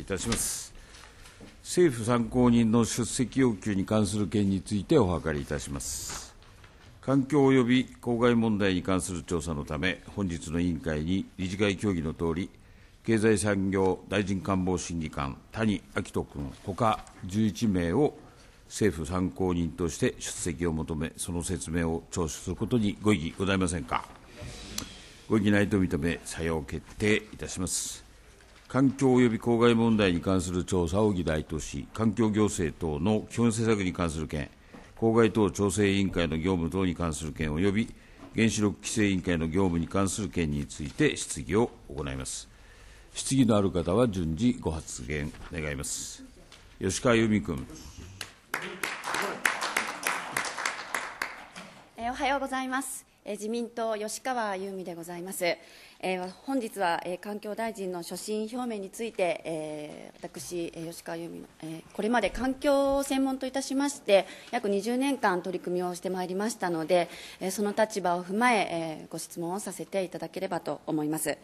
いたします政府参考人の出席要求に関する件についてお諮りいたします環境及び公害問題に関する調査のため本日の委員会に理事会協議のとおり経済産業大臣官房審議官谷明人君ほか11名を政府参考人として出席を求めその説明を聴取することにご異議ございませんかご異議ないと認め、採用決定いたします。環境及び公害問題に関する調査を議題とし、環境行政等の基本政策に関する件、公害等調整委員会の業務等に関する件及び原子力規制委員会の業務に関する件について質疑を行います。質疑のある方は順次ご発言願います。吉川由美君。おはようございます。自民党吉川由美でございます。えー、本日は、えー、環境大臣の所信表明について、えー、私、吉川由美の、えこれまで環境を専門といたしまして、約20年間取り組みをしてまいりましたので、えその立場を踏まええご質問をさせていただければと思います。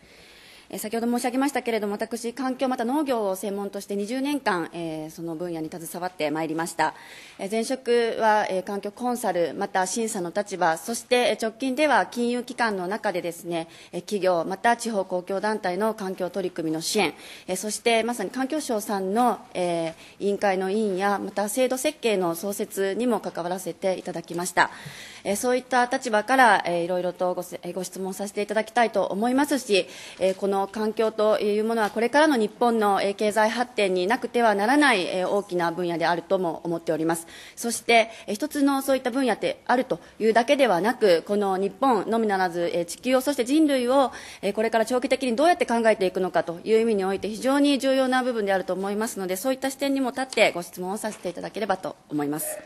え先ほど申し上げましたけれども、私、環境また農業を専門として20年間、えー、その分野に携わってまいりました。え前職は、えー、環境コンサル、また審査の立場、そして直近では金融機関の中でですね、え企業、また地方公共団体の環境取り組みの支援、えそしてまさに環境省さんの、えー、委員会の委員や、また制度設計の創設にも関わらせていただきました。えそういった立場から、えいろいろとごご質問させていただきたいと思いますし、えこのの環境というものはこれからの日本の経済発展になくてはならない大きな分野であるとも思っておりますそして一つのそういった分野であるというだけではなくこの日本のみならず地球をそして人類をこれから長期的にどうやって考えていくのかという意味において非常に重要な部分であると思いますのでそういった視点にも立ってご質問をさせていただければと思います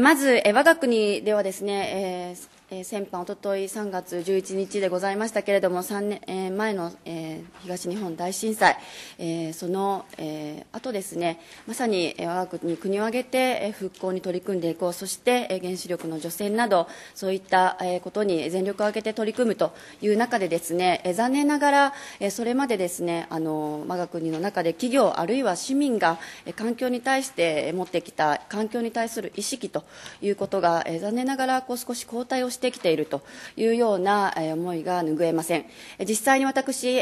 まず我が国ではですね、えーえー、先般、おととい3月11日でございましたけれども、3年、えー、前の、えー、東日本大震災、えー、その、えー、あとですね、まさに、え我が国国を挙げて、え復興に取り組んでいこう、そして、え原子力の除染など、そういった、えことに全力を挙げて取り組むという中でですね、えー、残念ながら、えー、それまでですね、あの我が国の中で企業あるいは市民が、え環境に対して持ってきた環境に対する意識ということが、えー、残念ながらこう少し後退をしてしてきているというような思いが拭えません。実際に私、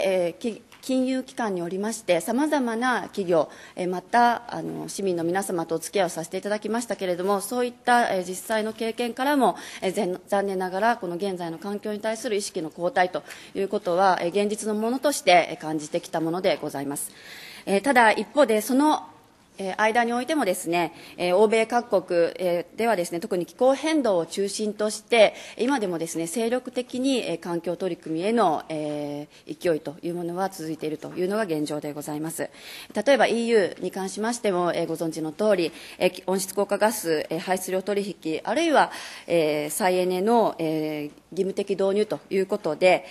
金融機関におりまして、さまざまな企業、またあの市民の皆様とお付き合いをさせていただきましたけれども、そういった実際の経験からも、残念ながら、この現在の環境に対する意識の後退ということは、現実のものとして感じてきたものでございます。ただ、一方で、その間においてもですね、欧米各国ではですね、特に気候変動を中心として、今でもですね、精力的に環境取り組みへの勢いというものは続いているというのが現状でございます。例えば EU に関しましても、ご存知の通り、温室効果ガス排出量取引、あるいは再エネの義務的導入ということで、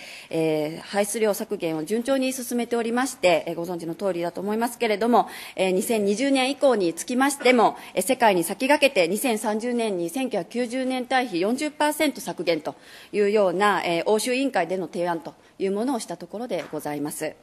排出量削減を順調に進めておりまして、ご存知の通りだと思いますけれども、2020年以降につきましても、世界に先駆けて2030年に1990年対比40%削減というような、欧州委員会での提案というものをしたところでございます。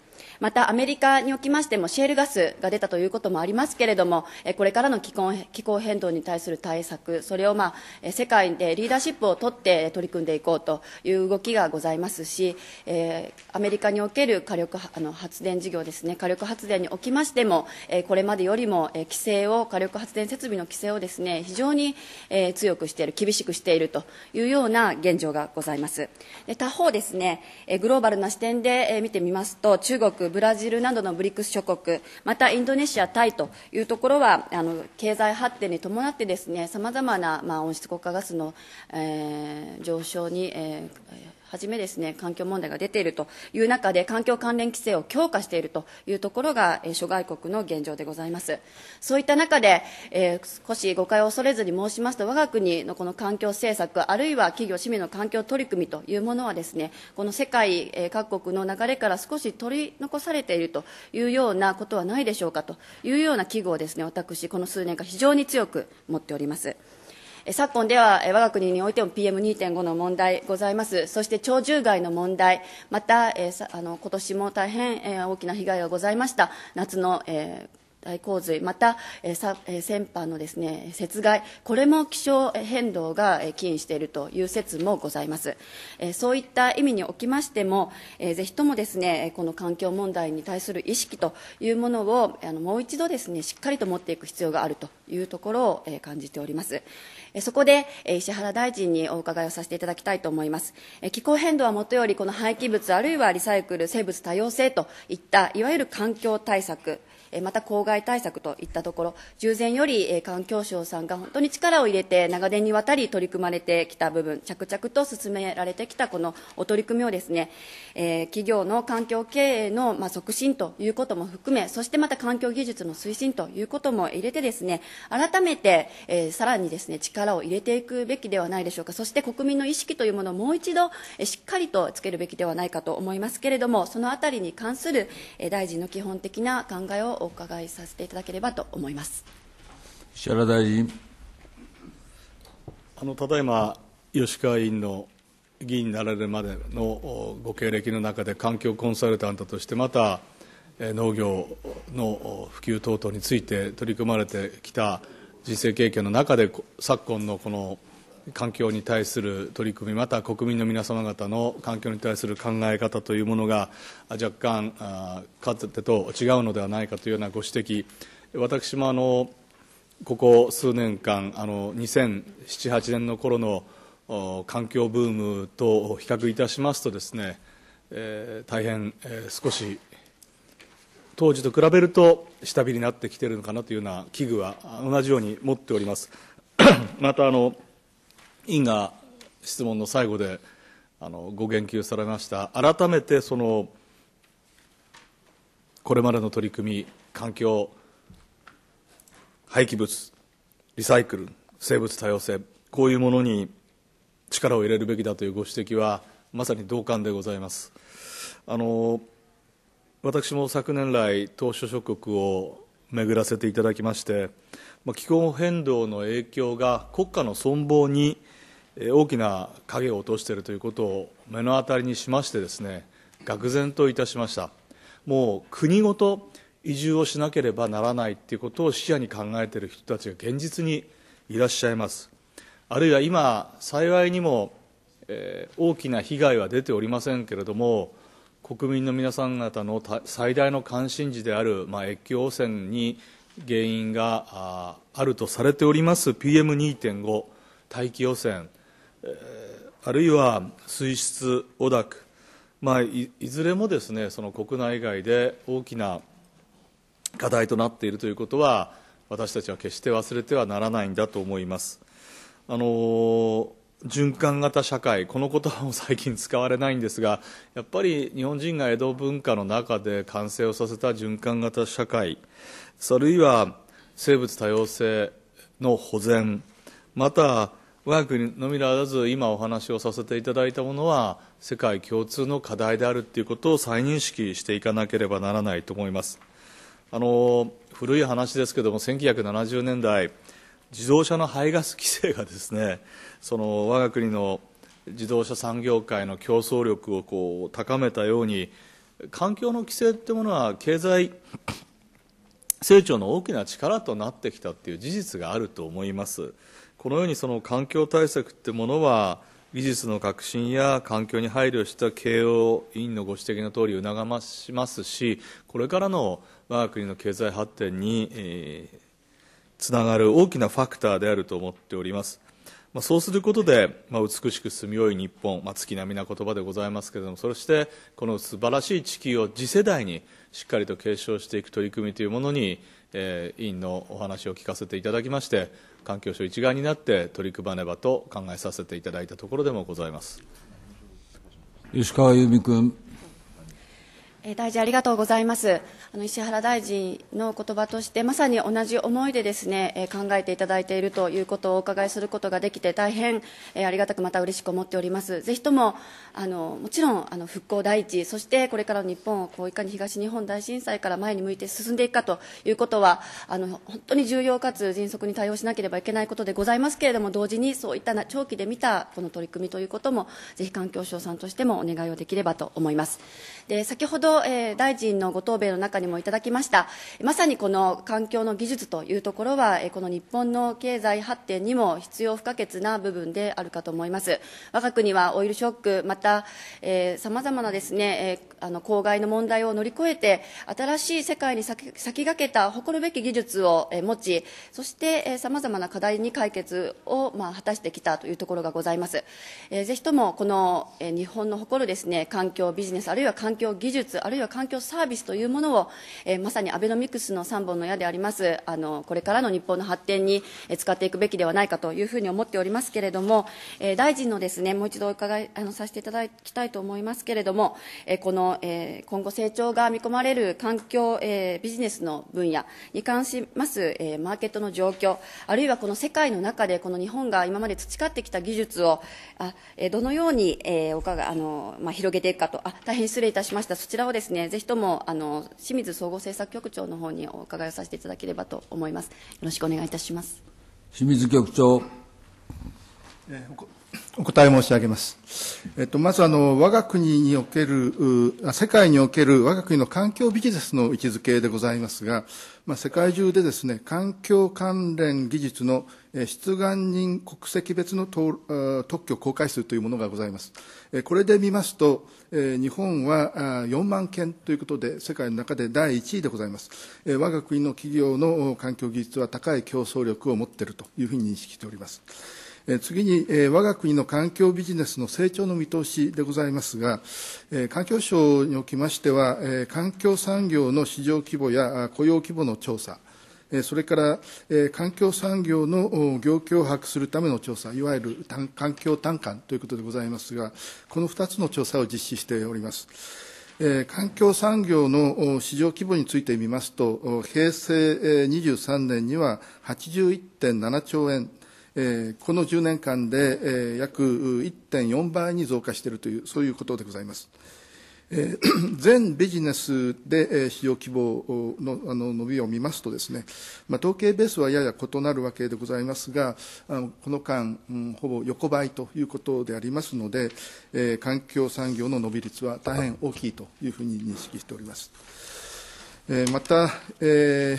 またアメリカにおきましてもシェールガスが出たということもありますけれども、これからの気候気候変動に対する対策、それを、まあ、世界でリーダーシップを取って取り組んでいこうという動きがございますし、えー、アメリカにおける火力あの発電事業ですね、火力発電におきましても、えこれまでよりも、え規制を、火力発電設備の規制をですね、非常に、え強くしている、厳しくしているというような現状がございます。で他方ですね、えグローバルな視点で、え見てみますと、中国ブラジルなどの BRICS 諸国、またインドネシア、タイというところは、あの経済発展に伴ってですね、さまざまな、まあ、温室効果ガスの、えー、上昇に、えーはじめですね、環境問題が出ているという中で、環境関連規制を強化しているというところが、え諸外国の現状でございます。そういった中で、えー、少し誤解を恐れずに申しますと、我が国のこの環境政策、あるいは企業、市民の環境取り組みというものはですね、この世界、え各国の流れから少し取り残されているというようなことはないでしょうかというような危惧をですね、私、この数年間非常に強く持っております。昨今では我が国においても PM2.5 の問題ございます。そして鳥獣害の問題、また、えー、あの今年も大変、え大きな被害がございました夏の、えー大洪水、また、えー、先般のですね、雪害、これも気象変動が起因しているという説もございます。えそういった意味におきましても、えー、ぜひともですね、この環境問題に対する意識というものを、あのもう一度ですね、しっかりと持っていく必要があるというところを、え感じております。えそこで、え石原大臣にお伺いをさせていただきたいと思います。え気候変動はもとより、この廃棄物あるいはリサイクル、生物多様性といった、いわゆる環境対策、また公害対策といったところ、従前より環境省さんが本当に力を入れて、長年にわたり取り組まれてきた部分、着々と進められてきたこのお取り組みをですね、え企業の環境経営のま促進ということも含め、そしてまた環境技術の推進ということも入れてですね、改めて、えさらにですね、力を入れていくべきではないでしょうか。そして国民の意識というものをもう一度、えしっかりとつけるべきではないかと思いますけれども、そのあたりに関する、え大臣の基本的な考えをお伺いさせていただければと思います石原大臣あのただいま吉川委員の議員になられるまでのご経歴の中で環境コンサルタントとしてまた農業の普及等々について取り組まれてきた人生経験の中で昨今のこの環境に対する取り組みまた国民の皆様方の環境に対する考え方というものが若干かつてと違うのではないかというようなご指摘私もあのここ数年間あの2007、8年の頃の環境ブームと比較いたしますとですね、えー、大変、えー、少し当時と比べると下火になってきているのかなというような危惧は同じように持っております。またあの委員が質問の最後であのご言及されました改めてそのこれまでの取り組み環境廃棄物リサイクル生物多様性こういうものに力を入れるべきだというご指摘はまさに同感でございますあの私も昨年来島しょ諸国を巡らせていただきまして気候変動の影響が国家の存亡に大きな影を落としているということを目の当たりにしましてですね愕然といたしましたもう国ごと移住をしなければならないということを視野に考えている人たちが現実にいらっしゃいますあるいは今幸いにも、えー、大きな被害は出ておりませんけれども国民の皆さん方の最大の関心事である、まあ、越境汚染に原因があるとされております PM2.5 大気汚染あるいは水質、汚濁、まあ、いずれもですねその国内外で大きな課題となっているということは私たちは決して忘れてはならないんだと思います。あの循環型社会このことは最近使われないんですがやっぱり日本人が江戸文化の中で完成をさせた循環型社会あるいは生物多様性の保全また我が国のみならず今お話をさせていただいたものは世界共通の課題であるということを再認識していかなければならないと思いますあの古い話ですけども1970年代自動車の排ガス規制がですね その我が国の自動車産業界の競争力をこう高めたように環境の規制というものは経済 成長の大きな力となってきたという事実があると思います。このようにその環境対策ってものは技術の革新や環境に配慮した慶応委員のご指摘の通り促しますしこれからの我が国の経済発展に、えー、つながる大きなファクターであると思っております。まあ、そうすることで、まあ、美しく住みよい日本、まあ、月並みな言葉でございますけれどもそしてこの素晴らしい地球を次世代にしっかりと継承していく取り組みというものに、えー、委員のお話を聞かせていただきまして環境省一丸になって取り組まねばと考えさせていただいたところでもございます。石川由美君。大臣ありがとうございます。あの石原大臣の言葉として、まさに同じ思いでですね、え考えていただいているということをお伺いすることができて、大変、えありがたくまた嬉しく思っております。ぜひとも、あのもちろんあの復興第一、そしてこれからの日本をこういかに東日本大震災から前に向いて進んでいくかということは、あの本当に重要かつ迅速に対応しなければいけないことでございますけれども、同時にそういった長期で見たこの取り組みということも、ぜひ環境省さんとしてもお願いをできればと思います。で先ほどを、えー、大臣のご答弁の中にもいただきましたまさにこの環境の技術というところは、えー、この日本の経済発展にも必要不可欠な部分であるかと思います我が国はオイルショックまたさまざまなですね、えー、あの公害の問題を乗り越えて新しい世界に先駆けた誇るべき技術を、えー、持ちそしてさまざまな課題に解決を、まあ、果たしてきたというところがございます、えー、ぜひともこの、えー、日本の誇るですね環境ビジネスあるいは環境技術あるいは環境サービスというものを、えまさにアベノミクスの3本の矢でありますあのこれからの日本の発展に使っていくべきではないかというふうに思っておりますけれども、え大臣のですねもう一度お伺いあのさせていただきたいと思いますけれども、えこの、え今後成長が見込まれる環境、えビジネスの分野に関します、えマーケットの状況あるいはこの世界の中でこの日本が今まで培ってきた技術をあ、えどのように、えおかがあのまあ、広げていくかとあ大変失礼いたしましたそちらをですねぜひともあの清水総合政策局長の方にお伺いをさせていただければと思いますよろしくお願いいたします清水局長お答え申し上げます。えっと、まずあの、我が国における、世界における我が国の環境ビジネスの位置づけでございますが、まあ、世界中でですね、環境関連技術の出願人国籍別の特許公開数というものがございます。これで見ますと、え日本は4万件ということで、世界の中で第1位でございます。え我が国の企業の環境技術は高い競争力を持っているというふうに認識しております。次に、我が国の環境ビジネスの成長の見通しでございますが、環境省におきましては、環境産業の市場規模や雇用規模の調査、それから環境産業の業況を把握するための調査、いわゆる環境単観ということでございますが、この2つの調査を実施しております。環境産業の市場規模について見ますと、平成23年には81.7兆円、この10年間で約1.4倍に増加しているという、そういうことでございます。えー、全ビジネスで、えー、使用規模のあの伸びを見ますとですね、まあ、統計ベースはやや異なるわけでございますがあのこの間、うん、ほぼ横ばいということでありますので、えー、環境産業の伸び率は大変大きいというふうに認識しております。えー、また、えー、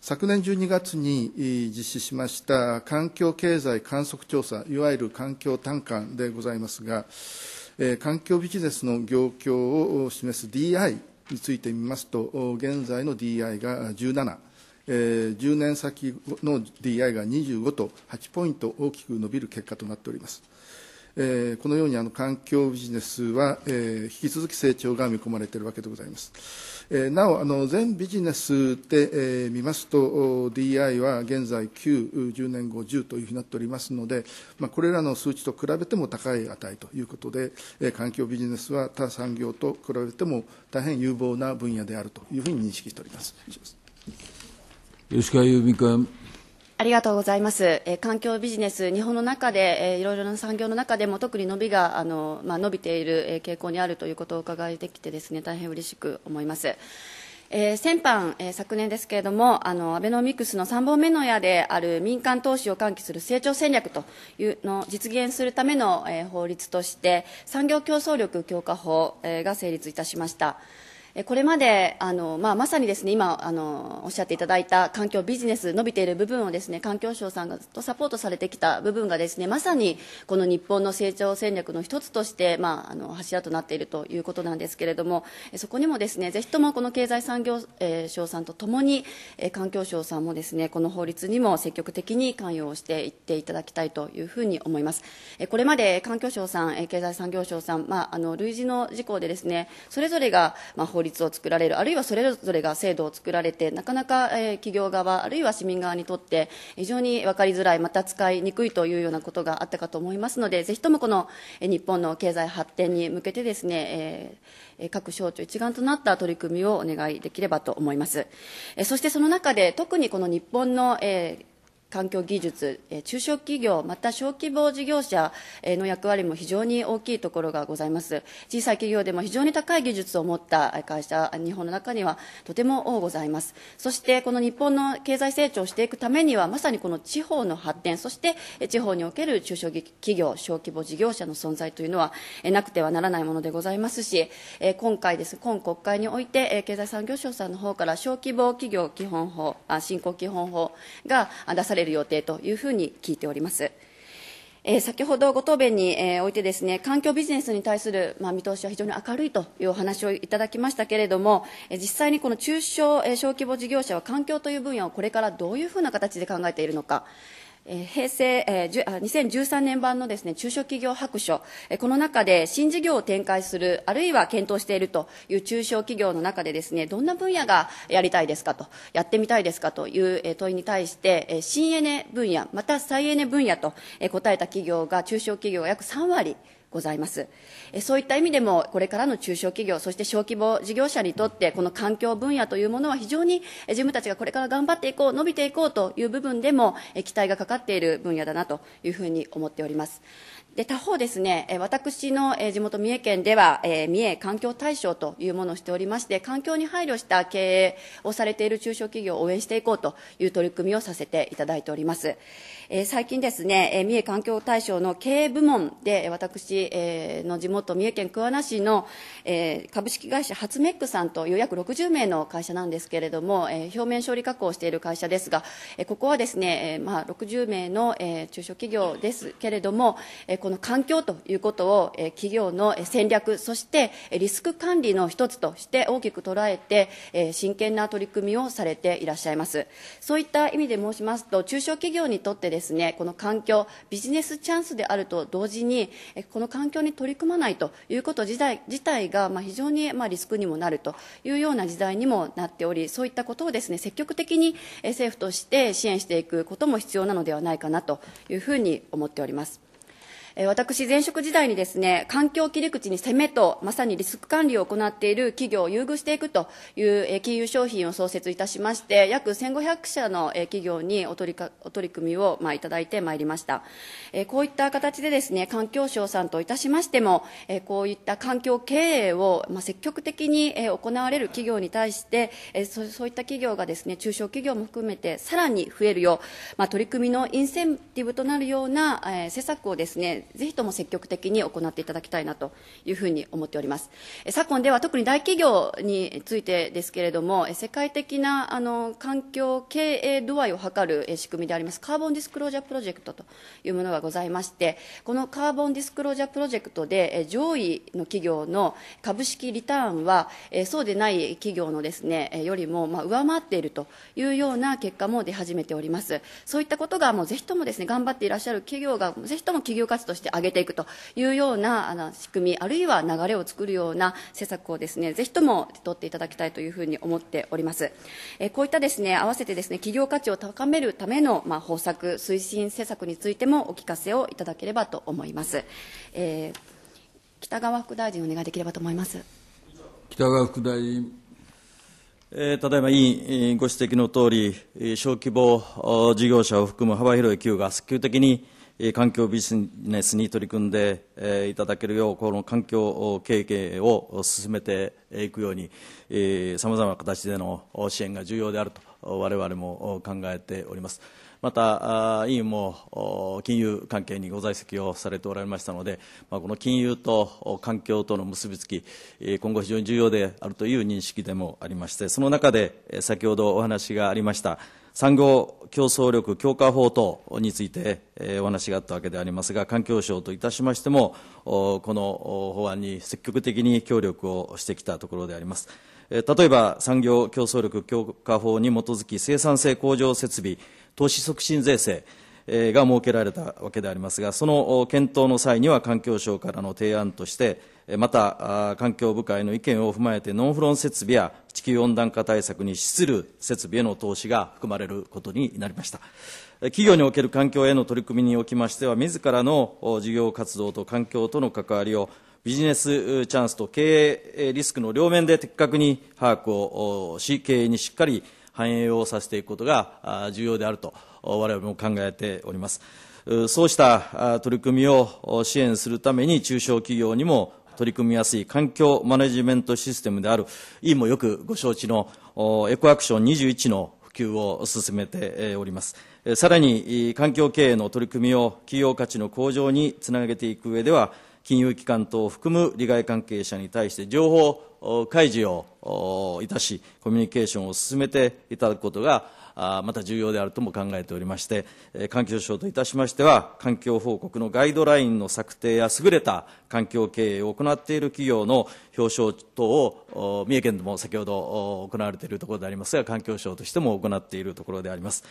昨年12月に実施しました環境経済観測調査、いわゆる環境単価でございますが、環境ビジネスの業況を示す DI について見ますと、現在の DI が17、10年先の DI が25と、8ポイント大きく伸びる結果となっております。このように環境ビジネスは引き続き成長が見込まれているわけでございます。なお、あの全ビジネスで見ますと、DI は現在9、10年後10というふうになっておりますので、まあ、これらの数値と比べても高い値ということで、環境ビジネスは他産業と比べても大変有望な分野であるというふうに認識しております。吉川郵美君ありがとうございます、えー、環境ビジネス、日本の中で、えー、いろいろな産業の中でも特に伸びがあの、まあ、伸びている、えー、傾向にあるということを伺いできてです、ね、大変嬉しく思います。えー、先般、えー、昨年ですけれどもあの、アベノミクスの3本目の矢である民間投資を喚起する成長戦略というのを実現するための、えー、法律として、産業競争力強化法、えー、が成立いたしました。これまであの、まあ、まさにですね今あのおっしゃっていただいた環境ビジネス伸びている部分をですね環境省さんがずっとサポートされてきた部分がですねまさにこの日本の成長戦略の一つとして、まあ、あの柱となっているということなんですけれどもそこにもですねぜひともこの経済産業省さんとともに環境省さんもですねこの法律にも積極的に関与をしていっていただきたいというふうに思いますこれまで環境省さん経済産業省さん、まあ、あの類似の事項でですねそれぞれが、まあ法律を作られる、あるいはそれぞれが制度を作られて、なかなか、えー、企業側、あるいは市民側にとって、非常に分かりづらい、また使いにくいというようなことがあったかと思いますので、ぜひともこの、え日本の経済発展に向けてですね、えー、各省庁一丸となった取り組みをお願いできればと思います。えそしてその中で、特にこの日本の、えー環境技術、え中小企業、また小規模事業者の役割も非常に大きいところがございます。小さい企業でも非常に高い技術を持った会社、日本の中にはとても多ございます。そして、この日本の経済成長していくためには、まさにこの地方の発展、そして地方における中小企業、小規模事業者の存在というのは、なくてはならないものでございますし、今回です、今国会において、経済産業省さんの方から小規模企業基本法、振興基本法が出されれる予定というふうに聞いております。えー、先ほどご答弁に、えー、おいてですね、環境ビジネスに対する、まあ、見通しは非常に明るいというお話をいただきましたけれども、えー、実際にこの中小、えー、小規模事業者は環境という分野をこれからどういうふうな形で考えているのか、え平成、え2013年版のですね、中小企業白書、えこの中で新事業を展開する、あるいは検討しているという中小企業の中でですね、どんな分野がやりたいですかと、やってみたいですかという問いに対して、え新エネ分野、また再エネ分野と、え答えた企業が中小企業約3割、ございます。そういった意味でも、これからの中小企業、そして小規模事業者にとって、この環境分野というものは非常に自分たちがこれから頑張っていこう、伸びていこうという部分でも、期待がかかっている分野だなというふうに思っております。で他方ですね、私の地元三重県では、三重環境大賞というものをしておりまして、環境に配慮した経営をされている中小企業を応援していこうという取り組みをさせていただいております。最近ですね、三重環境大賞の経営部門で、私の地元三重県桑名市の株式会社ハツメックさんという約60名の会社なんですけれども、表面処理加工をしている会社ですが、ここはですね、まあ、60名の中小企業ですけれども、この環境ということを企業の戦略そしてリスク管理の一つとして大きく捉えて真剣な取り組みをされていらっしゃいますそういった意味で申しますと中小企業にとってですねこの環境ビジネスチャンスであると同時にこの環境に取り組まないということ自体自体がま非常にまリスクにもなるというような時代にもなっておりそういったことをですね積極的に政府として支援していくことも必要なのではないかなというふうに思っております。私、前職時代にですね、環境切り口に攻めと、まさにリスク管理を行っている企業を優遇していくという金融商品を創設いたしまして、約1500社の企業にお取りかお取り組みをまあいただいてまいりました。こういった形でですね、環境省さんといたしましても、こういった環境経営を積極的に行われる企業に対して、そういった企業がですね、中小企業も含めてさらに増えるよう、まあ、取り組みのインセンティブとなるような施策をですね、ぜひとも積極的に行っていただきたいなというふうに思っております。昨今では特に大企業についてですけれども、世界的なあの環境経営度合いを図る仕組みであります、カーボンディスクロージャープロジェクトというものがございまして、このカーボンディスクロージャープロジェクトで、上位の企業の株式リターンは、そうでない企業のですね、よりもまあ上回っているというような結果も出始めております。そういったことがもうぜひともですね、頑張っていらっしゃる企業が、ぜひとも企業活動として上げていくというようなあの仕組み、あるいは流れを作るような施策をですね、ぜひとも取っていただきたいというふうに思っております。えこういったですね、合わせてですね、企業価値を高めるための、まあ、方策、推進施策についてもお聞かせをいただければと思います。えー、北川副大臣、お願いできればと思います。北川副大臣。えー、ただいま委員ご指摘のとおり、小規模事業者を含む幅広い企業が積極的に環境ビジネスに取り組んでいただけるよう、この環境経験を進めていくように、さまざまな形での支援が重要であると、われわれも考えております。また、委員も金融関係にご在籍をされておられましたので、この金融と環境との結びつき、今後非常に重要であるという認識でもありまして、その中で先ほどお話がありました、産業競争力強化法等について、えー、お話があったわけでありますが、環境省といたしましても、この法案に積極的に協力をしてきたところであります。例えば、産業競争力強化法に基づき、生産性向上設備、投資促進税制、が設けられたわけでありますが、その検討の際には、環境省からの提案として、また、環境部会の意見を踏まえて、ノンフロン設備や地球温暖化対策に資する設備への投資が含まれることになりました。企業における環境への取り組みにおきましては、自らの事業活動と環境との関わりをビジネスチャンスと経営リスクの両面で的確に把握をし、経営にしっかり反映をさせていくことが重要であると、我々も考えております。そうした取り組みを支援するために、中小企業にも取り組みやすい環境マネジメントシステムである、委員もよくご承知のエコアクション21の普及を進めております。さらに、環境経営の取り組みを企業価値の向上につなげていく上では、金融機関等を含む利害関係者に対して情報開示をいたし、コミュニケーションを進めていただくことがまた重要であるとも考えておりまして、環境省といたしましては、環境報告のガイドラインの策定や優れた環境経営を行っている企業の表彰等を、三重県でも先ほど行われているところでありますが、環境省としても行っているところであります。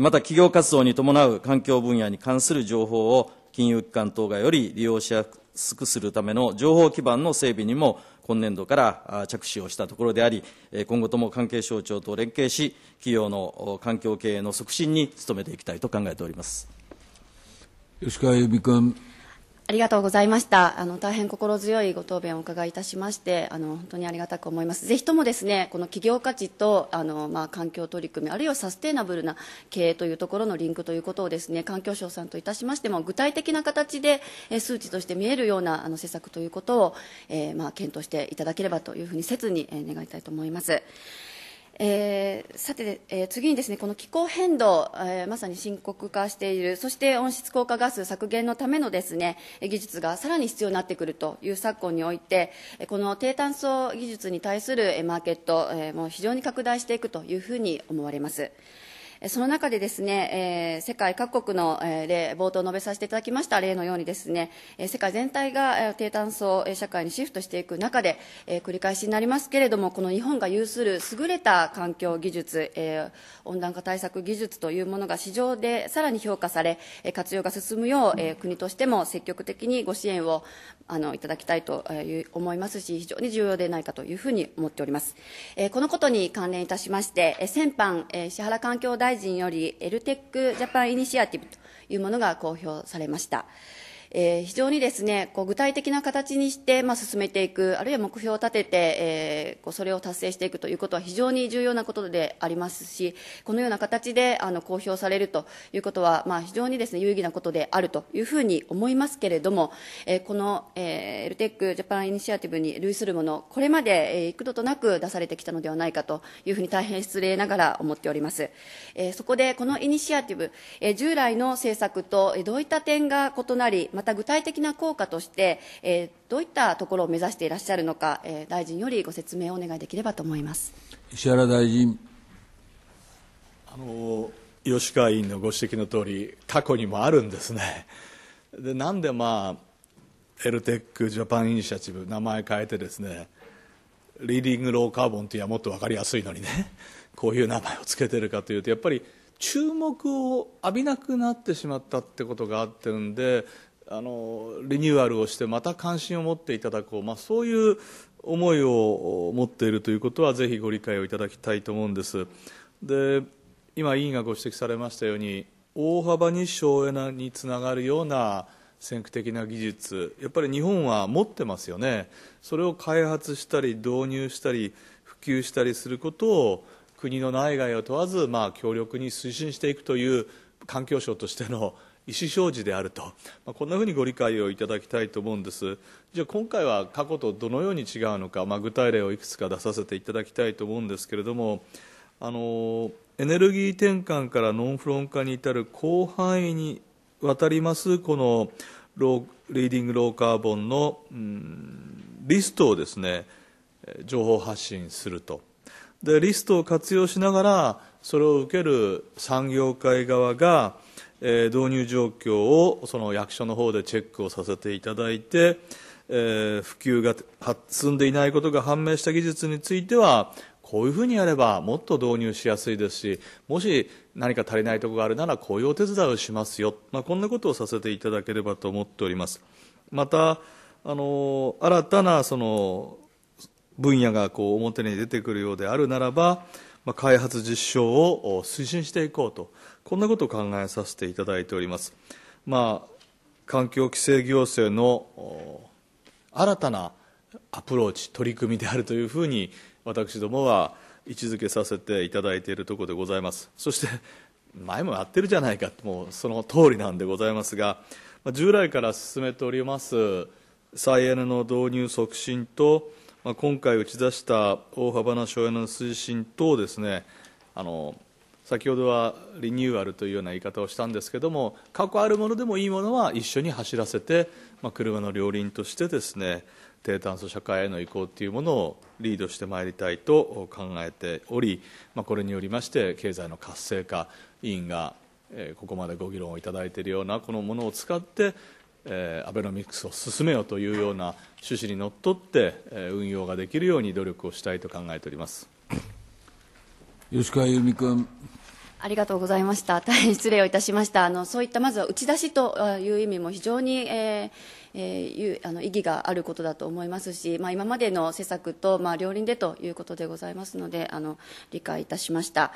また企業活動に伴う環境分野に関する情報を金融機関等がより利用しやすくするための情報基盤の整備にも今年度から着手をしたところであり、今後とも関係省庁と連携し、企業の環境経営の促進に努めていきたいと考えております吉川由美君。ありがとうございました。あの、大変心強いご答弁をお伺いいたしまして、あの、本当にありがたく思います。ぜひともですね、この企業価値と、あの、まあ、環境取り組み、あるいはサステイナブルな経営というところのリンクということをですね、環境省さんといたしましても、具体的な形で、え数値として見えるような、あの、施策ということを、えー、まあ、検討していただければというふうに、切に、え願いたいと思います。えー、さて、えー、次にですねこの気候変動、えー、まさに深刻化しているそして温室効果ガス削減のためのですね技術がさらに必要になってくるという昨今においてこの低炭素技術に対するマーケット、えもう非常に拡大していくというふうに思われます。その中でですね、えー、世界各国の、えー、例、冒頭述べさせていただきました例のようにですね、え世界全体が低炭素社会にシフトしていく中で、えー、繰り返しになりますけれども、この日本が有する優れた環境技術、え温暖化対策技術というものが市場でさらに評価され、活用が進むよう、え国としても積極的にご支援をあのいただきたいと思いますし、非常に重要でないかというふうに思っております。えこのことに関連いたしまして、先般、え石原環境大臣より、エルテックジャパンイニシアティブというものが公表されました。えー、非常にですね、こう具体的な形にして、まあ、進めていく、あるいは目標を立てて、えー、こうそれを達成していくということは非常に重要なことでありますし、このような形であの公表されるということは、まあ、非常にですね、有意義なことであるというふうに思いますけれども、えー、この、えー、LTEC ジャパンイニシアティブに類するもの、これまで、えー、幾度となく出されてきたのではないかというふうに大変失礼ながら思っております。えー、そこで、このイニシアティブ、えー、従来の政策とどういった点が異なり、また具体的な効果として、えー、どういったところを目指していらっしゃるのか、えー、大臣よりご説明をお願いできればと思います石原大臣。あの吉川委員のご指摘の通り過去にもあるんですねでなんでまあエルテックジャパンイニシアチブ名前変えてですねリーディングローカーボンというのはもっと分かりやすいのにね こういう名前を付けてるかというとやっぱり注目を浴びなくなってしまったってことがあってるんであのリニューアルをしてまた関心を持っていただこう、まあ、そういう思いを持っているということはぜひご理解をいただきたいと思うんですで今委員がご指摘されましたように大幅に省エネにつながるような先駆的な技術やっぱり日本は持ってますよねそれを開発したり導入したり普及したりすることを国の内外を問わず、まあ、強力に推進していくという環境省としての意思表示であると、まあ、こんなふうにご理解をいただきたいと思うんですじゃあ今回は過去とどのように違うのか、まあ、具体例をいくつか出させていただきたいと思うんですけれどもあのエネルギー転換からノンフロン化に至る広範囲にわたりますこのローリーディングローカーボンの、うん、リストをですね情報発信するとでリストを活用しながらそれを受ける産業界側がえ導入状況をその役所の方でチェックをさせていただいて、え普及が進んでいないことが判明した技術についてはこういうふうにやればもっと導入しやすいですしもし何か足りないところがあるならこういうお手伝いをしますよ、まあ、こんなことをさせていただければと思っておりますまたあの新たなその分野がこう表に出てくるようであるならば、まあ、開発実証を推進していこうとこんなことを考えさせていただいております。まあ、環境規制行政の新たなアプローチ、取り組みであるというふうに、私どもは位置づけさせていただいているところでございます。そして前もやってるじゃないかもうその通りなんでございますが従来から進めております再エネの導入促進と、まあ、今回打ち出した大幅な省エネの推進とですねあの先ほどはリニューアルというような言い方をしたんですけども過去あるものでもいいものは一緒に走らせて、まあ、車の両輪としてですね低炭素社会への移行というものをリードしてまいりたいと考えており、まあ、これによりまして経済の活性化委員がここまでご議論をいただいているようなこのものを使ってえアベノミクスを進めようというような趣旨にのっとって、え運用ができるように努力をしたいと考えております。吉川由美君。ありがとうございました。大変失礼をいたしました。あのそういったまずは打ち出しという意味も非常に、えー、えー、あの意義があることだと思いますし、まあ、今までの施策と、まあ、両輪でということでございますのであの理解いたしました、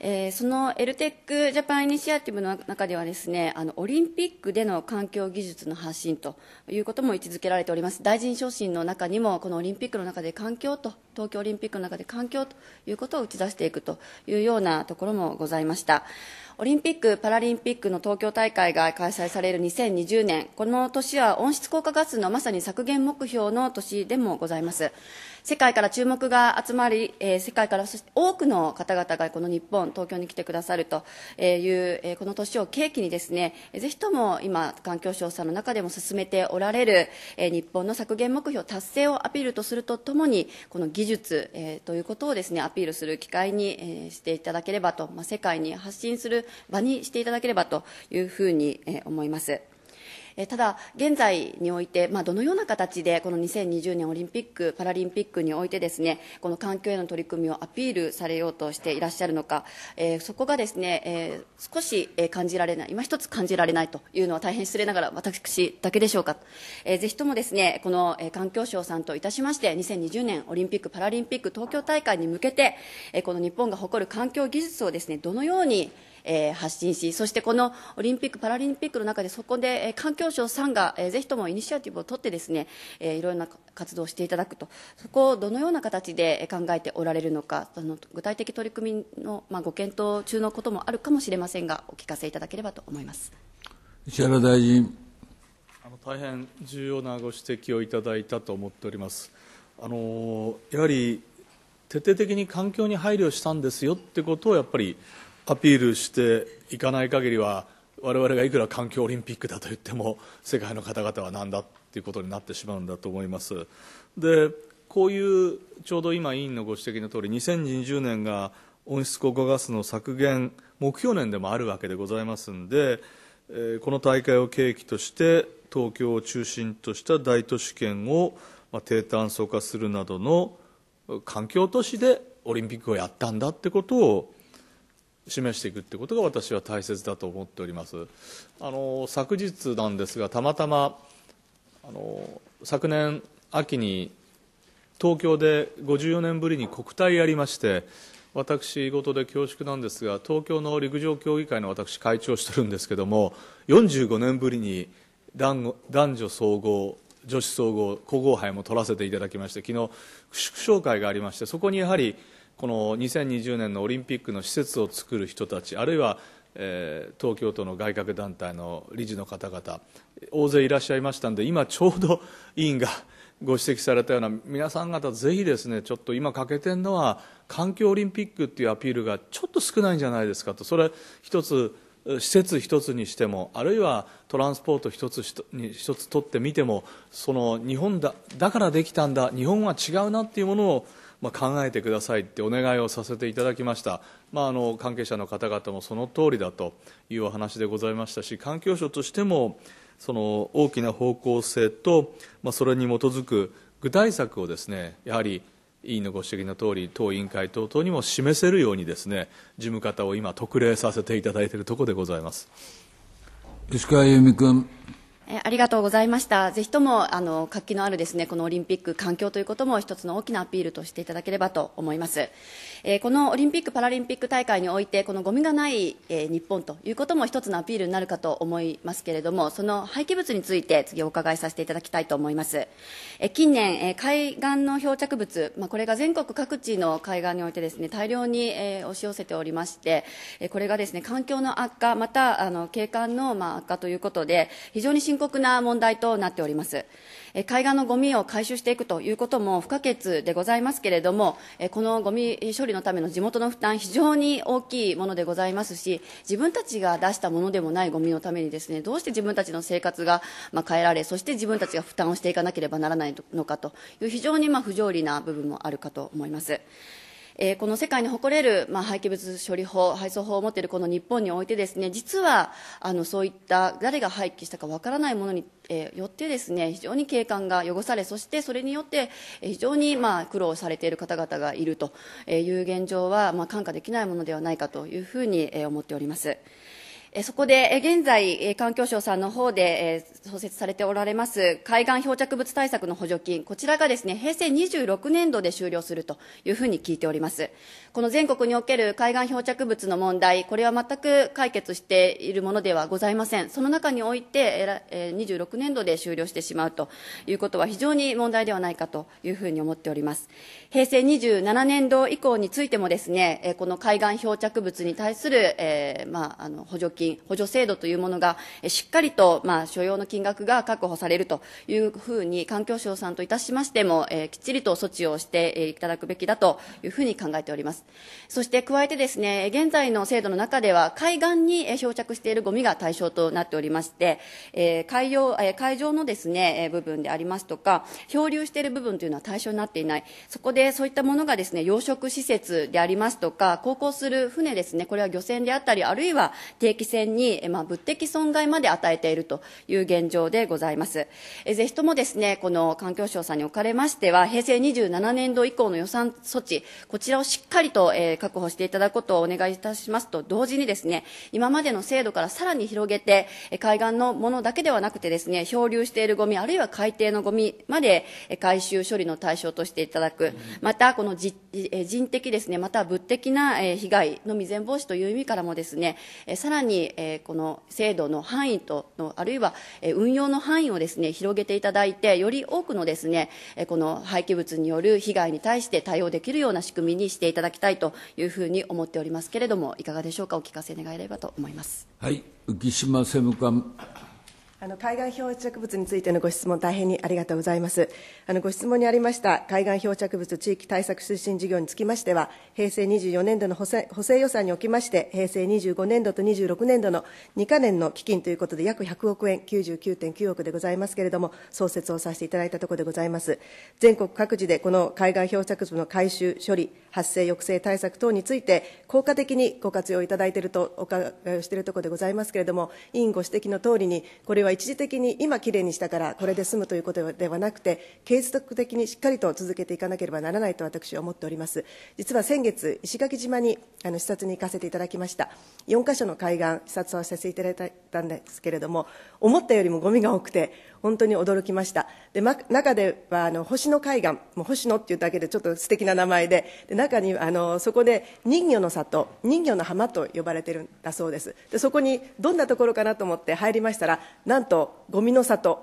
えー、そのエルテックジャパンイニシアティブの中ではですねあのオリンピックでの環境技術の発信ということも位置づけられております大臣昇進の中にもこのオリンピックの中で環境と東京オリンピックの中で環境ということを打ち出していくというようなところもございましたオリンピック・パラリンピックの東京大会が開催される2020年この年は温室効果ガスのまさに削減目標の年でもございます。世界から注目が集まり、えー、世界からそして多くの方々がこの日本、東京に来てくださるという、えー、この年を契機にですね、ぜひとも今、環境省さんの中でも進めておられる、えー、日本の削減目標達成をアピールとするとともに、この技術、えー、ということをですね、アピールする機会に、えー、していただければと、まあ、世界に発信する場にしていただければというふうに、えー、思います。えただ、現在において、まあ、どのような形でこの2020年オリンピック・パラリンピックにおいてですねこの環境への取り組みをアピールされようとしていらっしゃるのか、えー、そこがですね、えー、少し感じられない今一つ感じられないというのは大変失礼ながら私だけでしょうか、えー、ぜひともですねこの環境省さんといたしまして2020年オリンピック・パラリンピック東京大会に向けて、えこの日本が誇る環境技術をですねどのようにえー、発信しそしてこのオリンピック・パラリンピックの中でそこで、え環境省さんが、えぜひともイニシアティブを取ってですね、えー、いろいろな活動をしていただくとそこをどのような形で考えておられるのかあの具体的取り組みの、まあ、ご検討中のこともあるかもしれませんがお聞かせいただければと思います石原大臣あの大変重要なご指摘をいただいたと思っておりますあのやはり徹底的に環境に配慮したんですよってことをやっぱりアピールしていかない限りは我々がいくら環境オリンピックだと言っても世界の方々は何だということになってしまうんだと思います。でこういうちょうど今、委員のご指摘の通り2020年が温室効果ガスの削減目標年でもあるわけでございますので、えこの大会を契機として東京を中心とした大都市圏を、まあ、低炭素化するなどの環境都市でオリンピックをやったんだってことを示していくってことが私は大切だと思っております。あの昨日なんですがたまたまあの昨年秋に東京で54年ぶりに国体やりまして私事で恐縮なんですが東京の陸上競技会の私会長をしてるんですけども45年ぶりに男女総合女子総合皇后杯も取らせていただきまして昨日祝勝会がありましてそこにやはりこの2020年のオリンピックの施設を作る人たちあるいはえー、東京都の外郭団体の理事の方々大勢いらっしゃいましたので今ちょうど委員が ご指摘されたような皆さん方ぜひですねちょっと今欠けてるのは環境オリンピックっていうアピールがちょっと少ないんじゃないですかとそれ一つ施設一つにしてもあるいはトランスポート一つに一つ取ってみてもその日本だだからできたんだ日本は違うなっていうものをまあ、考えてくださいってお願いをさせていただきました、まあ、あの関係者の方々もその通りだというお話でございましたし環境省としてもその大きな方向性と、まあ、それに基づく具体策をですねやはり委員のご指摘のとおり党委員会等々にも示せるようにですね事務方を今特例させていただいているところでございます。石川由美君えありがとうございました。ぜひとも、あの、活気のあるですね、このオリンピック環境ということも一つの大きなアピールとしていただければと思います。えー、このオリンピック・パラリンピック大会において、このゴミがない、えー、日本ということも一つのアピールになるかと思いますけれども、その廃棄物について次お伺いさせていただきたいと思います。えー、近年、え海岸の漂着物、まあ、これが全国各地の海岸においてですね、大量に、え押し寄せておりまして、えこれがですね、環境の悪化、また、あの、景観の、まあ、悪化ということで、非常に深刻な問題となっております。海岸のゴミを回収していくということも不可欠でございますけれども、このゴミ処理のための地元の負担、非常に大きいものでございますし、自分たちが出したものでもないゴミのためにですね、どうして自分たちの生活が変えられ、そして自分たちが負担をしていかなければならないのかという、非常に不条理な部分もあるかと思います。えー、この世界に誇れる、まあ、廃棄物処理法、配送法を持っているこの日本においてですね、実は、あの、そういった誰が廃棄したかわからないものに、えー、よってですね、非常に景観が汚され、そしてそれによって、え非常に、まあ、苦労されている方々がいるという現状は、まあ、看過できないものではないかというふうに、え思っております。そこで現在、環境省さんの方で創設されておられます海岸漂着物対策の補助金、こちらがですね、平成26年度で終了するというふうに聞いております。この全国における海岸漂着物の問題、これは全く解決しているものではございません。その中において、26年度で終了してしまうということは非常に問題ではないかというふうに思っております。平成27年度以降についてもですね、この海岸漂着物に対する、えー、まあ、あの補助金金補助制度というものが、しっかりと、まあ、所要の金額が確保されるというふうに、環境省さんといたしましても、えー、きっちりと措置をしていただくべきだというふうに考えております。そして加えてですね、現在の制度の中では、海岸に漂着しているゴミが対象となっておりまして、えー、海洋、えー、海上のですね、部分でありますとか、漂流している部分というのは対象になっていない。そこでそういったものがですね、養殖施設でありますとか、航行する船ですね、これは漁船であったり、あるいは定期船に、まあ、物的損害まで与えているという現状でございます。えぜひともですね、この環境省さんにおかれましては、平成27年度以降の予算措置、こちらをしっかりと、えー、確保していただくことをお願いいたしますと同時にですね、今までの制度からさらに広げて、海岸のものだけではなくてですね、漂流しているゴミ、あるいは海底のゴミまで回収処理の対象としていただく、またこの人的ですね、また物的な被害の未然防止という意味からもですね、さらにに、えー、この制度の範囲との、あるいは、えー、運用の範囲をですね、広げていただいて、より多くのですね、えー、この廃棄物による被害に対して対応できるような仕組みにしていただきたいというふうに思っておりますけれども、いかがでしょうか、お聞かせ願えればと思います。はい、浮島政務官。あの海岸漂着物についてのご質問、大変にありがとうございます。あのご質問にありました海岸漂着物地域対策推進事業につきましては、平成24年度の補正補正予算におきまして、平成25年度と26年度の2か年の基金ということで、約100億円、99.9億でございますけれども、創設をさせていただいたところでございます。全国各地でこの海岸漂着物の回収、処理、発生抑制対策等について、効果的にご活用いただいているとお伺いをしているところでございますけれども、委員ご指摘のとおりに、これはは一時的に今きれいにしたからこれで済むということではなくて継続的にしっかりと続けていかなければならないと私は思っております実は先月石垣島にあの視察に行かせていただきました4か所の海岸視察をさせていただいたんですけれども思ったよりもゴミが多くて本当に驚きましたで、ま、中ではあの星野海岸もう星野っていうだけでちょっと素敵な名前でで中にあのそこで人魚の里人魚の浜と呼ばれてるんだそうですでそこにどんなところかなと思って入りましたらなんとゴミの里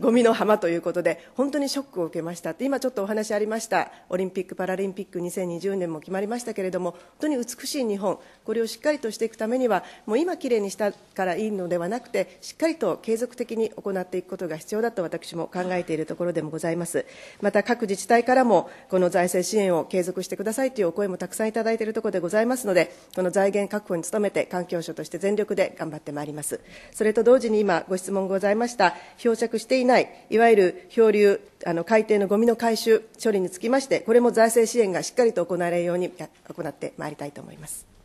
ゴミの浜ということで本当にショックを受けました今ちょっとお話ありましたオリンピック・パラリンピック2020年も決まりましたけれども本当に美しい日本これをしっかりとしていくためにはもう今きれいにしたからいいのではなくてしっかりと継続的に行っていくことが必要だと私も考えているところでもございますまた各自治体からもこの財政支援を継続してくださいというお声もたくさんいただいているところでございますのでこの財源確保に努めて環境省として全力で頑張ってまいりますそれと同時に今ご質問ございました漂着してないいわゆる漂流あの海底のごみの回収処理につきましてこれも財政支援がしっかりと行われるように行ってまいりたいと思います。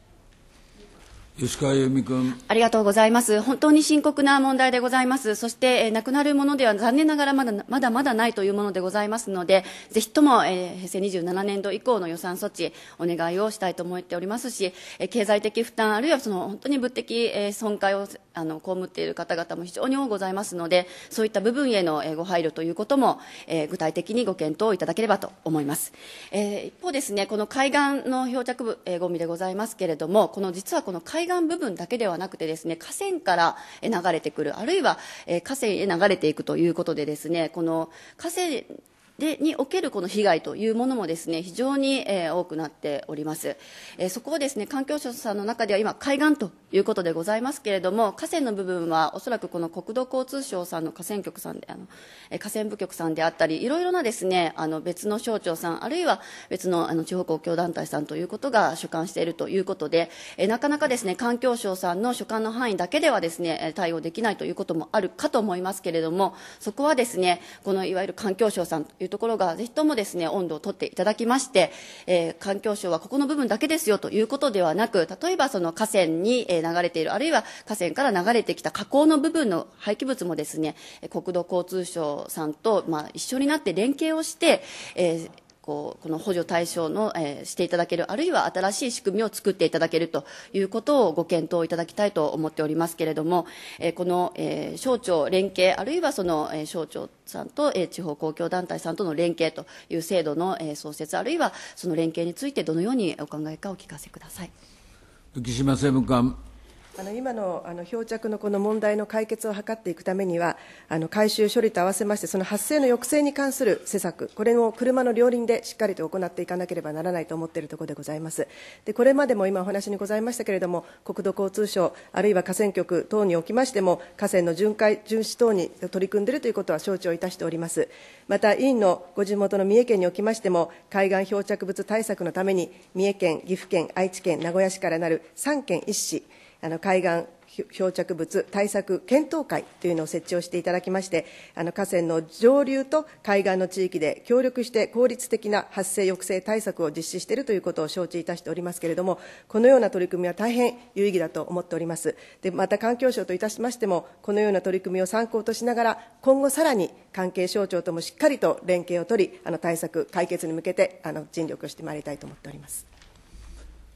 吉川由美君ありがとうございます、本当に深刻な問題でございます、そして、えー、亡くなるものでは残念ながらまだまだまだないというものでございますので、ぜひとも、えー、平成27年度以降の予算措置、お願いをしたいと思っておりますし、えー、経済的負担、あるいはその本当に物的、えー、損壊をあの被っている方々も非常に多ございますので、そういった部分への、えー、ご配慮ということも、えー、具体的にご検討いただければと思います。えー、一方ですね、この海岸の漂着部、えー、ゴミでございますけれども、この実はこの海岸岸部分だけではなくてですね、河川から流れてくる、あるいは河川へ流れていくということでですね、この河川でにおけるこの被害というものもですね非常に、えー、多くなっております、えー、そこをですね環境省さんの中では今海岸ということでございますけれども河川の部分はおそらくこの国土交通省さんの河川局さんであの、えー、河川部局さんであったりいろいろなですねあの別の省庁さんあるいは別のあの地方公共団体さんということが所管しているということで、えー、なかなかですね環境省さんの所管の範囲だけではですね対応できないということもあるかと思いますけれどもそこはですねこのいわゆる環境省さんというところが、ぜひともですね、温度をとっていただきまして、えー、環境省はここの部分だけですよということではなく、例えばその河川に流れている、あるいは河川から流れてきた河口の部分の廃棄物もですね、国土交通省さんと、まあ、一緒になって連携をして、えーこうこの補助対象の、えー、していただけるあるいは新しい仕組みを作っていただけるということをご検討いただきたいと思っておりますけれども、えー、この、えー、省庁連携あるいはその、えー、省庁さんと、えー、地方公共団体さんとの連携という制度の、えー、創設あるいはその連携についてどのようにお考えかお聞かせください。浮島政務官あの今のあの漂着のこの問題の解決を図っていくためには、あの回収処理と合わせまして、その発生の抑制に関する施策、これも車の両輪でしっかりと行っていかなければならないと思っているところでございます。でこれまでも今お話にございましたけれども、国土交通省、あるいは河川局等におきましても、河川の巡回、巡視等に取り組んでいるということは承知をいたしております。また、委員のご地元の三重県におきましても、海岸漂着物対策のために、三重県、岐阜県、愛知県、名古屋市からなる3県1市、あの海岸漂着物対策検討会というのを設置をしていただきましてあの河川の上流と海岸の地域で協力して効率的な発生抑制対策を実施しているということを承知いたしておりますけれどもこのような取り組みは大変有意義だと思っておりますでまた環境省といたしましてもこのような取り組みを参考としながら今後さらに関係省庁ともしっかりと連携を取りあの対策解決に向けてあの尽力をしてまいりたいと思っております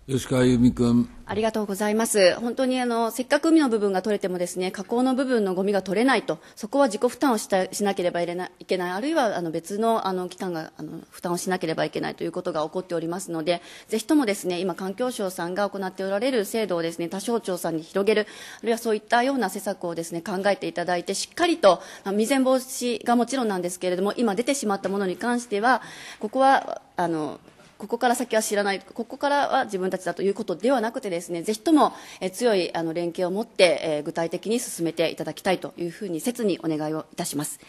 吉川由美君。ありがとうございます。本当にあの、せっかく海の部分が取れてもですね、河口の部分のゴミが取れないと、そこは自己負担をしたしなければいれないけない、あるいはあの別のあの機関があの負担をしなければいけないということが起こっておりますので、ぜひともですね、今環境省さんが行っておられる制度をですね、多省庁さんに広げる、あるいはそういったような施策をですね、考えていただいて、しっかりと、未然防止がもちろんなんですけれども、今出てしまったものに関しては、ここは、あの、ここから先は知らない、ここからは自分たちだということではなくてですね、ぜひとも強いあの連携を持って、具体的に進めていただきたいというふうに切にお願いをいたします。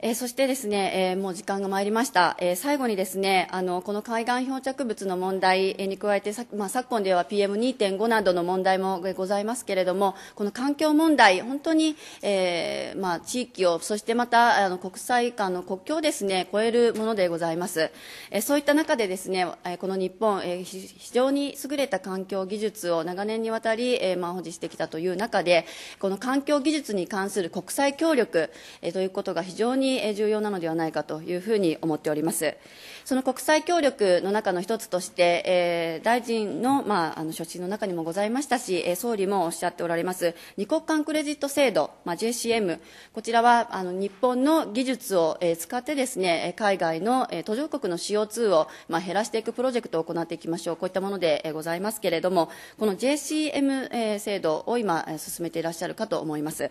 えー、そしてですね、えー、もう時間が参りました、えー、最後にですねあのこの海岸漂着物の問題に加えて、まあ、昨今では PM2.5 などの問題もございますけれどもこの環境問題、本当に、えまあ、地域をそしてまたあの国際間の国境をですね超えるものでございます、えそういった中でですねこの日本、え非常に優れた環境技術を長年にわたり、えまあ、保持してきたという中でこの環境技術に関する国際協力、えということが非常にに重要なのではないかというふうに思っております。その国際協力の中の一つとして、えー、大臣の,、まあ、あの所信の中にもございましたし、えー、総理もおっしゃっておられます、二国間クレジット制度、まあ、JCM、こちらはあの日本の技術を、えー、使ってですね、海外の、えー、途上国の CO2 を、まあ、減らしていくプロジェクトを行っていきましょう、こういったもので、えー、ございますけれども、この JCM、えー、制度を今、進めていらっしゃるかと思います。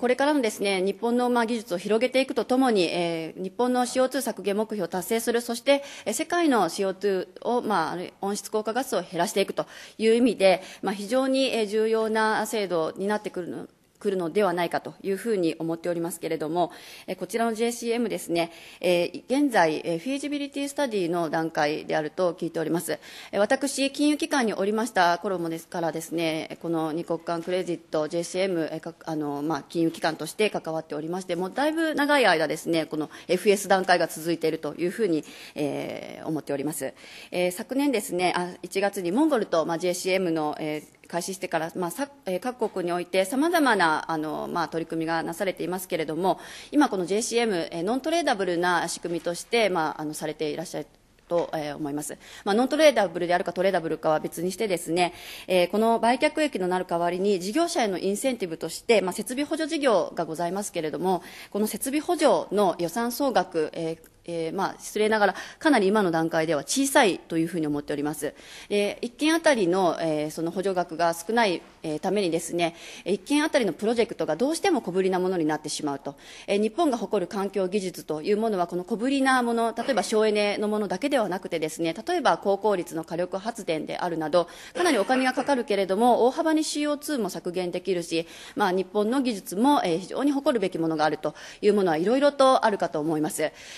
これからもですね、日本のまあ技術を広げていくとともに、日本の CO2 削減目標を達成する、そして世界の CO2 を、まあ、温室効果ガスを減らしていくという意味で、まあ、非常に重要な制度になってくるくるのではないかというふうに思っておりますけれども、こちらの JCM ですね、現在、フィージビリティスタディの段階であると聞いております。私、金融機関におりました頃もですからですね、この二国間クレジット、JCM、あのまあ、金融機関として関わっておりまして、もうだいぶ長い間ですね、この FS 段階が続いているというふうに、えー、思っております。えー、昨年ですね、あ1月にモンゴルと、まあ、JCM の、えー開始してから、まあ、さ各国においてさまざまなあの、まあ、取り組みがなされていますけれども今、この JCM、えノントレーダブルな仕組みとして、まあ、あのされていらっしゃる。と、思います。まあ、ノントレーダブルであるかトレーダブルかは別にしてですね、えー、この売却益のなる代わりに事業者へのインセンティブとして、まあ、設備補助事業がございますけれども、この設備補助の予算総額、えーえー、まあ、失礼ながら、かなり今の段階では小さいというふうに思っております。えー、1件あたりの、えー、その補助額が少ない、えー、ためにですね、1件あたりのプロジェクトがどうしても小ぶりなものになってしまうと。えー、日本が誇る環境技術というものは、この小ぶりなもの、例えば省エネのものだけではなくてですね、例えば高効率の火力発電であるなど、かなりお金がかかるけれども、大幅に CO2 も削減できるし、まあ、日本の技術も、えー、非常に誇るべきものがあるというものはいろいろとあるかと思います。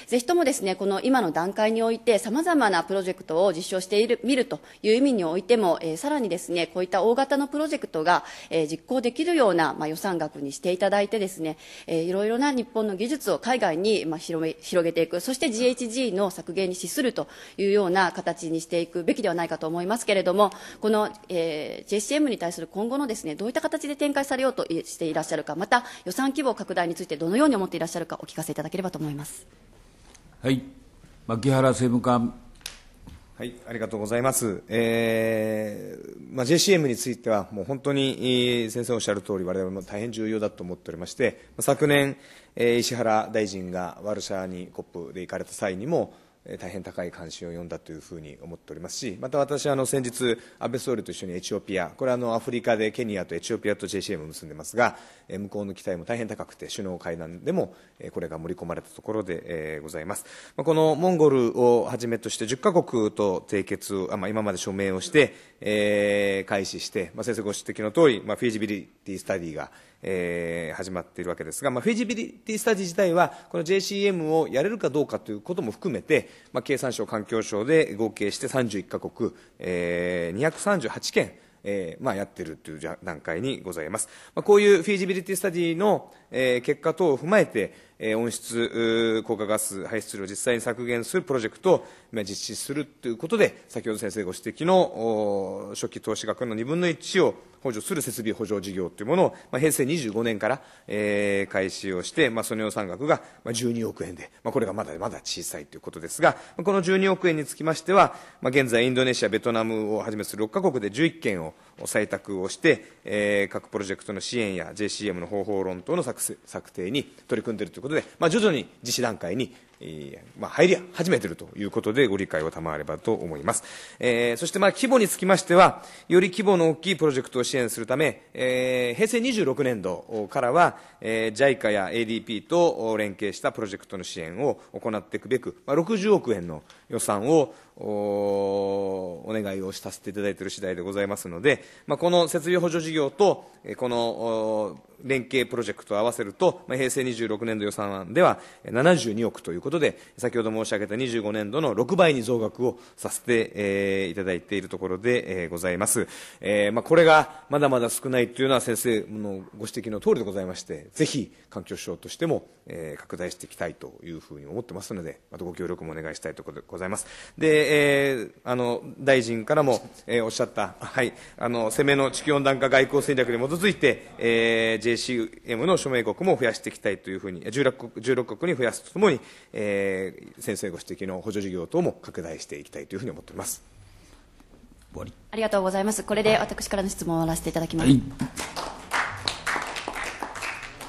ぜひともですね、この今の段階において、様々なプロジェクトを実証している、見るという意味においても、えー、さらにですね、こういった大型のプロジェクトが、えー、実行できるような、まあ、予算額にしていただいてですね、えー、いろいろな日本の技術を海外に、まあ、広め、広げていく、そして GHG の削減に資するというような形にしていくべきではないかと思いますけれども、この、えー、JCM に対する今後のですね、どういった形で展開されようとしていらっしゃるか、また予算規模拡大についてどのように思っていらっしゃるかお聞かせいただければと思います。はい、牧原政務官。はい、ありがとうございます。えー、まあ、JCM については、もう本当に、先生おっしゃる通り、われわれも大変重要だと思っておりまして、昨年、えー、石原大臣がワルシャワに COP で行かれた際にも、大変高い関心を呼んだというふうに思っておりますし、また私はあの先日、安倍総理と一緒にエチオピア、これはあのアフリカでケニアとエチオピアと JCM を結んでますが、向こうの期待も大変高くて、首脳会談でもこれが盛り込まれたところでございます。このモンゴルをはじめとして10カ国と締結を、まあ、今まで署名をして、え開始して、まあ、先生ご指摘の通り、まあ、フィージビリティスタディがえー、始まっているわけですが、まあ、フィジビリティスタジー自体は、この JCM をやれるかどうかということも含めて、まあ、経産省、環境省で合計して31か国、えー、238件、えーまあ、やってるという段階にございます。まあ、こういうフィジビリティスタディの、えー、結果等を踏まえて、温室効果ガス排出量を実際に削減するプロジェクトを実施するということで、先ほど先生ご指摘の初期投資額の2分の1を補助する設備補助事業というものを、平成25年から、え開始をして、まあ、その予算額が12億円で、まあ、これがまだまだ小さいということですが、この12億円につきましては、まあ、現在インドネシア、ベトナムをはじめする6カ国で11件を採択をして、えー、各プロジェクトの支援や JCM の方法論等の策定に取り組んでいるということで、まあ、徐々に実施段階に、えーまあ、入り始めているということで、ご理解を賜ればと思います。えー、そして、まあ、規模につきましては、より規模の大きいプロジェクトを支援するため、えー、平成26年度からは、えー、JICA や ADP と連携したプロジェクトの支援を行っていくべく、まあ、60億円の予算をお願いをさせていただいている次第でございますので、まあ、この設備補助事業と、この連携プロジェクトを合わせると、まあ、平成26年度予算案では72億ということで、先ほど申し上げた25年度の6倍に増額をさせて、えー、いただいているところで、えー、ございます。えーまあ、これがまだまだ少ないというのは先生のご指摘の通りでございまして、ぜひ環境省としても、えー、拡大していきたいというふうに思ってますので、またご協力もお願いしたいところでございます。でえー、あの大臣からも、えー、おっしゃった、はい、あの攻めの地球温暖化外交戦略に基づいて、えー、JCM の署名国も増やしていきたいというふうに、16, 16国に増やすとともに、えー、先生ご指摘の補助事業等も拡大していきたいというふうに思っております。ありがとうございます。これで私からの質問を終わらせていただきます。はい、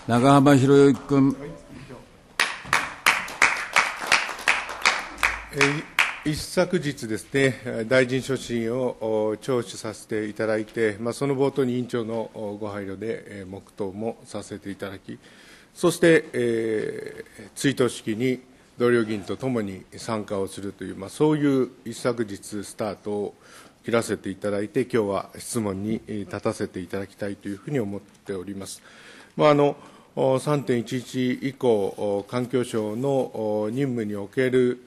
長浜博之君。はいえー一昨日ですね、大臣所信を聴取させていただいて、まあ、その冒頭に委員長のご配慮で黙祷もさせていただき、そして、えー、追悼式に同僚議員とともに参加をするという、まあ、そういう一昨日スタートを切らせていただいて、今日は質問に立たせていただきたいというふうに思っております。まあ、あの3.11以降、環境省の任務における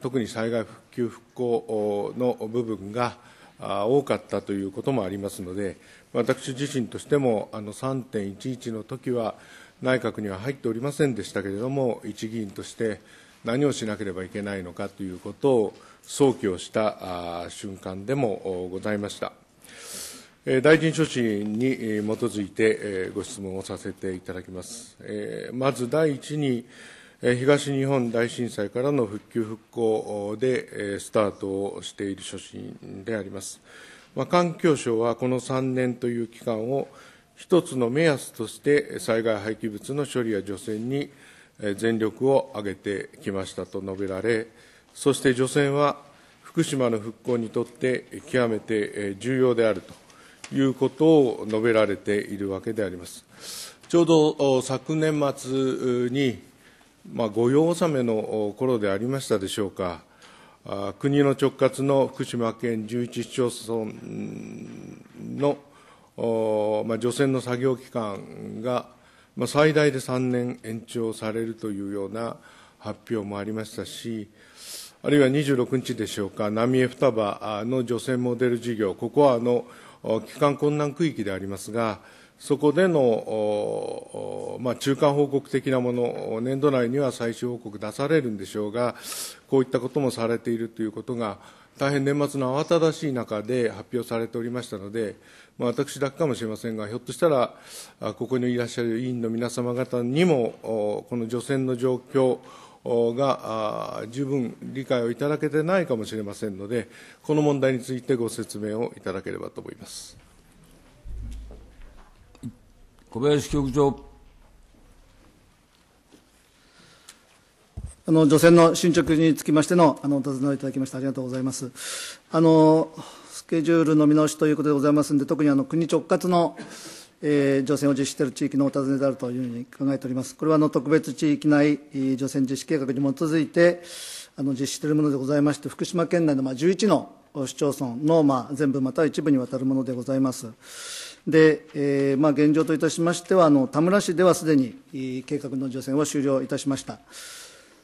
特に災害復旧・復興の部分が多かったということもありますので、私自身としても、3.11のときは内閣には入っておりませんでしたけれども、一議員として何をしなければいけないのかということを想起をした瞬間でもございました。大臣所信に基づいてご質問をさせていただきます。まず第一に、東日本大震災からの復旧・復興でスタートをしている所信であります。環境省はこの3年という期間を、一つの目安として災害廃棄物の処理や除染に全力を挙げてきましたと述べられ、そして除染は福島の復興にとって極めて重要であるということを述べられているわけであります。ちょうど昨年末にまあ、御用納めの頃でありましたでしょうか、国の直轄の福島県11市町村の、まあ、除染の作業期間が、まあ、最大で3年延長されるというような発表もありましたし、あるいは26日でしょうか、浪江双葉の除染モデル事業、ここはあの帰還困難区域でありますが、そこでの、まあ、中間報告的なもの、年度内には最終報告出されるんでしょうが、こういったこともされているということが、大変年末の慌ただしい中で発表されておりましたので、まあ、私だけかもしれませんが、ひょっとしたら、ここにいらっしゃる委員の皆様方にも、この除染の状況、が十分理解をいただけてないかもしれませんので、この問題についてご説明をいただければと思います。小林局長。あの、除染の進捗につきましての、あの、お尋ねをいただきまして、ありがとうございます。あの、スケジュールの見直しということでございますので、特にあの、国直轄の、えー、除染を実施している地域のお尋ねであるというふうに考えております。これはあの特別地域内、えー、除染実施計画に基づいてあの実施しているものでございまして、福島県内のまあ11の市町村のまあ全部または一部にわたるものでございます。で、えーまあ、現状といたしましては、あの田村市ではすでに計画の除染を終了いたしました。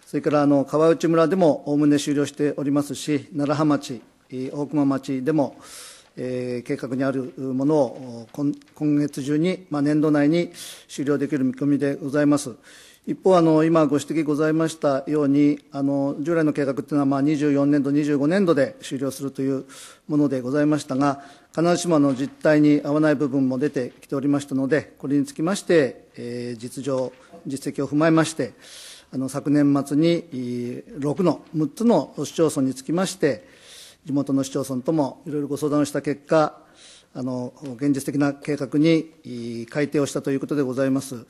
それからあの川内村でもおおむね終了しておりますし、楢葉町、大熊町でも、えー、計画にあるものを今今月中に、まあ、年度内に終了できる見込みでございます。一方あの、今ご指摘ございましたように、あの従来の計画というのは、まあ、24年度、25年度で終了するというものでございましたが、必ずしもの実態に合わない部分も出てきておりましたので、これにつきまして、えー、実情、実績を踏まえまして、あの昨年末に6の6つの市町村につきまして、地元の市町村ともいろいろご相談をした結果、あの現実的な計画に改定をしたということでございます。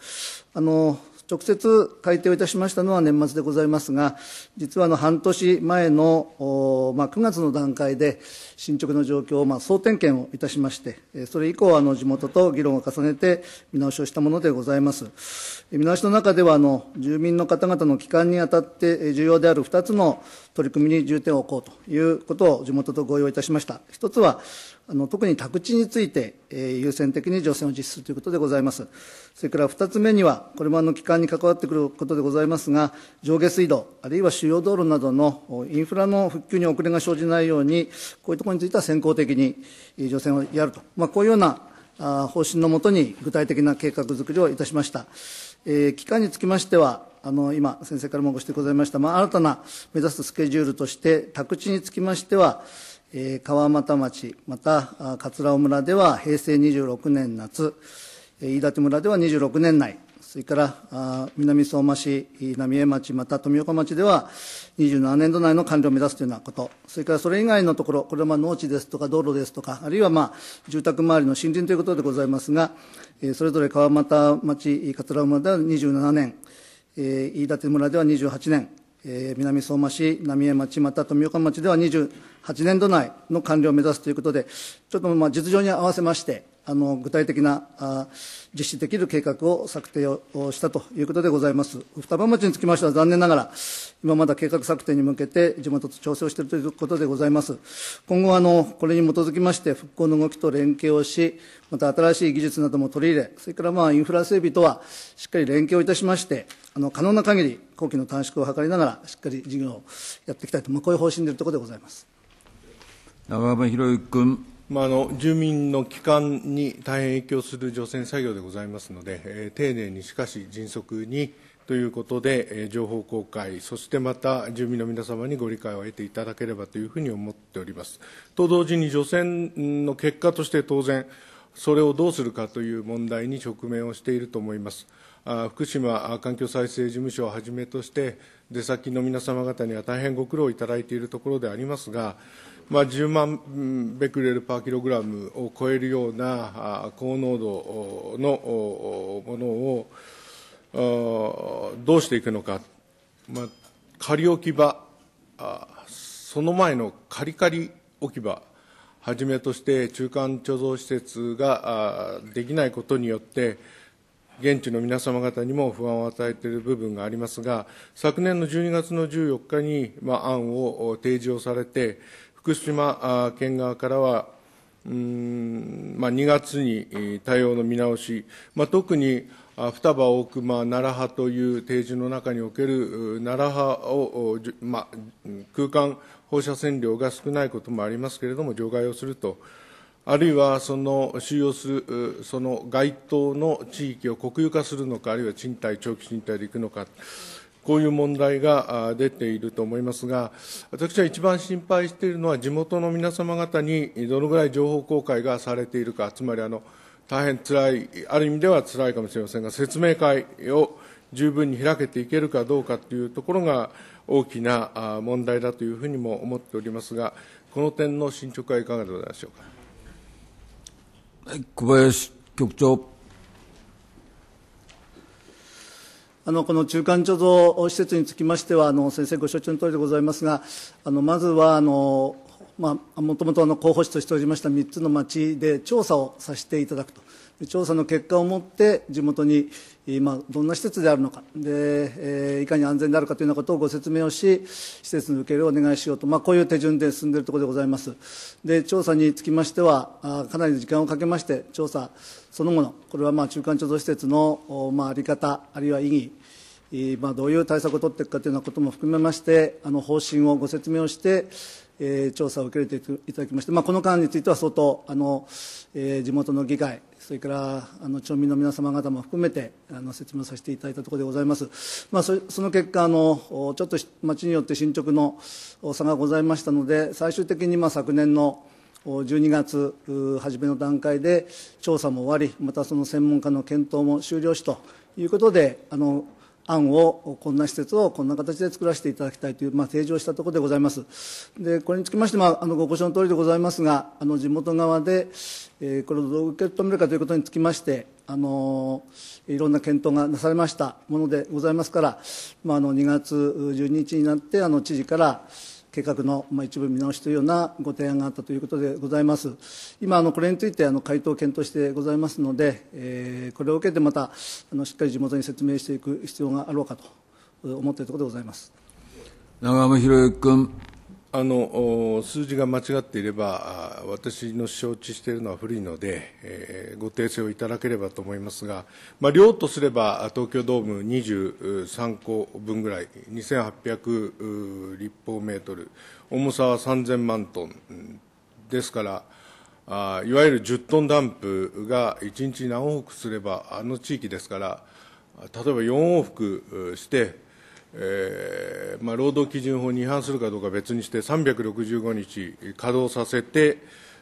あの直接改定をいたしましたのは年末でございますが、実はあの半年前の、まあ、9月の段階で、進捗の状況をまあ総点検をいたしまして、それ以降、あの地元と議論を重ねて見直しをしたものでございます。見直しの中ではあの、住民の方々の帰還にあたって重要である2つの取り組みに重点を置こうということを地元と合意をいたしました。1つはあの特に宅地について、えー、優先的に除染を実施するということでございます。それから2つ目には、これもあの期間に関わってくることでございますが、上下水道、あるいは主要道路などのインフラの復旧に遅れが生じないように、こういうところについては先行的に除染をやると、まあ、こういうような方針のもとに具体的な計画づくりをいたしました。えー、期間につきましては、あの今、先生からもご指摘ございました、まあ、新たな目指すスケジュールとして、宅地につきましては、え川俣町また桂尾村では平成26年夏飯舘村では26年内それから南相馬市浪江町また富岡町では27年度内の完了を目指すというようなことそれからそれ以外のところこれはまあ農地ですとか道路ですとかあるいはまあ住宅周りの森林ということでございますが、えそれぞれ川俣町桂尾村では27年、え飯舘村では28年え南相馬市、浪江町、また富岡町では28年度内の完了を目指すということで、ちょっとまあ実情に合わせまして、あの具体的なあ実施できる計画を策定をしたということでございます。双葉町につきましては残念ながら、今まだ計画策定に向けて地元と調整をしているということでございます。今後あの、これに基づきまして復興の動きと連携をし、また新しい技術なども取り入れ、それからまあインフラ整備とはしっかり連携をいたしまして、あの可能な限り工期の短縮を図りながら、しっかり事業をやっていきたいと、まあ、こういう方針でいるところでございます長浜博之君。まあ、あの住民の帰還に大変影響する除染作業でございますので、えー、丁寧にしかし迅速にということで、えー、情報公開、そしてまた住民の皆様にご理解を得ていただければというふうに思っております。と同時に除染の結果として当然、それをどうするかという問題に直面をしていると思います。福島環境再生事務所をはじめとして、出先の皆様方には大変ご苦労いただいているところでありますが、まあ、10万ベクレルパーキログラムを超えるような高濃度のものをどうしていくのか、まあ、仮置き場、その前のカリカリ置き場、はじめとして中間貯蔵施設ができないことによって、現地の皆様方にも不安を与えている部分がありますが、昨年の12月の14日に、ま案を提示をされて、福島県側からは、うんまあ、2月に対応の見直し、まあ、特に双葉大熊奈良派という提示の中における奈良派を、まあ、空間放射線量が少ないこともありますけれども、除外をすると。あるいはその収容する、その該当の地域を国有化するのか、あるいは賃貸、長期賃貸でいくのか、こういう問題が出ていると思いますが、私は一番心配しているのは、地元の皆様方にどのぐらい情報公開がされているか、つまりあの大変つらい、ある意味ではつらいかもしれませんが、説明会を十分に開けていけるかどうかというところが大きな問題だというふうにも思っておりますが、この点の進捗はいかがでございましょうか。小林局長。あのこの中間貯蔵施設につきましては、あの先生、ご承知のとおりでございますが、あのまずはあの、まあ、もともとあの候補地としておりました3つの町で調査をさせていただくと、調査の結果をもって、地元に今どんな施設であるのかで、えー、いかに安全であるかというようなことをご説明をし施設の受け入れをお願いしようと、まあ、こういう手順で進んでいるところでございますで調査につきましてはあかなり時間をかけまして調査その後のこれはまあ中間貯蔵施設の、まあ、あり方あるいは意義まあ、どういう対策を取っていくかというようなことも含めましてあの方針をご説明をして、え調査を受け入れていただきまして、まあ、この間については相当あの、えー、地元の議会それからあの町民の皆様方も含めてあの説明させていただいたところでございます、まあ、その結果あの、ちょっと町によって進捗の差がございましたので、最終的にまあ昨年の12月初めの段階で調査も終わり、またその専門家の検討も終了しということで、あの案をこんな施設をこんな形で作らせていただきたいという、まあ、提示をしたところでございますでこれにつきまして、まあ、のご承知のおりでございますがあの地元側で、えー、これをどう受け止めるかということにつきましてあのいろんな検討がなされましたものでございますから、まあ、あの2月12日になってあの知事から、計画の一部見直しというようなご提案があったということでございます。今、あのこれについてあの回答を検討してございますので、えー、これを受けてまたあのしっかり地元に説明していく必要があろうかと思っているところでございます。長山博之君。あの数字が間違っていれば、私の承知しているのは古いので、えー、ご訂正をいただければと思いますが、まあ、量とすれば東京ドーム23個分ぐらい、2800立方メートル、重さは3000万トンですから、あいわゆる10トンダンプが1日何往復すれば、あの地域ですから、例えば4往復して、えーまあ、労働基準法に違反するかどうか別にして、365日稼働させて、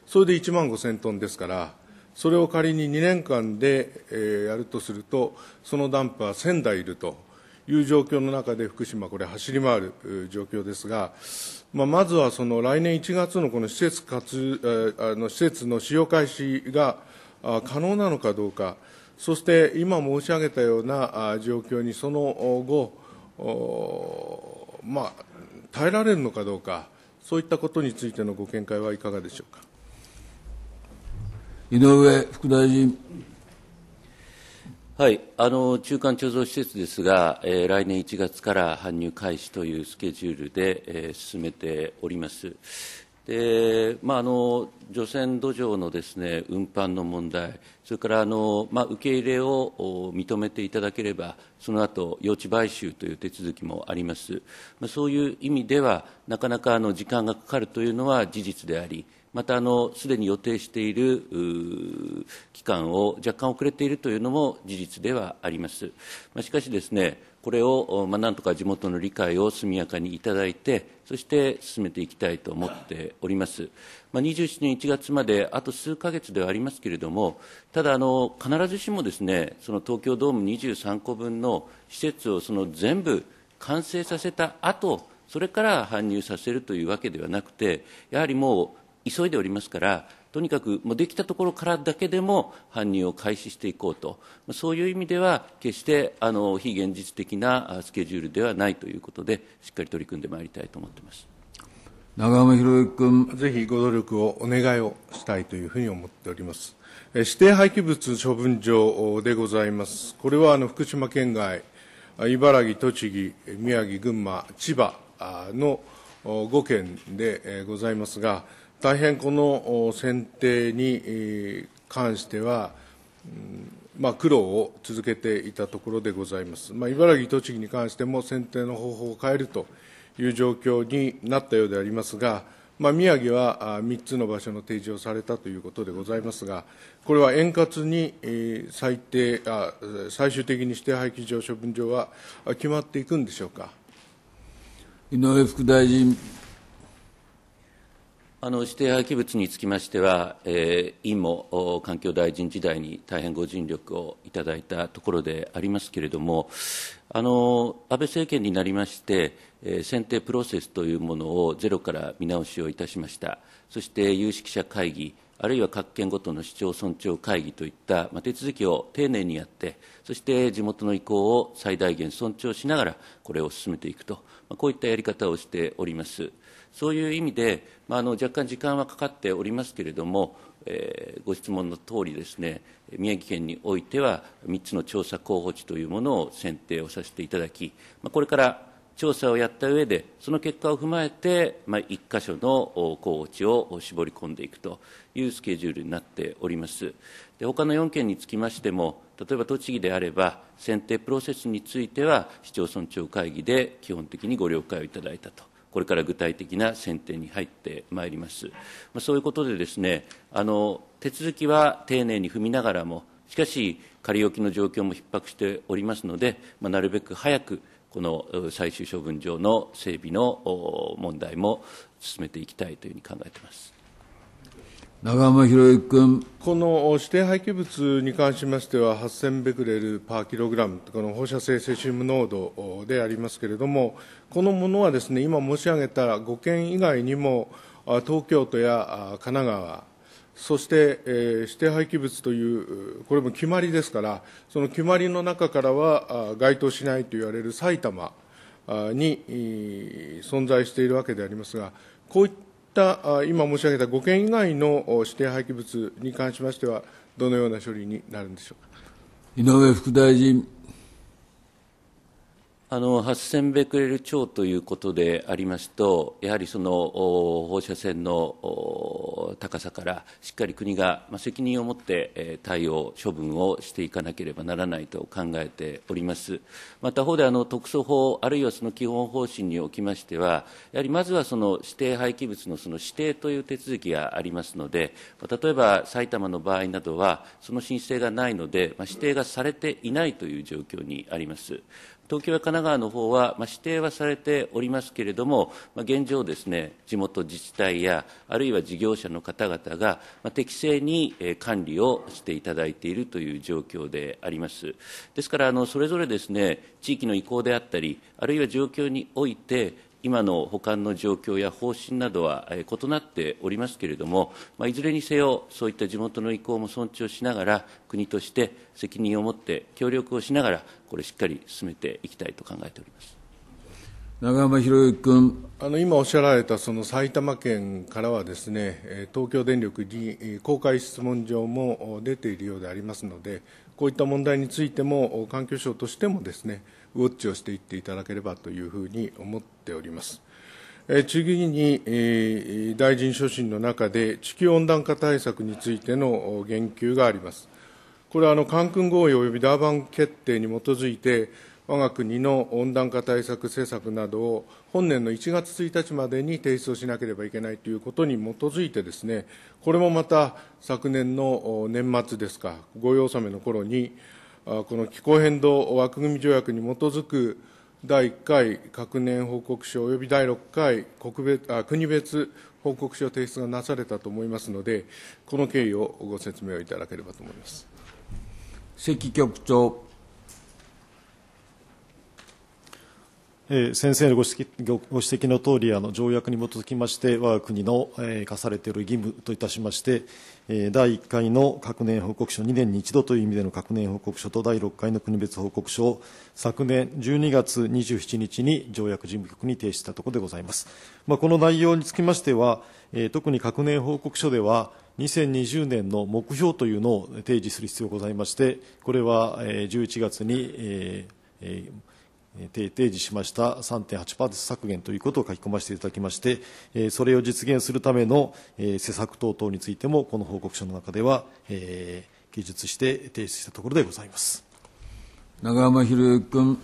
それで1万5000トンですから、それを仮に2年間で、えー、やるとすると、そのダンプは1000台いるという状況の中で、福島、これ、走り回る状況ですが、まあ、まずはその来年1月のこの施設活、あの施設の使用開始が可能なのかどうか、そして今申し上げたような状況にその後、まあ、耐えられるのかどうか、そういったことについてのご見解はいかがでしょうか。井上副大臣。はい、あの中間貯蔵施設ですが、えー、来年1月から搬入開始というスケジュールで、えー、進めております。でまあ、あの除染土壌のです、ね、運搬の問題、それからあの、まあ、受け入れを認めていただければ、その後用地買収という手続きもあります、まあ、そういう意味では、なかなかあの時間がかかるというのは事実であり、またすでに予定している期間を若干遅れているというのも事実ではあります。まあ、しかしですねこれを、まあ、なんとか地元の理解を速やかにいただいて、そして進めていきたいと思っております。まあ、27年1月まであと数か月ではありますけれども、ただあの、必ずしもです、ね、その東京ドーム23個分の施設をその全部完成させた後それから搬入させるというわけではなくて、やはりもう急いでおりますから、とにかくもうできたところからだけでも搬入を開始していこうと、そういう意味では、決してあの非現実的なスケジュールではないということで、しっかり取り組んでまいりたいと思っています。長山博之君。ぜひご努力をお願いをしたいというふうに思っております。指定廃棄物処分場でございます。これはあの福島県外、茨城、栃木、宮城、群馬、千葉の5県でございますが、大変この選定に関しては、まあ、苦労を続けていたところでございます。まあ、茨城、栃木に関しても選定の方法を変えるという状況になったようでありますが、まあ、宮城は3つの場所の提示をされたということでございますが、これは円滑に最低あ最終的に指定廃棄場処分場は決まっていくんでしょうか。井上副大臣あの指定廃棄物につきましては、えー、委員も環境大臣時代に大変ご尽力をいただいたところでありますけれども、あの安倍政権になりまして、えー、選定プロセスというものをゼロから見直しをいたしました、そして有識者会議、あるいは各県ごとの市町村長会議といった、まあ、手続きを丁寧にやって、そして地元の意向を最大限尊重しながら、これを進めていくと、まあ、こういったやり方をしております。そういう意味で、まあ、あの若干時間はかかっておりますけれども、えー、ご質問の通りですね宮城県においては3つの調査候補地というものを選定をさせていただき、まあ、これから調査をやった上でその結果を踏まえて、まあ、1か所の候補地を絞り込んでいくというスケジュールになっておりますで他の4県につきましても例えば栃木であれば選定プロセスについては市町村長会議で基本的にご了解をいただいたとこれから具体的な選定に入ってまいります。まあ、そういうことでですね、あの、手続きは丁寧に踏みながらも、しかし、仮置きの状況も逼迫しておりますので、まあ、なるべく早く、この最終処分場の整備の問題も進めていきたいというふうに考えています。長浜博之君。この指定廃棄物に関しましては、8000ベクレルパーキログラム、この放射性セシウム濃度でありますけれども、このものはですね、今申し上げた5県以外にも、東京都や神奈川、そして、え指定廃棄物という、これも決まりですから、その決まりの中からは該当しないと言われる埼玉に存在しているわけでありますが、こういった今申し上げた5件以外の指定廃棄物に関しましては、どのような処理になるんでしょうか。井上副大臣あの8000ベクレル超ということでありますと、やはりその放射線の高さからしっかり国が責任を持って対応、処分をしていかなければならないと考えております。また他であの特措法、あるいはその基本方針におきましては、やはりまずはその指定廃棄物のその指定という手続きがありますので、例えば埼玉の場合などは、その申請がないので、指定がされていないという状況にあります。東京や神奈川の方は、まあ、指定はされておりますけれども、まあ、現状ですね、地元自治体や、あるいは事業者の方々が、まあ、適正に管理をしていただいているという状況であります。ですから、あのそれぞれですね、地域の意向であったり、あるいは状況において、今の保管の状況や方針などは異なっておりますけれども、まあ、いずれにせよ、そういった地元の意向も尊重しながら、国として責任を持って協力をしながら、これ、しっかり進めていきたいと考えております。長山博之君あの今おっしゃられたその埼玉県からはですね東京電力に公開質問状も出ているようでありますのでこういった問題についても環境省としてもですねウォッチをしていっていただければというふうに思っております。次に、大臣所信の中で、地球温暖化対策についての言及があります。これはあの関空合意及びダーバン決定に基づいて、我が国の温暖化対策政策などを本年の1月1日までに提出をしなければいけないということに基づいてですね、これもまた昨年の年末ですか、御用納めの頃に、この気候変動枠組み条約に基づく第1回各年報告書及び第6回国別あ国別報告書提出がなされたと思いますので、この経緯をご説明をいただければと思います。関局長え先生のご指摘のとおりあの条約に基づきまして我が国の、えー、課されている義務といたしまして、えー、第1回の各年報告書2年に1度という意味での各年報告書と第6回の国別報告書を昨年12月27日に条約事務局に提出したところでございます、まあ、この内容につきましては、えー、特に各年報告書では2020年の目標というのを提示する必要がございましてこれは11月に、えーえー提示しました3.8%削減ということを書き込ませていただきまして、それを実現するための施策等々についても、この報告書の中では、記述して提出したところでございます永山博之君。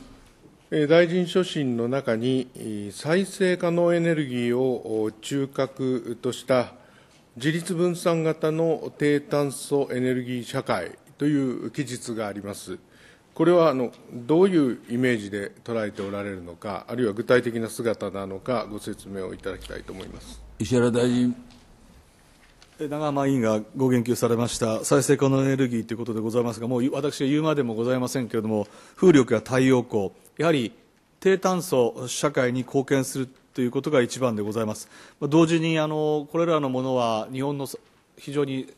大臣所信の中に、再生可能エネルギーを中核とした自立分散型の低炭素エネルギー社会という記述があります。これはあのどういうイメージで捉えておられるのか、あるいは具体的な姿なのか、ご説明をいただきたいと思います石原大臣。長浜委員がご言及されました再生可能エネルギーということでございますが、もう私が言うまでもございませんけれども、風力や太陽光、やはり低炭素社会に貢献するということが一番でございます。同時にあのこれらのものは日本の非常に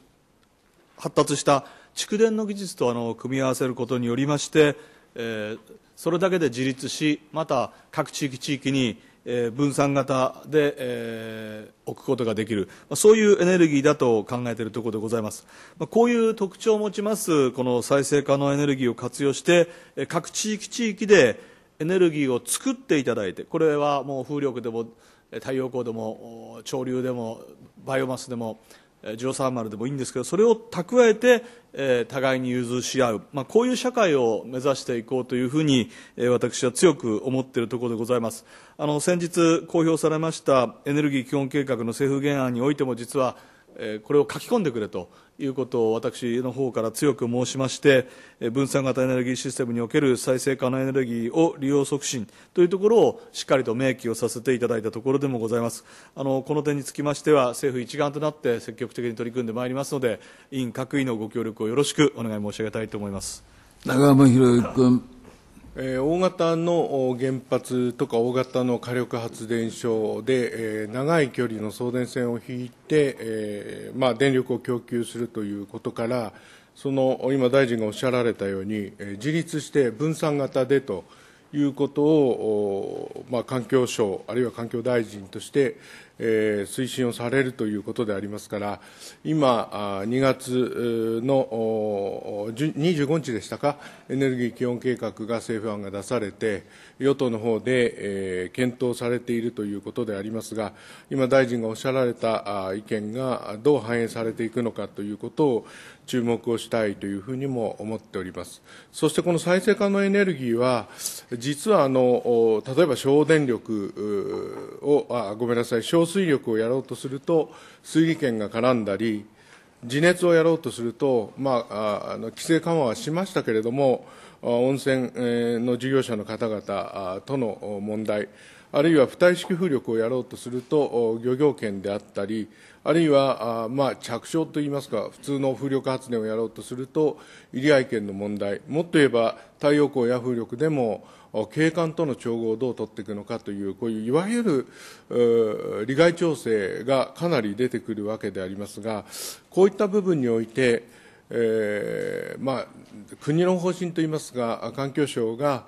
発達した蓄電の技術とあの組み合わせることによりまして、えー、それだけで自立しまた各地域地域に、えー、分散型で、えー、置くことができる、まあ、そういうエネルギーだと考えているところでございます、まあ、こういう特徴を持ちますこの再生可能エネルギーを活用して、えー、各地域地域でエネルギーを作っていただいてこれはもう風力でも太陽光でも潮流でもバイオマスでもジオサーマルでもいいんですけどそれを蓄えて、えー、互いに融通し合う、まあ、こういう社会を目指していこうというふうに、えー、私は強く思っているところでございますあの先日公表されましたエネルギー基本計画の政府原案においても実は、えー、これを書き込んでくれということを私の方から強く申しまして分散型エネルギーシステムにおける再生可能エネルギーを利用促進というところをしっかりと明記をさせていただいたところでもございますあのこの点につきましては政府一丸となって積極的に取り組んでまいりますので委員各位のご協力をよろしくお願い申し上げたいと思います長山博之君大型の原発とか大型の火力発電所で、長い距離の送電線を引いて、まあ、電力を供給するということから、その今、大臣がおっしゃられたように、自立して分散型でということを、まあ、環境省、あるいは環境大臣として、えー、推進をされるということでありますから、今、2月の25日でしたか、エネルギー基本計画が政府案が出されて、与党の方で、えー、検討されているということでありますが、今、大臣がおっしゃられた意見がどう反映されていくのかということを、注目をしたいというふうにも思っております。そしてこの再生可能エネルギーは、実はあの、例えば省電力を、あ、ごめんなさい、省水力をやろうとすると、水利権が絡んだり、地熱をやろうとすると、まあ、あの規制緩和はしましたけれども、温泉の事業者の方々との問題、あるいは浮体式風力をやろうとすると、漁業権であったり、あるいはあ、まあ、着床といいますか、普通の風力発電をやろうとすると、入合権の問題、もっと言えば太陽光や風力でも、景観との調合をどう取っていくのかという、こういういわゆる利害調整がかなり出てくるわけでありますが、こういった部分において、えーまあ、国の方針といいますが、環境省が、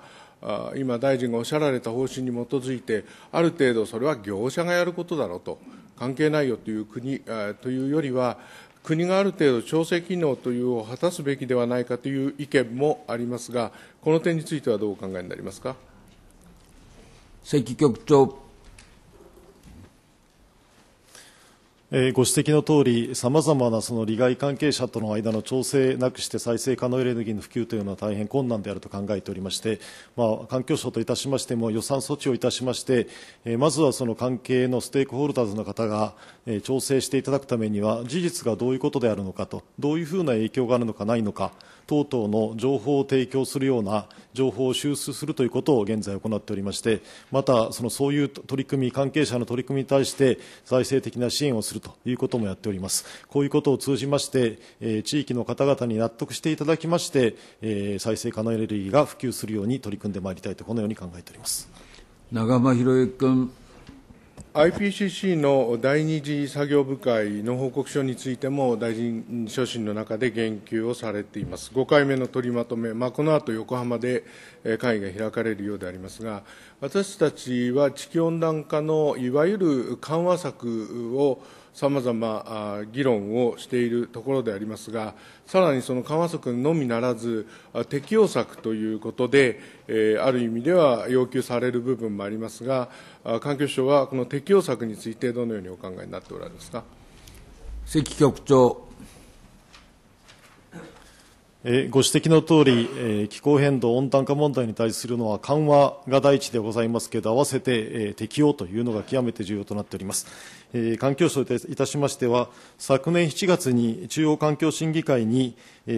今、大臣がおっしゃられた方針に基づいて、ある程度それは業者がやることだろうと関係ないよという国というよりは、国がある程度調整機能というを果たすべきではないかという意見もありますが、この点についてはどうお考えになりますか。関局長えご指摘のとおり、さまざまなその利害関係者との間の調整なくして再生可能エネルギーの普及というのは大変困難であると考えておりまして、まあ、環境省といたしましても予算措置をいたしまして、えまずはその関係のステークホルダーズの方が、え調整していただくためには、事実がどういうことであるのかと、どういうふうな影響があるのかないのか、等々の情報を提供するような情報を収集するということを現在行っておりまして、またそのそういう取り組み、関係者の取り組みに対して財政的な支援をするということもやっております。こういうことを通じまして、え地域の方々に納得していただきまして、え再生可能エネルギーが普及するように取り組んでまいりたいとこのように考えております。長間博之君。IPCC の第二次作業部会の報告書についても、大臣所信の中で言及をされています、5回目の取りまとめ、まあ、このあと横浜で会議が開かれるようでありますが、私たちは地球温暖化のいわゆる緩和策をさまざま議論をしているところでありますが、さらにその緩和策のみならず、適用策ということで、ある意味では要求される部分もありますが、環境省はこの適用策について、どのようにお考えになっておられますか。関局長ご指摘のとおり、気候変動、温暖化問題に対するのは緩和が第一でございますけど、併せて、適用というのが極めて重要となっております。環境省といたしましては、昨年7月に中央環境審議会に、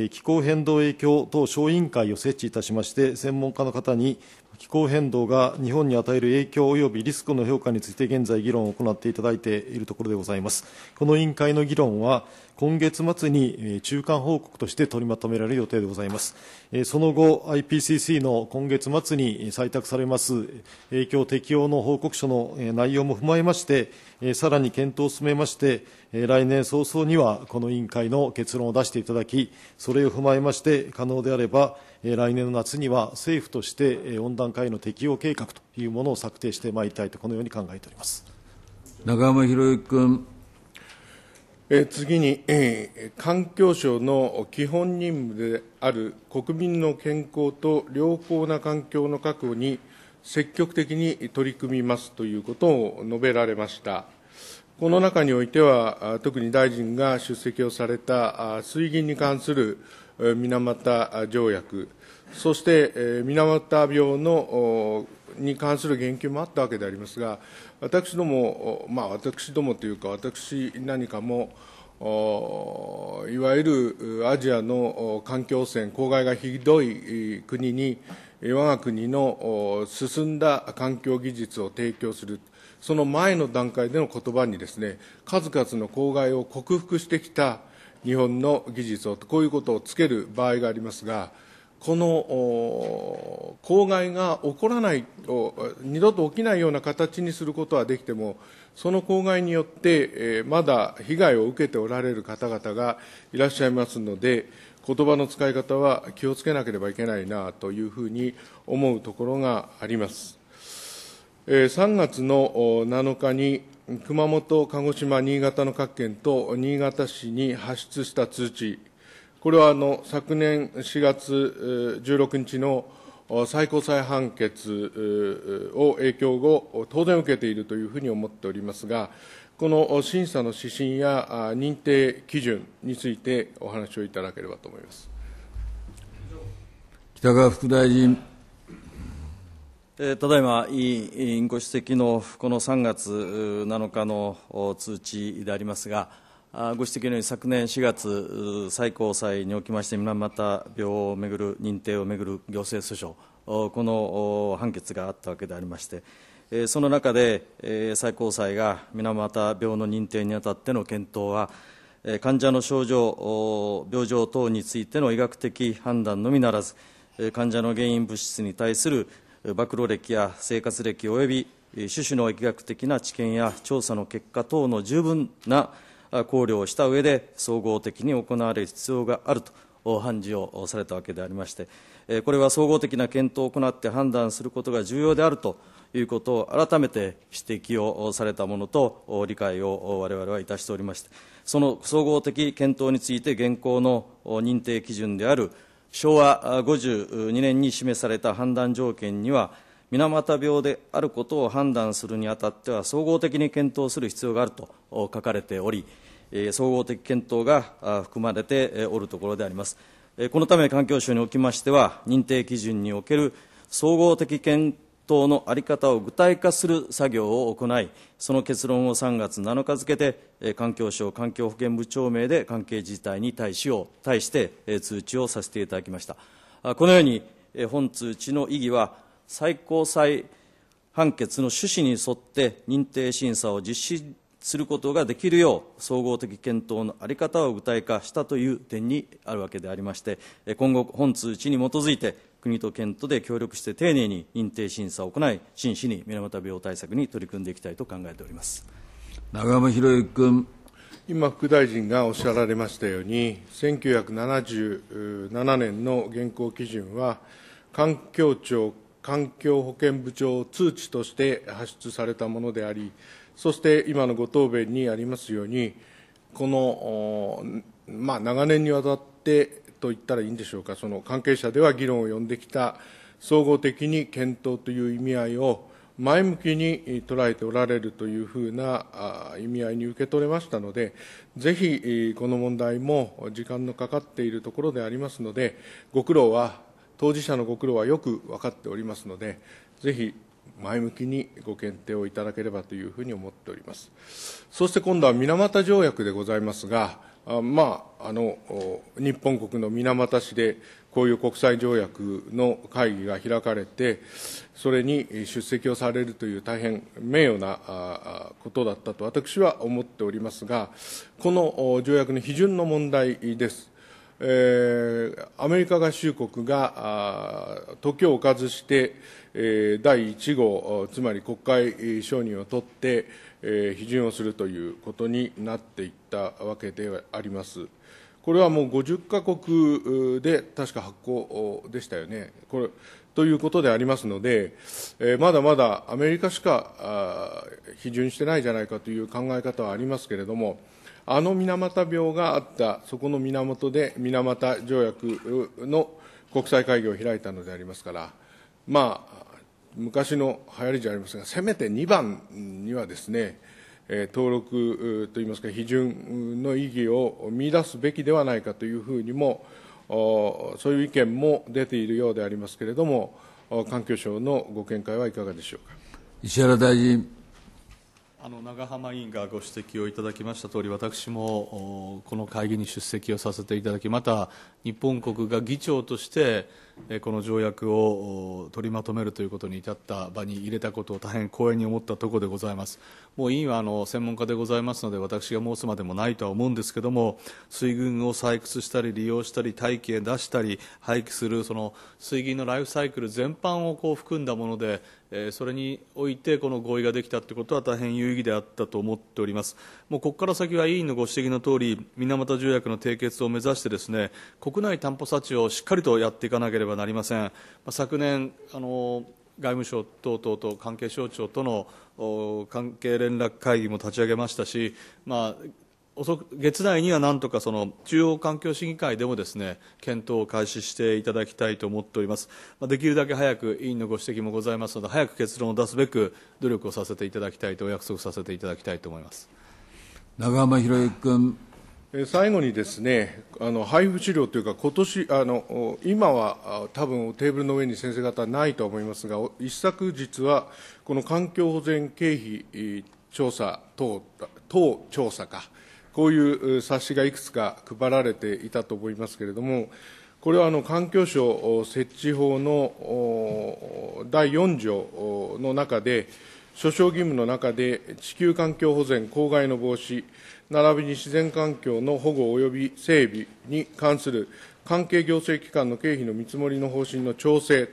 気候変動影響等小委員会を設置いたしまして、専門家の方に気候変動が日本に与える影響及びリスクの評価について現在議論を行っていただいているところでございます。この委員会の議論は、今月末に中間報告として取りまとめられる予定でございます。その後、IPCC の今月末に採択されます影響適用の報告書の内容も踏まえまして、さらに検討を進めまして、来年早々にはこの委員会の結論を出していただき、それを踏まえまして、可能であれば、来年の夏には政府として温暖化への適用計画というものを策定してまいりたいと、このように考えております。中山博之君。え次に、え環境省の基本任務である国民の健康と良好な環境の確保に積極的に取り組みますということを述べられました。この中においては、特に大臣が出席をされた水銀に関する水俣条約、そして水俣病のに関する言及もあったわけでありますが、私ども、まあ、私どもというか、私何かも、いわゆるアジアの環境汚染、公害がひどい国に、我が国の進んだ環境技術を提供する、その前の段階での言葉にですね、数々の公害を克服してきた日本の技術を、こういうことをつける場合がありますが、この公害が起こらない、二度と起きないような形にすることはできても、その公害によって、まだ被害を受けておられる方々がいらっしゃいますので、言葉の使い方は気をつけなければいけないなというふうに思うところがあります。え3月の7日に熊本、鹿児島、新潟の各県と新潟市に発出した通知、これはあの昨年4月16日の最高裁判決を影響後、当然受けているというふうに思っておりますが、この審査の指針や認定基準についてお話をいただければと思います北川副大臣。えただいま、委員ご指摘のこの3月7日の通知でありますが、ご指摘のように昨年4月、最高裁におきまして水俣病をめぐる認定をめぐる行政訴訟、この判決があったわけでありまして、その中で最高裁が水俣病の認定にあたっての検討は、患者の症状、病状等についての医学的判断のみならず、患者の原因物質に対する暴露歴や生活歴及び種々の医学的な知見や調査の結果等の十分な考慮をした上で、総合的に行われる必要があると判事をされたわけでありまして、これは総合的な検討を行って判断することが重要であるということを改めて指摘をされたものと理解をわれわれはいたしておりまして、その総合的検討について、現行の認定基準である昭和52年に示された判断条件には、水俣病であることを判断するにあたっては、総合的に検討する必要があると書かれており、総合的検討が含まれておるところであります。このため環境省におきましては、認定基準における総合的検討の在り方を具体化する作業を行い、その結論を3月7日付で、環境省環境保健部長名で関係自治体に対しを対して通知をさせていただきました。このように、本通知の意義は、最高裁判決の趣旨に沿って認定審査を実施することができるよう総合的検討の在り方を具体化したという点にあるわけでありまして今後本通知に基づいて国と県とで協力して丁寧に認定審査を行い真摯に水俣病対策に取り組んでいきたいと考えております長山博之君今副大臣がおっしゃられましたように1977年の現行基準は環境庁環境保健部長通知として発出されたものでありそして今のご答弁にありますように、この、まあ、長年にわたってと言ったらいいんでしょうか、その関係者では議論を呼んできた、総合的に検討という意味合いを前向きに捉えておられるというふうな意味合いに受け取れましたので、ぜひこの問題も時間のかかっているところでありますので、ご苦労は、当事者のご苦労はよく分かっておりますので、ぜひ前向きにご検定をいただければというふうに思っております。そして今度は水俣条約でございますが、あまあ、あの、日本国の水俣市で、こういう国際条約の会議が開かれて、それに出席をされるという大変名誉なことだったと私は思っておりますが、この条約の批准の問題です。えー、アメリカ合衆国が時を置かずして、第1号、つまり国会承認を取って、批准をするということになっていったわけであります。これはもう50か国で確か発行でしたよね。これということでありますので、えまだまだアメリカしか批准してないじゃないかという考え方はありますけれども、あの水俣病があった、そこの源で水俣条約の国際会議を開いたのでありますから、まあ、昔の流行りじゃありませんが、せめて2番にはですね、登録といいますか、批准の意義を見出すべきではないかというふうにも、そういう意見も出ているようでありますけれども、環境省のご見解はいかがでしょうか。石原大臣あの長浜委員がご指摘をいただきましたとおり、私もこの会議に出席をさせていただき、また日本国が議長として、この条約を取りまとめるということに至った場に入れたことを大変光栄に思ったところでございます、もう委員はあの専門家でございますので、私が申すまでもないとは思うんですけれども、水軍を採掘したり、利用したり、大気へ出したり、廃棄する、その水銀のライフサイクル全般をこう含んだもので、それにおいてこの合意ができたということは大変有意義であったと思っております、もうここから先は委員のご指摘のとおり、水俣条約の締結を目指して、ですね国内担保措置をしっかりとやっていかなければればなりません。昨年あの外務省等々と関係省庁との関係連絡会議も立ち上げましたし、まあ、月内にはなんとかその中央環境審議会でもですね検討を開始していただきたいと思っておりますできるだけ早く委員のご指摘もございますので早く結論を出すべく努力をさせていただきたいとお約束させていただきたいと思います長浜博之君最後にですね、あの配布資料というか、今年あの今は多分テーブルの上に先生方ないと思いますが、一昨日は、この環境保全経費調査等等調査か、こういう冊子がいくつか配られていたと思いますけれども、これはあの環境省設置法の第4条の中で、所掌義務の中で、地球環境保全、公害の防止、並びに自然環境の保護及び整備に関する関係行政機関の経費の見積もりの方針の調整、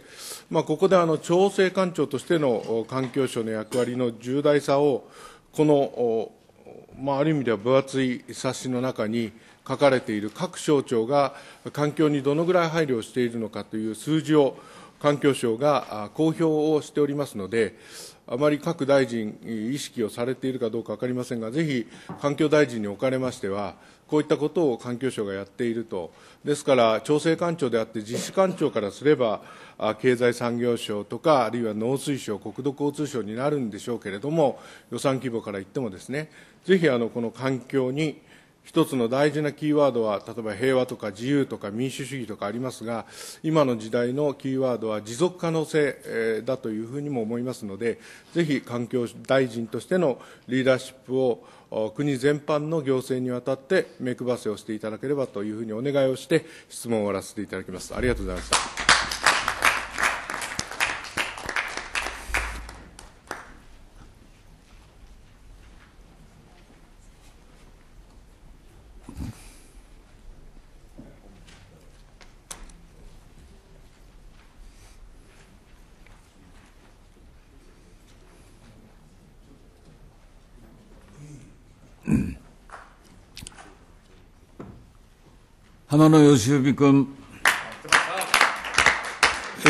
まあ、ここであの調整官庁としての環境省の役割の重大さを、この、まあ、ある意味では分厚い冊子の中に書かれている各省庁が環境にどのぐらい配慮をしているのかという数字を環境省が公表をしておりますので、あまり各大臣、意識をされているかどうか分かりませんが、ぜひ環境大臣におかれましては、こういったことを環境省がやっていると、ですから調整官庁であって、実施官庁からすれば、経済産業省とか、あるいは農水省、国土交通省になるんでしょうけれども、予算規模から言ってもですね、ぜひあのこの環境に、一つの大事なキーワードは、例えば平和とか自由とか民主主義とかありますが、今の時代のキーワードは持続可能性だというふうにも思いますので、ぜひ環境大臣としてのリーダーシップを国全般の行政にわたって目配せをしていただければというふうにお願いをして、質問を終わらせていただきます。ありがとうございました。浜野義臣君。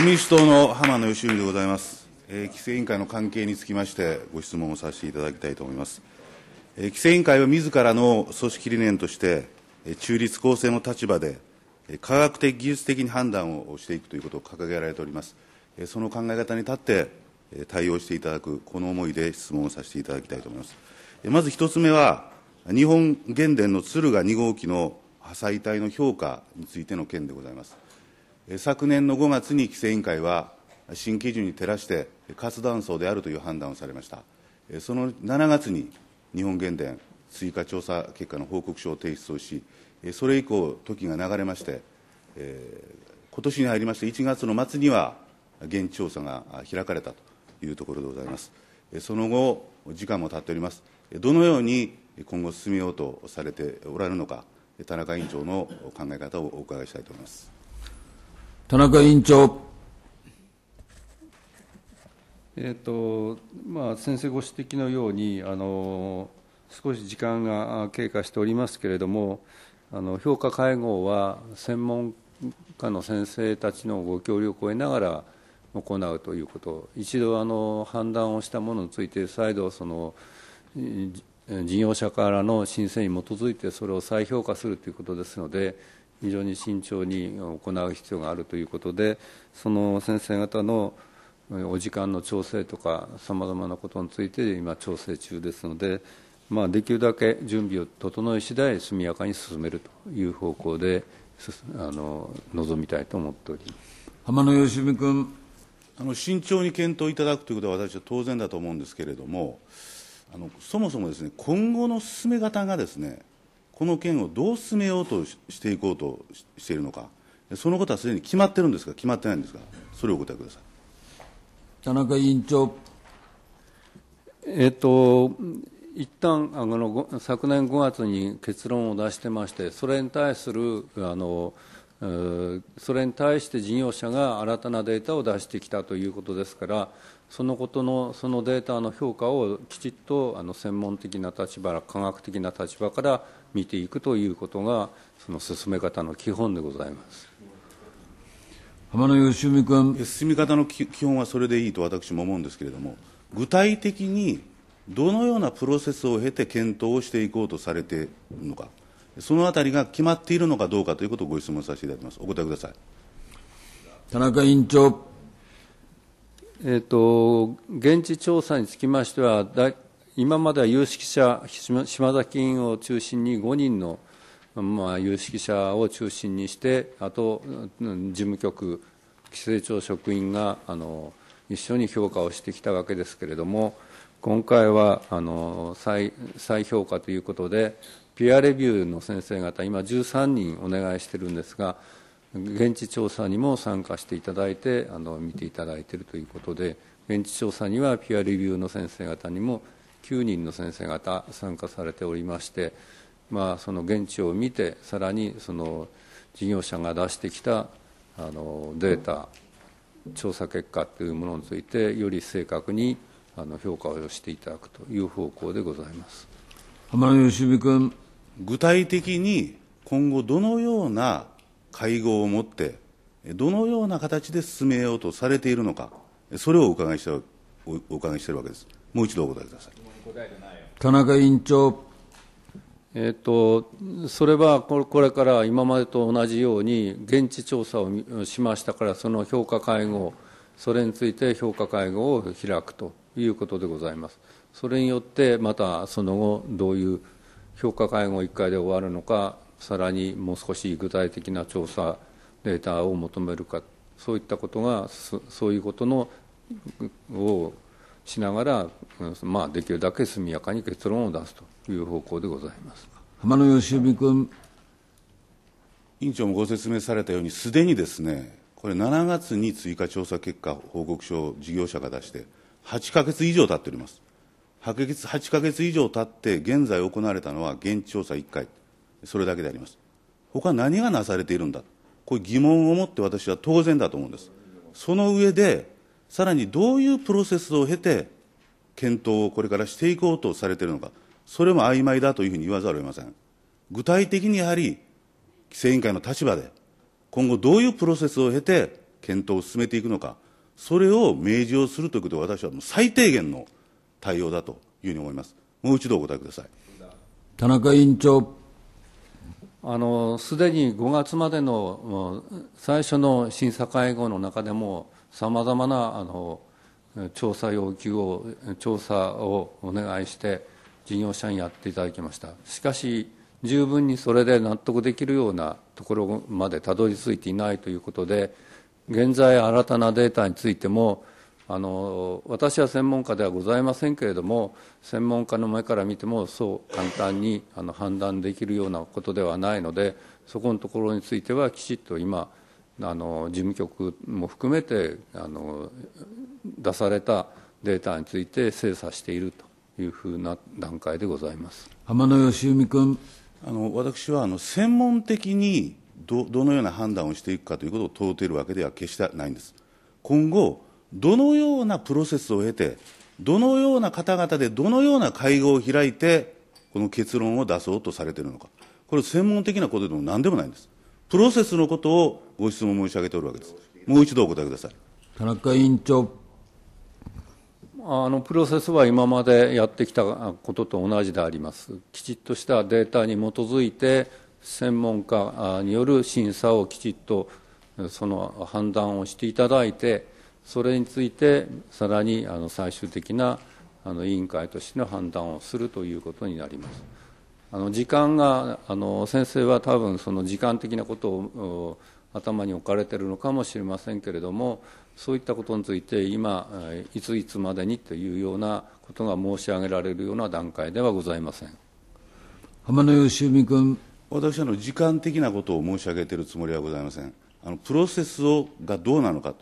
民主党の浜野義臣でございます、えー、規制委員会の関係につきまして、ご質問をさせていただきたいと思います。えー、規制委員会は自らの組織理念として、えー、中立公正の立場で、えー、科学的、技術的に判断をしていくということを掲げられております。えー、その考え方に立って、えー、対応していただく、この思いで質問をさせていただきたいと思います。えー、まず一つ目は、日本原電の敦賀2号機の破砕帯の評価についての件でございます。昨年の5月に規制委員会は、新基準に照らして活断層であるという判断をされました。その7月に日本原電追加調査結果の報告書を提出をし、それ以降、時が流れまして、えー、今年に入りまして1月の末には現地調査が開かれたというところでございます。その後、時間も経っております。どのように今後進めようとされておられるのか。田中委員長の考え方をお伺いしたいと思います田中委員長。えーとまあ、先生ご指摘のようにあの、少し時間が経過しておりますけれども、あの評価会合は専門家の先生たちのご協力を得ながら行うということ、一度あの判断をしたものについて、再度その、事業者からの申請に基づいてそれを再評価するということですので非常に慎重に行う必要があるということでその先生方のお時間の調整とかさまざまなことについて今調整中ですので、まあ、できるだけ準備を整え次第速やかに進めるという方向であの臨みたいと思っております浜野良純君あの慎重に検討いただくということは私は当然だと思うんですけれども。あのそもそもです、ね、今後の進め方がです、ね、この件をどう進めようとしていこうとしているのか、そのことはすでに決まってるんですか、決まってないんですか、それをお答えください田中委員長。えっと一旦あの昨年5月に結論を出してまして、それに対するあのそれに対して事業者が新たなデータを出してきたということですから、そのことのそのデータの評価をきちっとあの専門的な立場科学的な立場から見ていくということがその進め方の基本でございます浜野義美君進み方の基本はそれでいいと私も思うんですけれども具体的にどのようなプロセスを経て検討をしていこうとされているのかそのあたりが決まっているのかどうかということをご質問させていただきますお答えください田中委員長えーと、現地調査につきましてはだ今までは有識者島崎委員を中心に5人の、まあ、有識者を中心にしてあと事務局規制庁職員があの一緒に評価をしてきたわけですけれども今回はあの再再評価ということでピアレビューの先生方今13人お願いしてるんですが現地調査にも参加していただいてあの見ていただいているということで現地調査にはピアリビューの先生方にも9人の先生方参加されておりまして、まあ、その現地を見てさらにその事業者が出してきたあのデータ調査結果というものについてより正確にあの評価をしていただくという方向でございます浜田良美君具体的に今後どのような会合をもって、どのような形で進めようとされているのか、それをお伺いしたおお伺いしているわけです。もう一度お答えください。田中委員長。えーと、とそれはこれから今までと同じように現地調査をしましたからその評価会合それについて評価会合を開くということでございますそれによってまたその後どういう評価会合1回で終わるのかさらにもう少し具体的な調査データを求めるかそういったことがそういうことのをしながら、まあ、できるだけ速やかに結論を出すという方向でございます浜野義臣君。委員長もご説明されたように、すでにですね、これ、7月に追加調査結果報告書を事業者が出して、8か月以上経っております。8か月以上経って、現在行われたのは現地調査1回。それだけであります。他何がなされているんだ、こういう疑問を持って私は当然だと思うんです。その上で、さらにどういうプロセスを経て、検討をこれからしていこうとされているのか、それも曖昧だというふうに言わざるを得ません。具体的にやはり、規制委員会の立場で、今後どういうプロセスを経て検討を進めていくのか、それを明示をするということは、私はもう最低限の対応だというふうに思います。もう一度お答えください。田中委員長。あのすでに5月までの最初の審査会合の中でもさまざまなあの調査要求を調査をお願いして事業者にやっていただきましたしかし十分にそれで納得できるようなところまでたどり着いていないということで現在新たなデータについてもあの私は専門家ではございませんけれども専門家の目から見てもそう簡単にあの判断できるようなことではないのでそこのところについてはきちっと今あの事務局も含めてあの出されたデータについて精査しているというふうな段階でございます浜野義文君あの私はあの専門的にどどのような判断をしていくかということを問うているわけでは決してないんです。今後どのようなプロセスを経て、どのような方々でどのような会合を開いて、この結論を出そうとされているのか、これ、専門的なことでも何でもないんです。プロセスのことをご質問申し上げておるわけです。もう一度お答えください。田中委員長。あのプロセスは今までやってきたことと同じであります。きちっとしたデータに基づいて、専門家による審査をきちっとその判断をしていただいて、それについてさらにあの最終的なあの委員会としての判断をするということになります。あの時間があの先生は多分その時間的なことを頭に置かれているのかもしれませんけれどもそういったことについて今いついつまでにというようなことが申し上げられるような段階ではございません浜野義文君私はの時間的なことを申し上げているつもりはございませんあのプロセスをがどうなのかと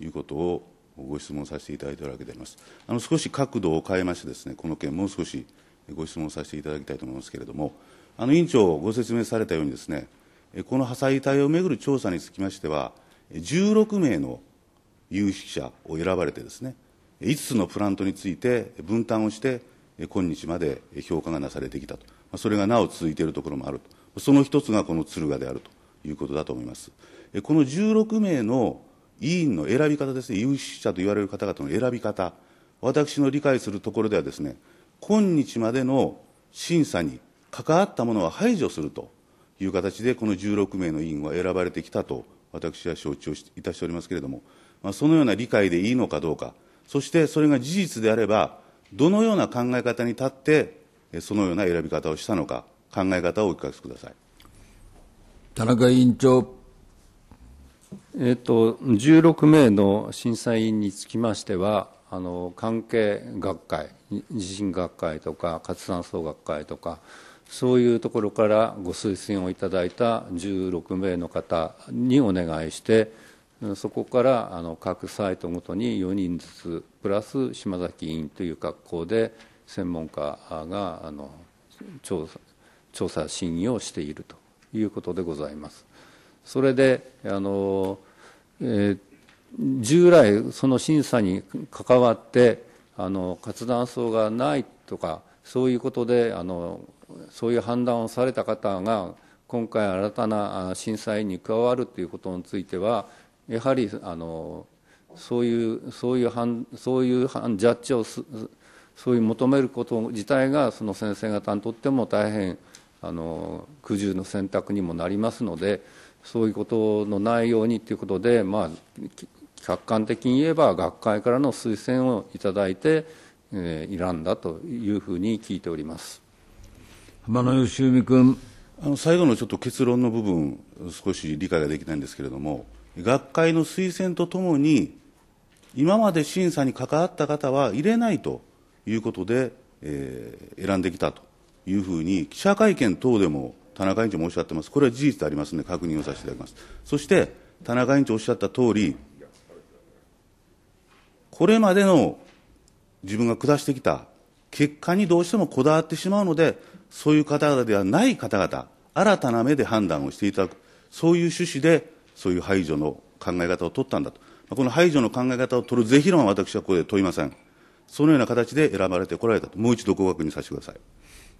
いうことをご質問させていただいているわけであります。あの少し角度を変えましてですね、この件もう少しご質問させていただきたいと思いますけれども、あの委員長ご説明されたようにですね、この破砕体をめぐる調査につきましては、16名の有識者を選ばれてですね、5つのプラントについて分担をして、今日まで評価がなされてきたと、それがなお続いているところもあると、その一つがこの敦賀であるということだと思います。この16名の委員の選び方ですね、有識者と言われる方々の選び方、私の理解するところではですね、今日までの審査に関わったものは排除するという形で、この16名の委員は選ばれてきたと、私は承知をいたしておりますけれども、まあ、そのような理解でいいのかどうか、そしてそれが事実であれば、どのような考え方に立って、そのような選び方をしたのか、考え方をお聞かせください。田中委員長。えっと、16名の審査員につきましては、あの関係学会、地震学会とか、活断層学会とか、そういうところからご推薦をいただいた16名の方にお願いして、そこからあの各サイトごとに4人ずつ、プラス島崎委員という格好で、専門家があの調査審議をしているということでございます。それであの、えー、従来その審査に関わってあの活断層がないとかそういうことであのそういう判断をされた方が今回新たな審査員に加わるということについてはやはりあのそういうそういう判そういうジャッジをすそういう求めること自体がその先生方にとっても大変あの苦渋の選択にもなりますのでそういうことのないようにということで、まあ、客観的に言えば学会からの推薦をいただいて、えー、選んだというふうに聞いております浜野義文君あの最後のちょっと結論の部分少し理解ができないんですけれども学会の推薦とともに今まで審査に関わった方は入れないということで、えー、選んできたというふうに記者会見等でも田中委員長もおっしゃってます、これは事実でありますので、確認をさせていただきます。そして田中委員長おっしゃった通り、これまでの自分が下してきた結果にどうしてもこだわってしまうので、そういう方々ではない方々、新たな目で判断をしていただく、そういう趣旨で、そういう排除の考え方を取ったんだと、この排除の考え方を取る是非論は私はここで問いません。そのような形で選ばれてこられたと、もう一度ご確認させてください。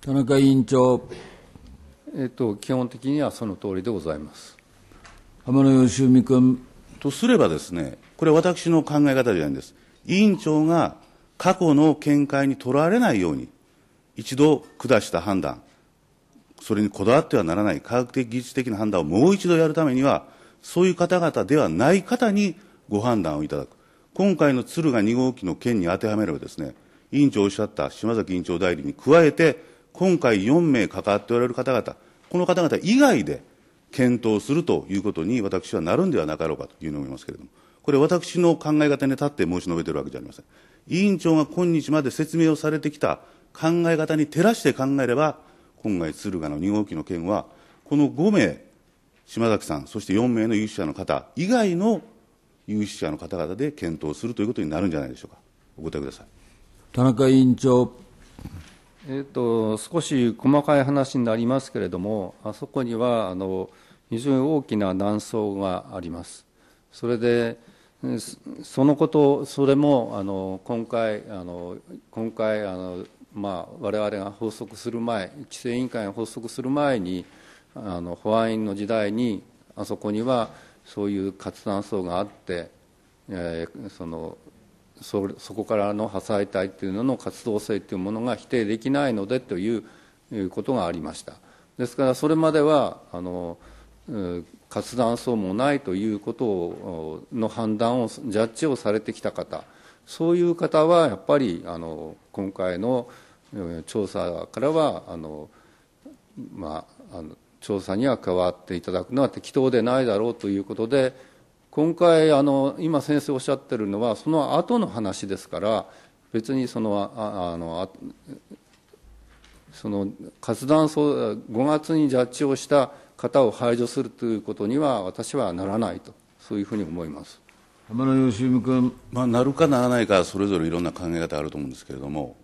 田中委員長。えっと、基本的にはその通りでございます浜野義文君。とすればですね、これ、私の考え方じゃないんです、委員長が過去の見解にとらわれないように、一度下した判断、それにこだわってはならない科学的、技術的な判断をもう一度やるためには、そういう方々ではない方にご判断をいただく、今回の敦賀2号機の件に当てはめればですね、委員長おっしゃった島崎委員長代理に加えて、今回4名関わっておられる方々、この方々以外で検討するということに私はなるんではなかろうかというふうに思いますけれども、これ私の考え方に立って申し述べているわけじゃありません。委員長が今日まで説明をされてきた考え方に照らして考えれば、今回敦賀の2号機の件は、この5名、島崎さん、そして4名の有識者の方以外の有識者の方々で検討するということになるんじゃないでしょうか。お答えください。田中委員長。えーと、少し細かい話になりますけれども、あそこにはあの非常に大きな断層があります。それでそのこと、それもあの今回、あの今回あの、まあ、我々が発足する前、規制委員会が発足する前に、あの保安院の時代に、あそこにはそういう活断層があって、えー、そのそこからの破砕体というのの活動性というものが否定できないのでということがありましたですからそれまではあの活断層もないということをの判断をジャッジをされてきた方そういう方はやっぱりあの今回の調査からはあの、まあ、あの調査には加わっていただくのは適当でないだろうということで。今回あの今先生おっしゃってるのはその後の話ですから別にそのああのその活断層5月にジャッジをした方を排除するということには私はならないとそういうふうに思います浜野義文君、まあ、なるかならないかそれぞれいろんな考え方あると思うんですけれども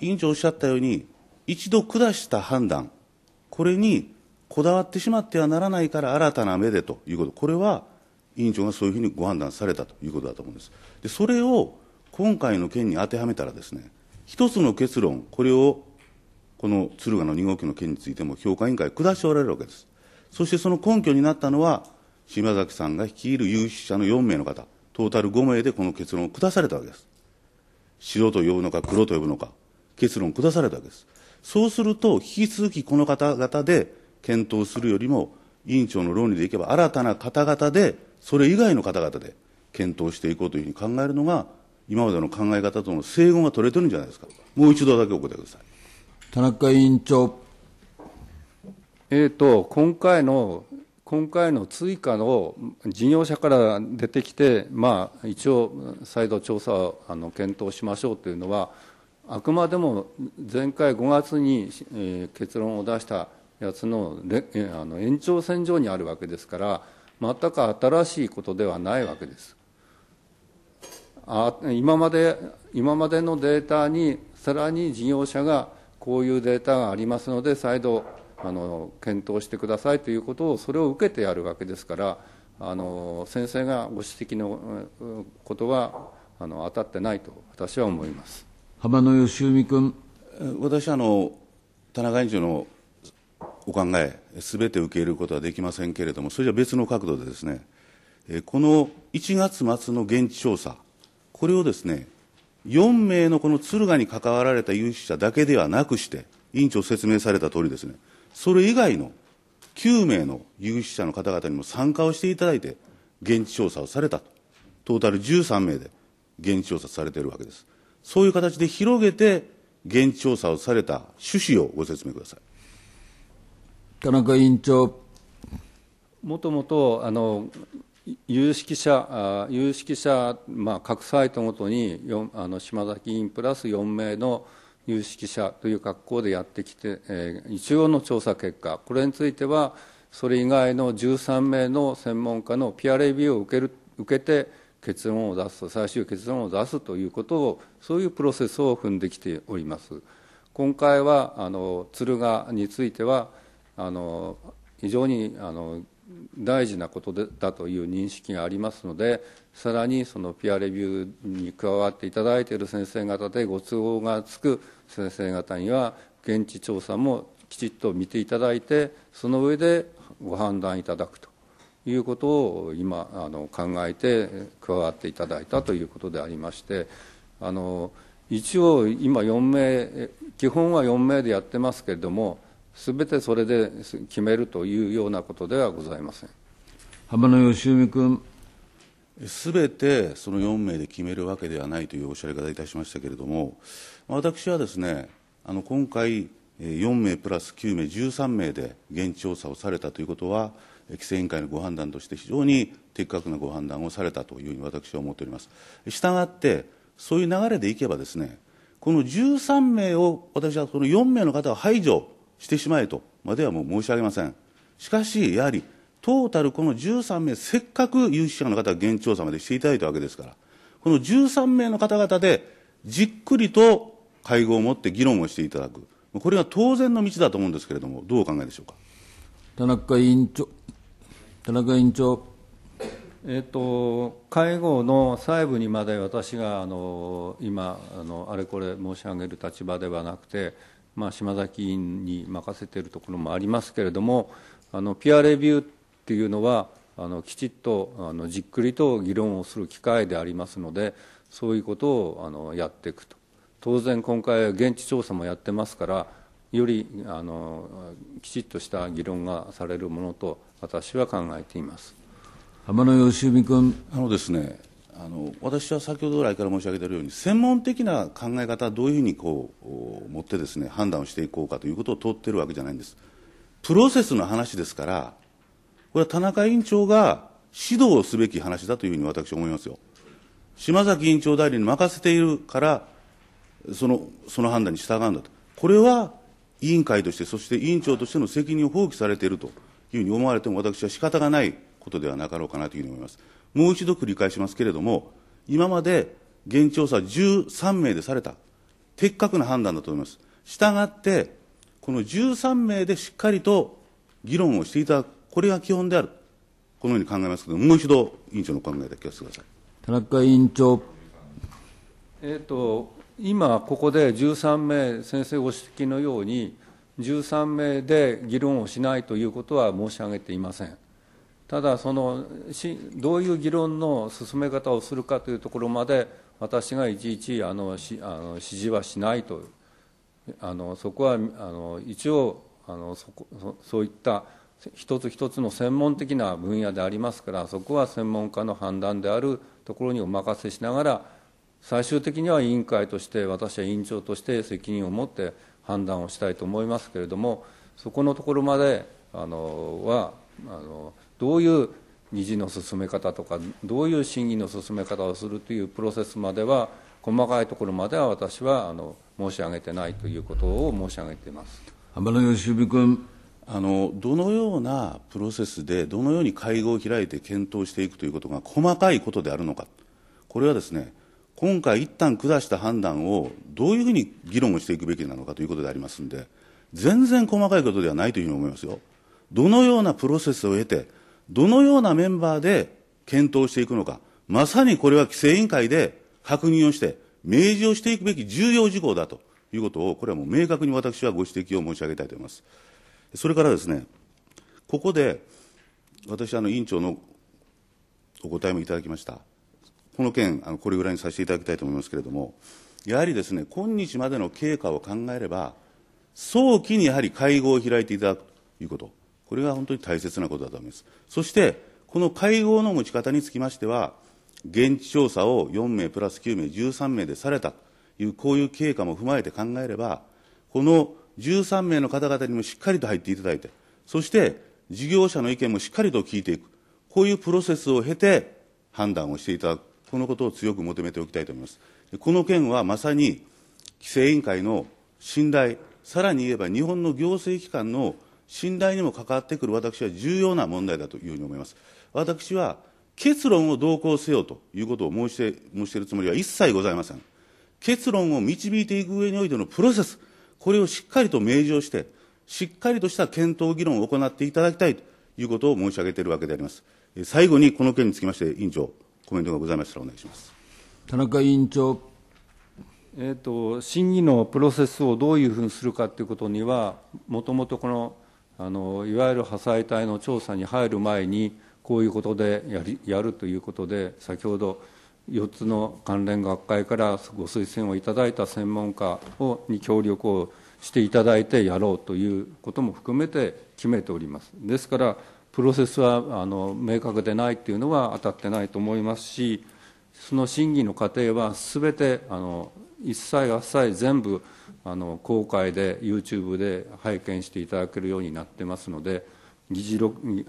委員長おっしゃったように一度下した判断これにこだわってしまってはならないから新たな目でということこれは委員長がそういうふうにご判断されたということだと思うんです。でそれを今回の件に当てはめたらですね、一つの結論、これをこの敦賀の2号機の件についても評価委員会下しておられるわけです。そしてその根拠になったのは、島崎さんが率いる有識者の4名の方、トータル5名でこの結論を下されたわけです。白と呼ぶのか黒と呼ぶのか、結論を下されたわけです。そうすると、引き続きこの方々で検討するよりも、委員長の論理でいけば、新たな方々で、それ以外の方々で検討していこうというふうに考えるのが、今までの考え方との整合が取れてるんじゃないですか、もう一度だけお答えください田中委員長。えーと、今回の今回の追加の事業者から出てきて、まあ、一応、再度調査をあの検討しましょうというのは、あくまでも前回5月に、えー、結論を出したやつのあの延長線上にあるわけですから全く新しいことではないわけです。あ今まで今までのデータにさらに事業者がこういうデータがありますので再度あの検討してくださいということをそれを受けてやるわけですからあの先生がご指摘のことはあの当たってないと私は思います浜野義臣君私あの田中委員長のお考え、すべて受け入れることはできませんけれども、それじゃ別の角度でですね、この1月末の現地調査、これをですね、4名のこの敦賀に関わられた有識者だけではなくして、委員長説明された通りですね、それ以外の9名の有識者の方々にも参加をしていただいて、現地調査をされたと、トータル13名で現地調査されているわけです。そういう形で広げて、現地調査をされた趣旨をご説明ください。田中委員長。もともとあの有識者、有識者、まあ、各サイトごとにあの島崎委員プラス4名の有識者という格好でやってきて、えー、一応の調査結果、これについては、それ以外の13名の専門家のピアレビューを受ける受けて、結論を出す、最終結論を出すということを、そういうプロセスを踏んできております。今回はあの敦賀についてはあの非常にあの大事なことでだという認識がありますのでさらにそのピアレビューに加わっていただいている先生方でご都合がつく先生方には現地調査もきちっと見ていただいてその上でご判断いただくということを今あの考えて加わっていただいたということでありましてあの一応今4名基本は4名でやってますけれどもすべてそれで決めるというようなことではございません浜野義文君。すべてその4名で決めるわけではないというおっしゃり方いたしましたけれども、私はですね、あの今回、4名プラス9名、13名で現地調査をされたということは、規制委員会のご判断として非常に的確なご判断をされたというふうに私は思っております。したがって、そういう流れでいけばですね、この13名を、私はその4名の方を排除してしまえとまではもう申し上げません。しかし、やはり、トータルこの13名、せっかく有識者の方、現調査までしていただいたわけですから、この13名の方々で、じっくりと会合を持って議論をしていただく、これが当然の道だと思うんですけれども、どうお考えでしょうか。田中委員長田中委員長えーと会合の細部にまで私があの今あの、あれこれ申し上げる立場ではなくて、まあ、島崎委員に任せているところもありますけれどもあのピアレビューっていうのはあのきちっとあのじっくりと議論をする機会でありますのでそういうことをあのやっていくと当然今回現地調査もやってますからよりあのきちっとした議論がされるものと私は考えています浜野義文君あのですねあの私は先ほど来から申し上げているように、専門的な考え方をどういうふうにこう持ってです、ね、判断をしていこうかということを問っているわけじゃないんです、プロセスの話ですから、これは田中委員長が指導をすべき話だというふうに私は思いますよ、島崎委員長代理に任せているから、そのその判断に従うんだと、これは委員会として、そして委員長としての責任を放棄されているというふうに思われても、私は仕方がないことではなかろうかなというふうに思います。もう一度繰り返しますけれども、今まで現地調査13名でされた、的確な判断だと思います。したがって、この13名でしっかりと議論をしていただく、これが基本である、このように考えますけども、もう一度、委員長のお考えだけ聞かせてください。田中委員長。えーと、と今、ここで13名、先生ご指摘のように、13名で議論をしないということは申し上げていません。ただそのどういう議論の進め方をするかというところまで私がいちいちあのしあの指示はしないとあのそこはあの一応あのそこそういった一つ一つの専門的な分野でありますからそこは専門家の判断であるところにお任せしながら最終的には委員会として私は委員長として責任を持って判断をしたいと思いますけれどもそこのところまであのはあのどういう議事の進め方とかどういう審議の進め方をするというプロセスまでは細かいところまでは私はあの申し上げてないということを申し上げています浜田義美君あのどのようなプロセスでどのように会合を開いて検討していくということが細かいことであるのかこれはですね今回一旦下した判断をどういうふうに議論をしていくべきなのかということでありますので全然細かいことではないというふうに思いますよどのようなプロセスを経てどのようなメンバーで検討していくのか、まさにこれは規制委員会で確認をして、明示をしていくべき重要事項だということを、これはもう明確に私はご指摘を申し上げたいと思います。それからですね、ここで、私、あの委員長のお答えもいただきました。この件、あのこれぐらいにさせていただきたいと思いますけれども、やはりですね、今日までの経過を考えれば、早期にやはり会合を開いていただくということ、これが本当に大切なことだと思います。そして、この会合の持ち方につきましては、現地調査を4名プラス9名、13名でされたという、こういう経過も踏まえて考えれば、この13名の方々にもしっかりと入っていただいて、そして事業者の意見もしっかりと聞いていく、こういうプロセスを経て判断をしていただく、このことを強く求めておきたいと思います。この件はまさに規制委員会の信頼、さらに言えば日本の行政機関の信頼にも関わってくる私は重要な問題だというふうに思います。私は結論を同行せよということを申して申しているつもりは一切ございません。結論を導いていく上においてのプロセス、これをしっかりと明示をして、しっかりとした検討議論を行っていただきたいということを申し上げているわけであります。最後にこの件につきまして、委員長、コメントがございましたらお願いします。田中委員長。えーと、と審議のプロセスをどういうふうにするかということには、もともとこのあのいわゆる破砕帯の調査に入る前にこういうことでやりやるということで先ほど4つの関連学会からご推薦をいただいた専門家をに協力をしていただいてやろうということも含めて決めております。ですからプロセスはあの明確でないというのは当たってないと思いますしその審議の過程はすべてあの一切合切全部あの公開で YouTube で拝見していただけるようになってますので議事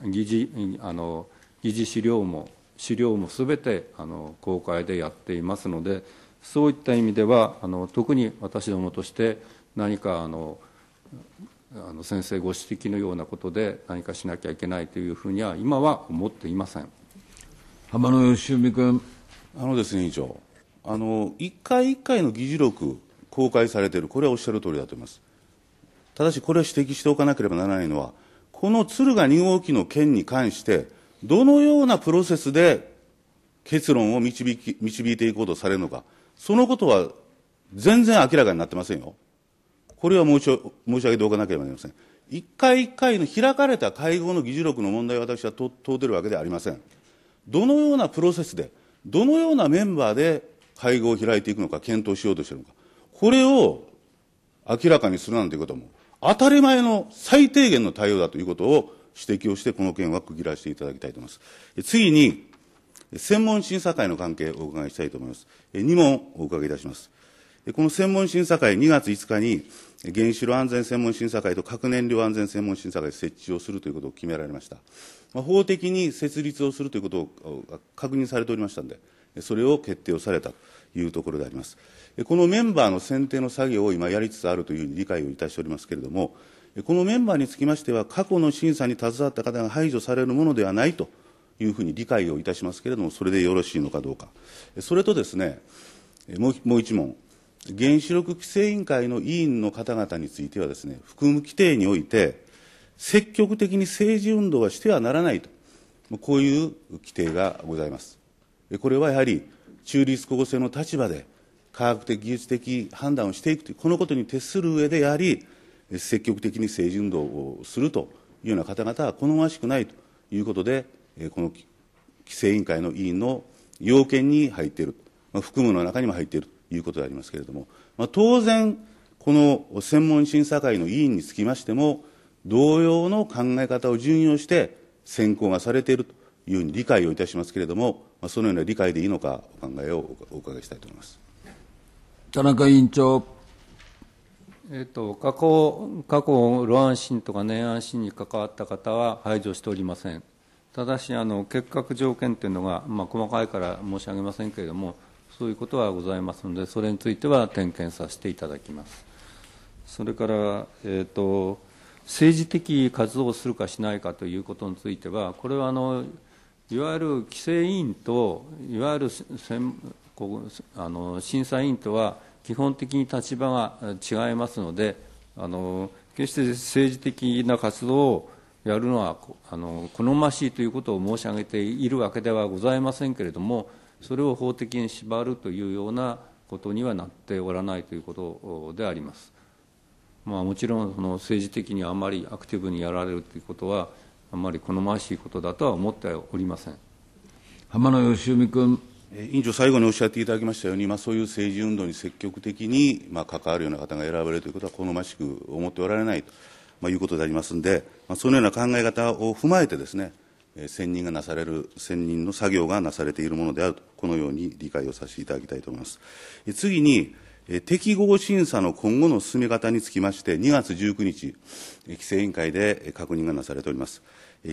議事あの議事資料も資料もすべてあの公開でやっていますのでそういった意味ではあの特に私どもとして何かあのあの先生ご指摘のようなことで何かしなきゃいけないというふうには今は思っていません浜野義臣君あのですね委員長あの一回一回の議事録公開されている、これはおっしゃる通りだと思います。ただし、これを指摘しておかなければならないのは、この敦賀2号機の件に関して、どのようなプロセスで結論を導き導いていこうとされるのか、そのことは全然明らかになってませんよ。これは申し申し上げておかなければなりません。一回一回の開かれた会合の議事録の問題を私は問うてるわけではありません。どのようなプロセスで、どのようなメンバーで会合を開いていくのか検討しようとしているのか。これを明らかにするなんていうことも、当たり前の最低限の対応だということを指摘をして、この件は区切らせていただきたいと思います。次に、専門審査会の関係をお伺いしたいと思います。2問お伺いいたします。この専門審査会、2月5日に原子炉安全専門審査会と核燃料安全専門審査会設置をするということを決められました。まあ、法的に設立をするということを確認されておりましたので、それを決定をされたというところであります。このメンバーの選定の作業を今やりつつあるという理解をいたしておりますけれども、このメンバーにつきましては、過去の審査に携わった方が排除されるものではないというふうに理解をいたしますけれども、それでよろしいのかどうか。それとですね、もうもう一問、原子力規制委員会の委員の方々についてはですね、含む規定において、積極的に政治運動はしてはならないと、こういう規定がございます。これはやはり、中立候補の立場で、科学的、技術的判断をしていくという、このことに徹する上で、やはり積極的に政治運動をするというような方々は好ましくないということで、この規制委員会の委員の要件に入っている、まあ、含むの中にも入っているということでありますけれども、まあ、当然、この専門審査会の委員につきましても、同様の考え方を順用して選考がされているというふうに理解をいたしますけれども、まあ、そのような理解でいいのか、お考えをお伺いしたいと思います。田中委員長。えっと、過去、過去、ロ安心とか年安心に関わった方は排除しておりません、ただし、あの結核条件というのが、まあ、細かいから申し上げませんけれども、そういうことはございますので、それについては点検させていただきます。それから、えっと、政治的活動をするかしないかということについては、これはあのいわゆる規制委員と、いわゆる専こうあの審査委員とは基本的に立場が違いますのであの決して政治的な活動をやるのはあの好ましいということを申し上げているわけではございませんけれどもそれを法的に縛るというようなことにはなっておらないということであります。まあ、もちろんその政治的にあまりアクティブにやられるということはあまり好ましいことだとは思っておりません浜野義臣君。委員長、最後におっしゃっていただきましたように、まあ、そういう政治運動に積極的に、まあ、関わるような方が選ばれるということは好ましく思っておられないと、まあ、いうことでありますので、まあ、そのような考え方を踏まえてですね、選任がなされる、選任の作業がなされているものであると、このように理解をさせていただきたいと思います。次に、適合審査の今後の進め方につきまして、2月19日、規制委員会で確認がなされております。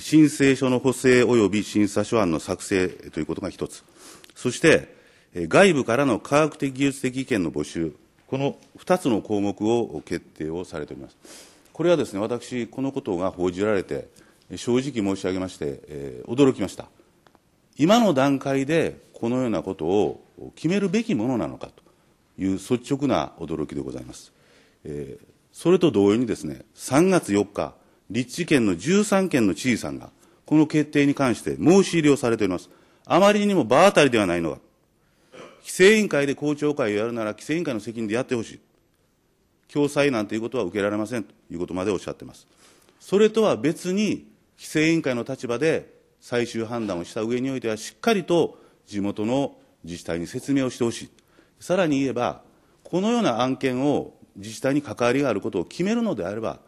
申請書の補正及び審査書案の作成ということが一つ。そして、外部からの科学的技術的意見の募集、この2つの項目を決定をされております。これはですね、私、このことが報じられて、正直申し上げまして、えー、驚きました。今の段階でこのようなことを決めるべきものなのかという率直な驚きでございます。えー、それと同様にですね、3月4日、立地県の13県の知事さんが、この決定に関して申し入れをされております。あまりにも場当たりではないのだ。規制委員会で公聴会をやるなら、規制委員会の責任でやってほしい。共済なんていうことは受けられませんということまでおっしゃってます。それとは別に、規制委員会の立場で最終判断をした上においては、しっかりと地元の自治体に説明をしてほしい。さらに言えば、このような案件を自治体に関わりがあることを決めるのであれば、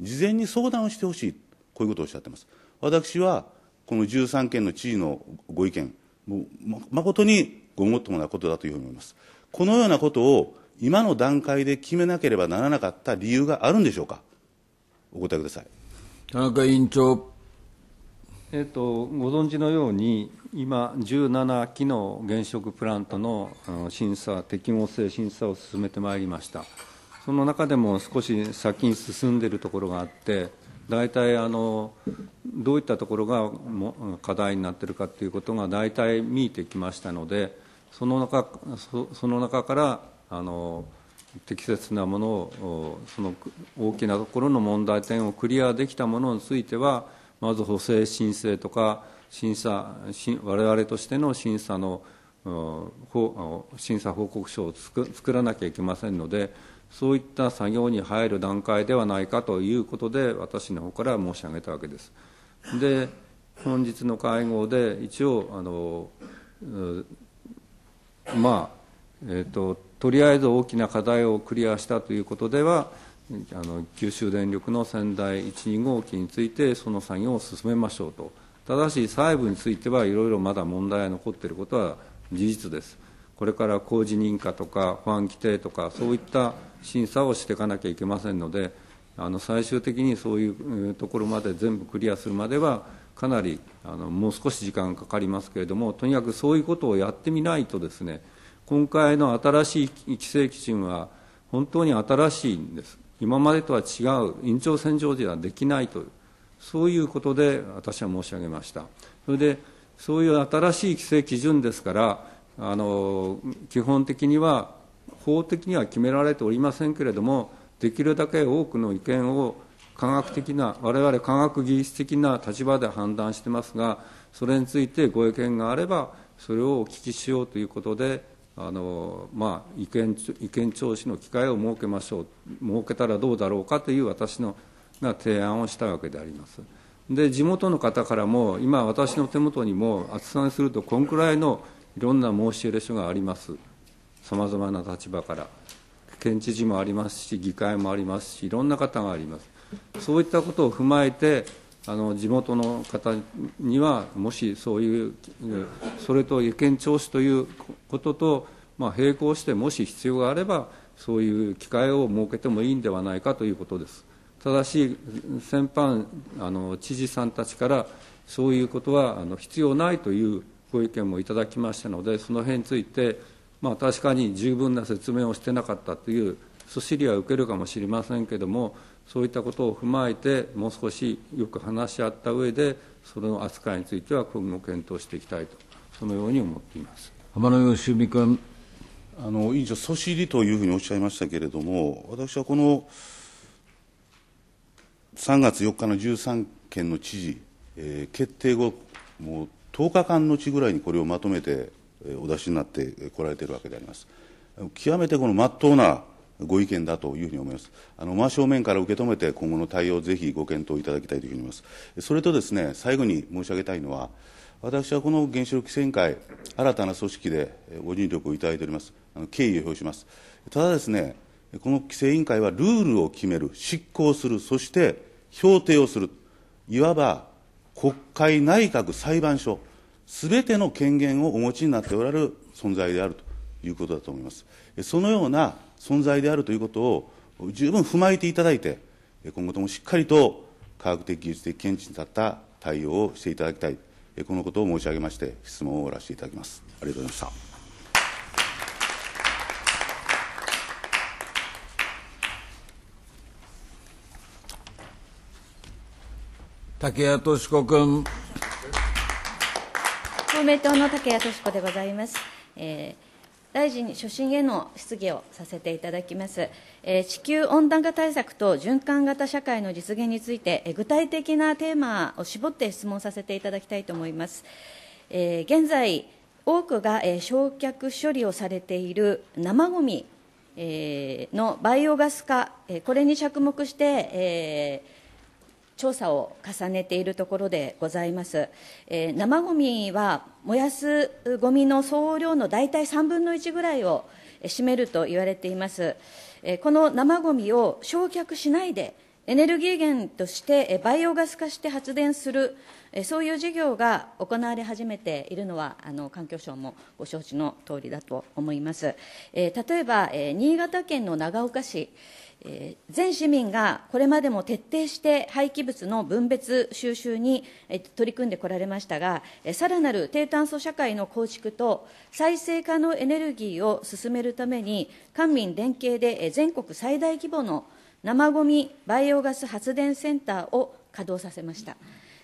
事前に相談をしてほしい。こういうことをおっしゃってます。私は、この13県の知事のご意見、もう誠にごもっともなことだというふうに思います。このようなことを今の段階で決めなければならなかった理由があるんでしょうか、お答えください田中委員長。えーと、ご存知のように、今、17機の原子プラントの審査、適合性審査を進めてまいりました。その中でも少し先に進んでいるところがあって、大体あのどういったところが課題になっているかということが大体見えてきましたのでその中その中からあの適切なものをその大きなところの問題点をクリアできたものについてはまず補正申請とか審査我々としての審査の審査報告書を作らなきゃいけませんのでそういった作業に入る段階ではないかということで私の方から申し上げたわけです。で本日の会合で一応あのまあえーと、ととりあえず大きな課題をクリアしたということではあの九州電力の仙台1、2号機についてその作業を進めましょうとただし細部についてはいろいろまだ問題が残っていることは事実ですこれから工事認可とか保安規定とかそういった審査をしていかなきゃいけませんので、あの最終的にそういうところまで全部クリアするまでは、かなりあのもう少し時間かかりますけれども、とにかくそういうことをやってみないとですね、今回の新しい規制基準は、本当に新しいんです、今までとは違う、延長線上ではできないという、そういうことで私は申し上げました。それでそういう新しい規制基準ですから、あの基本的には法的には決められておりませんけれども、できるだけ多くの意見を科学的な、我々科学技術的な立場で判断してますが、それについてご意見があれば、それをお聞きしようということで、あのまあ、意見意見聴取の機会を設けましょう、設けたらどうだろうかという私のが提案をしたわけであります。で、地元の方からも、今、私の手元にも、厚さにすると、こんくらいのいろんな申し入れ書があります。さまざまな立場から県知事もありますし議会もありますしいろんな方がありますそういったことを踏まえてあの地元の方にはもしそういうそれと意見聴取ということと、まあ、並行してもし必要があればそういう機会を設けてもいいんではないかということですただし先般あの知事さんたちからそういうことはあの必要ないというご意見もいただきましたのでその辺についてまあ、確かに十分な説明をしてなかったというそしりは受けるかもしれませんけれどもそういったことを踏まえてもう少しよく話し合った上でその扱いについては今後検討していきたいとそのように思っています浜野義美君あの委員長、そしりというふうにおっしゃいましたけれども私はこの3月4日の13件の知事、えー、決定後もう10日間のうちぐらいにこれをまとめてお出しになってこられているわけであります。極めてこの真っ当なご意見だというふうに思います。あの真正面から受け止めて、今後の対応をぜひご検討いただきたいというふうに思います。それとですね、最後に申し上げたいのは、私はこの原子力規制委員会、新たな組織でご尽力をいただいております、あの敬意を表します。ただですね、この規制委員会はルールを決める、執行する、そして評定をする、いわば国会内閣裁判所すべての権限をお持ちになっておられる存在であるということだと思います。そのような存在であるということを十分踏まえていただいて、今後ともしっかりと科学的、技術的見地に立った対応をしていただきたい、このことを申し上げまして、質問を終わらせていただきます。ありがとうございました。竹谷敏子君。公明党の竹谷敏子でございます。えー大臣所信への質疑をさせていただきます、えー、地球温暖化対策と循環型社会の実現について、えー、具体的なテーマを絞って質問させていただきたいと思います、えー、現在多くが、え焼却処理をされている生ごみ、えのバイオガス化、えこれに着目して、えー調査を重ねているところでございます、えー、生ごみは燃やすごみの総量の大体3分の1ぐらいを占めると言われています、えー、この生ごみを焼却しないでエネルギー源としてバイオガス化して発電するそういう事業が行われ始めているのはあの環境省もご承知の通りだと思います、えー、例えば、え新潟県の長岡市えー、全市民がこれまでも徹底して廃棄物の分別収集に、えー、取り組んでこられましたが、えー、さらなる低炭素社会の構築と再生可能エネルギーを進めるために官民連携で、えー、全国最大規模の生ごみバイオガス発電センターを稼働させました、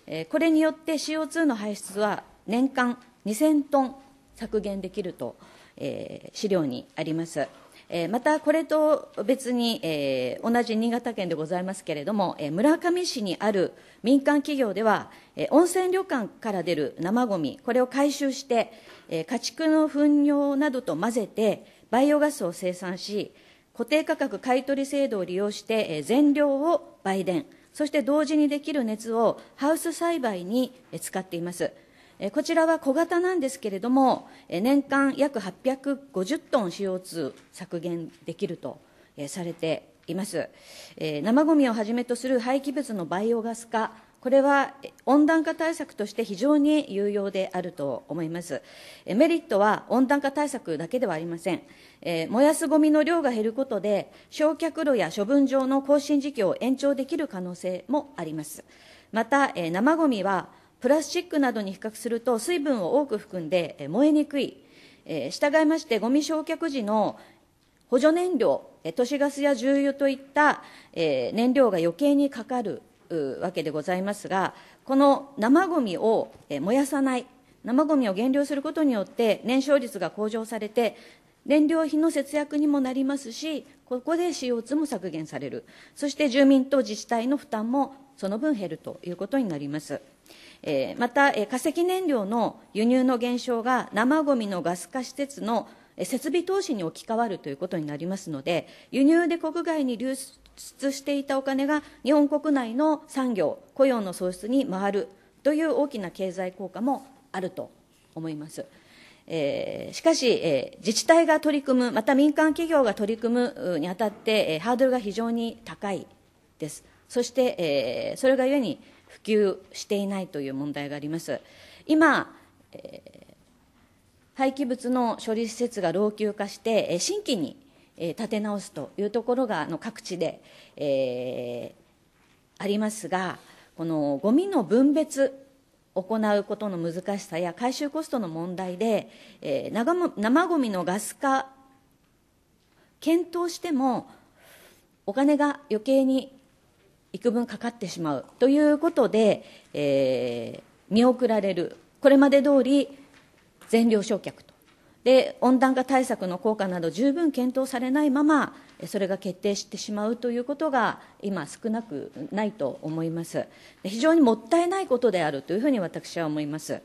えー、これによって CO2 の排出は年間2000トン削減できると、えー、資料にあります。えまたこれと別に、えー、同じ新潟県でございますけれども、えー、村上市にある民間企業では、えー、温泉旅館から出る生ごみこれを回収して、えー、家畜の糞尿などと混ぜてバイオガスを生産し固定価格買取制度を利用して、えー、全量を売電そして同時にできる熱をハウス栽培に使っています。こちらは小型なんですけれども、年間約850トン CO2 削減できるとされています。生ごみをはじめとする廃棄物のバイオガス化、これは温暖化対策として非常に有用であると思います。メリットは温暖化対策だけではありません。え燃やすごみの量が減ることで、焼却炉や処分場の更新時期を延長できる可能性もあります。また、え生ごみはプラスチックなどに比較すると水分を多く含んで燃えにくい、えー、従いましてゴミ焼却時の補助燃料都市ガスや重油といった、えー、燃料が余計にかかるわけでございますがこの生ごみを燃やさない生ごみを減量することによって燃焼率が向上されて燃料費の節約にもなりますしここで CO2 も削減されるそして住民と自治体の負担もその分減るということになります。えー、また、えー、化石燃料の輸入の減少が生ごみのガス化施設の設備投資に置き換わるということになりますので輸入で国外に流出していたお金が日本国内の産業雇用の創出に回るという大きな経済効果もあると思います。えー、しかし、えー、自治体が取り組む、また民間企業が取り組むにあたって、えー、ハードルが非常に高いです。そして、えー、それがゆえに、普及していないという問題があります。今、えー、廃棄物の処理施設が老朽化して、えー、新規に、えー、建て直すというところがあの各地で、えー、ありますが、このゴミの分別行うことの難しさや回収コストの問題で、えー、生ごみのガス化検討してもお金が余計に幾分かかってしまうということで、えー、見送られる、これまで通り全量償却と。で温暖化対策の効果など十分検討されないままそれが決定してしまうということが今少なくないと思います非常にもったいないことであるというふうに私は思います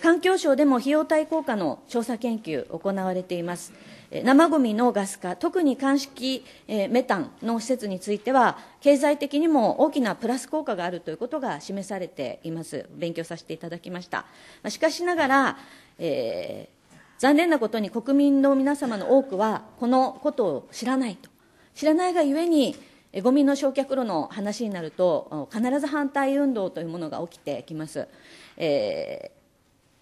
環境省でも費用対効果の調査研究行われています生ごみのガス化、特に乾式メタンの施設については、経済的にも大きなプラス効果があるということが示されています、勉強させていただきました。しかしながら、えー、残念なことに国民の皆様の多くは、このことを知らないと、知らないがゆえに、ごみの焼却炉の話になると、必ず反対運動というものが起きてきます。えー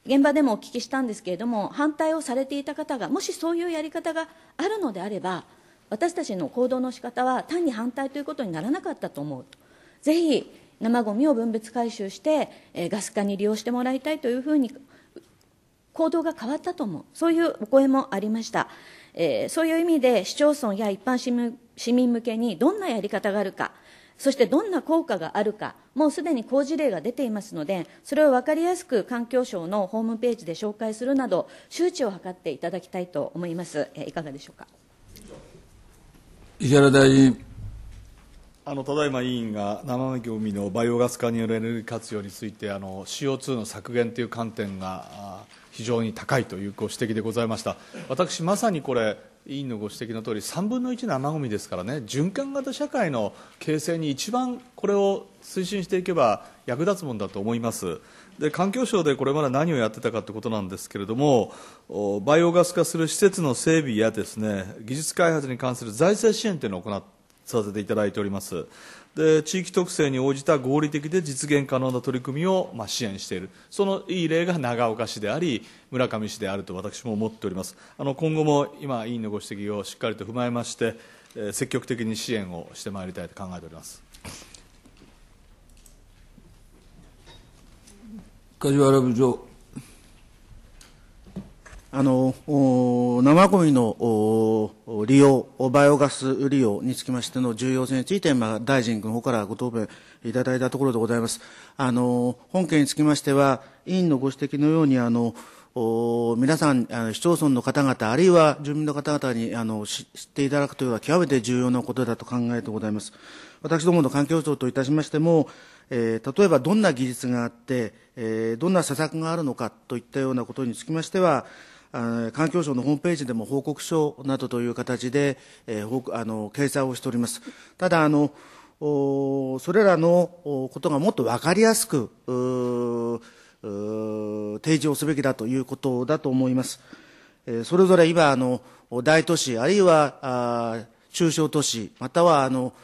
現場でもお聞きしたんですけれども、反対をされていた方が、もしそういうやり方があるのであれば、私たちの行動の仕方は単に反対ということにならなかったと思う。ぜひ生ごみを分別回収して、えガス化に利用してもらいたいというふうに行動が変わったと思う、そういうお声もありました。えー、そういう意味で市町村や一般市民向けにどんなやり方があるか、そしてどんな効果があるか、もうすでに好事例が出ていますので、それを分かりやすく環境省のホームページで紹介するなど、周知を図っていただきたいと思います。えいかがでしょうか。石原大臣。あのただいま委員が生麦海のバイオガス化によるエネルギー活用についてあの CO2 の削減という観点が非常に高いというご指摘でございました私まさにこれ委員のご指摘のとおり3分の1の生ごみですからね循環型社会の形成に一番これを推進していけば役立つものだと思いますで環境省でこれまで何をやってたかということなんですけれどもバイオガス化する施設の整備やですね技術開発に関する財政支援というのを行させていただいておりますで地域特性に応じた合理的で実現可能な取り組みを、まあ、支援しているそのいい例が長岡市であり村上市であると私も思っておりますあの今後も今委員のご指摘をしっかりと踏まえまして、えー、積極的に支援をしてまいりたいと考えております梶原部長あの、生ごみの利用、バイオガス利用につきましての重要性について、まあ、大臣の方からご答弁いただいたところでございます。あの、本件につきましては、委員のご指摘のように、あの、皆さん、市町村の方々、あるいは住民の方々にあの知っていただくというのは極めて重要なことだと考えてございます。私どもの環境省といたしましても、えー、例えばどんな技術があって、えー、どんな施策があるのかといったようなことにつきましては、環境省のホームページでも報告書などという形で、えー、あの掲載をしております。ただあのそれらのことがもっと分かりやすく提示をすべきだということだと思います。それぞれ今あの大都市あるいは中小都市またはあの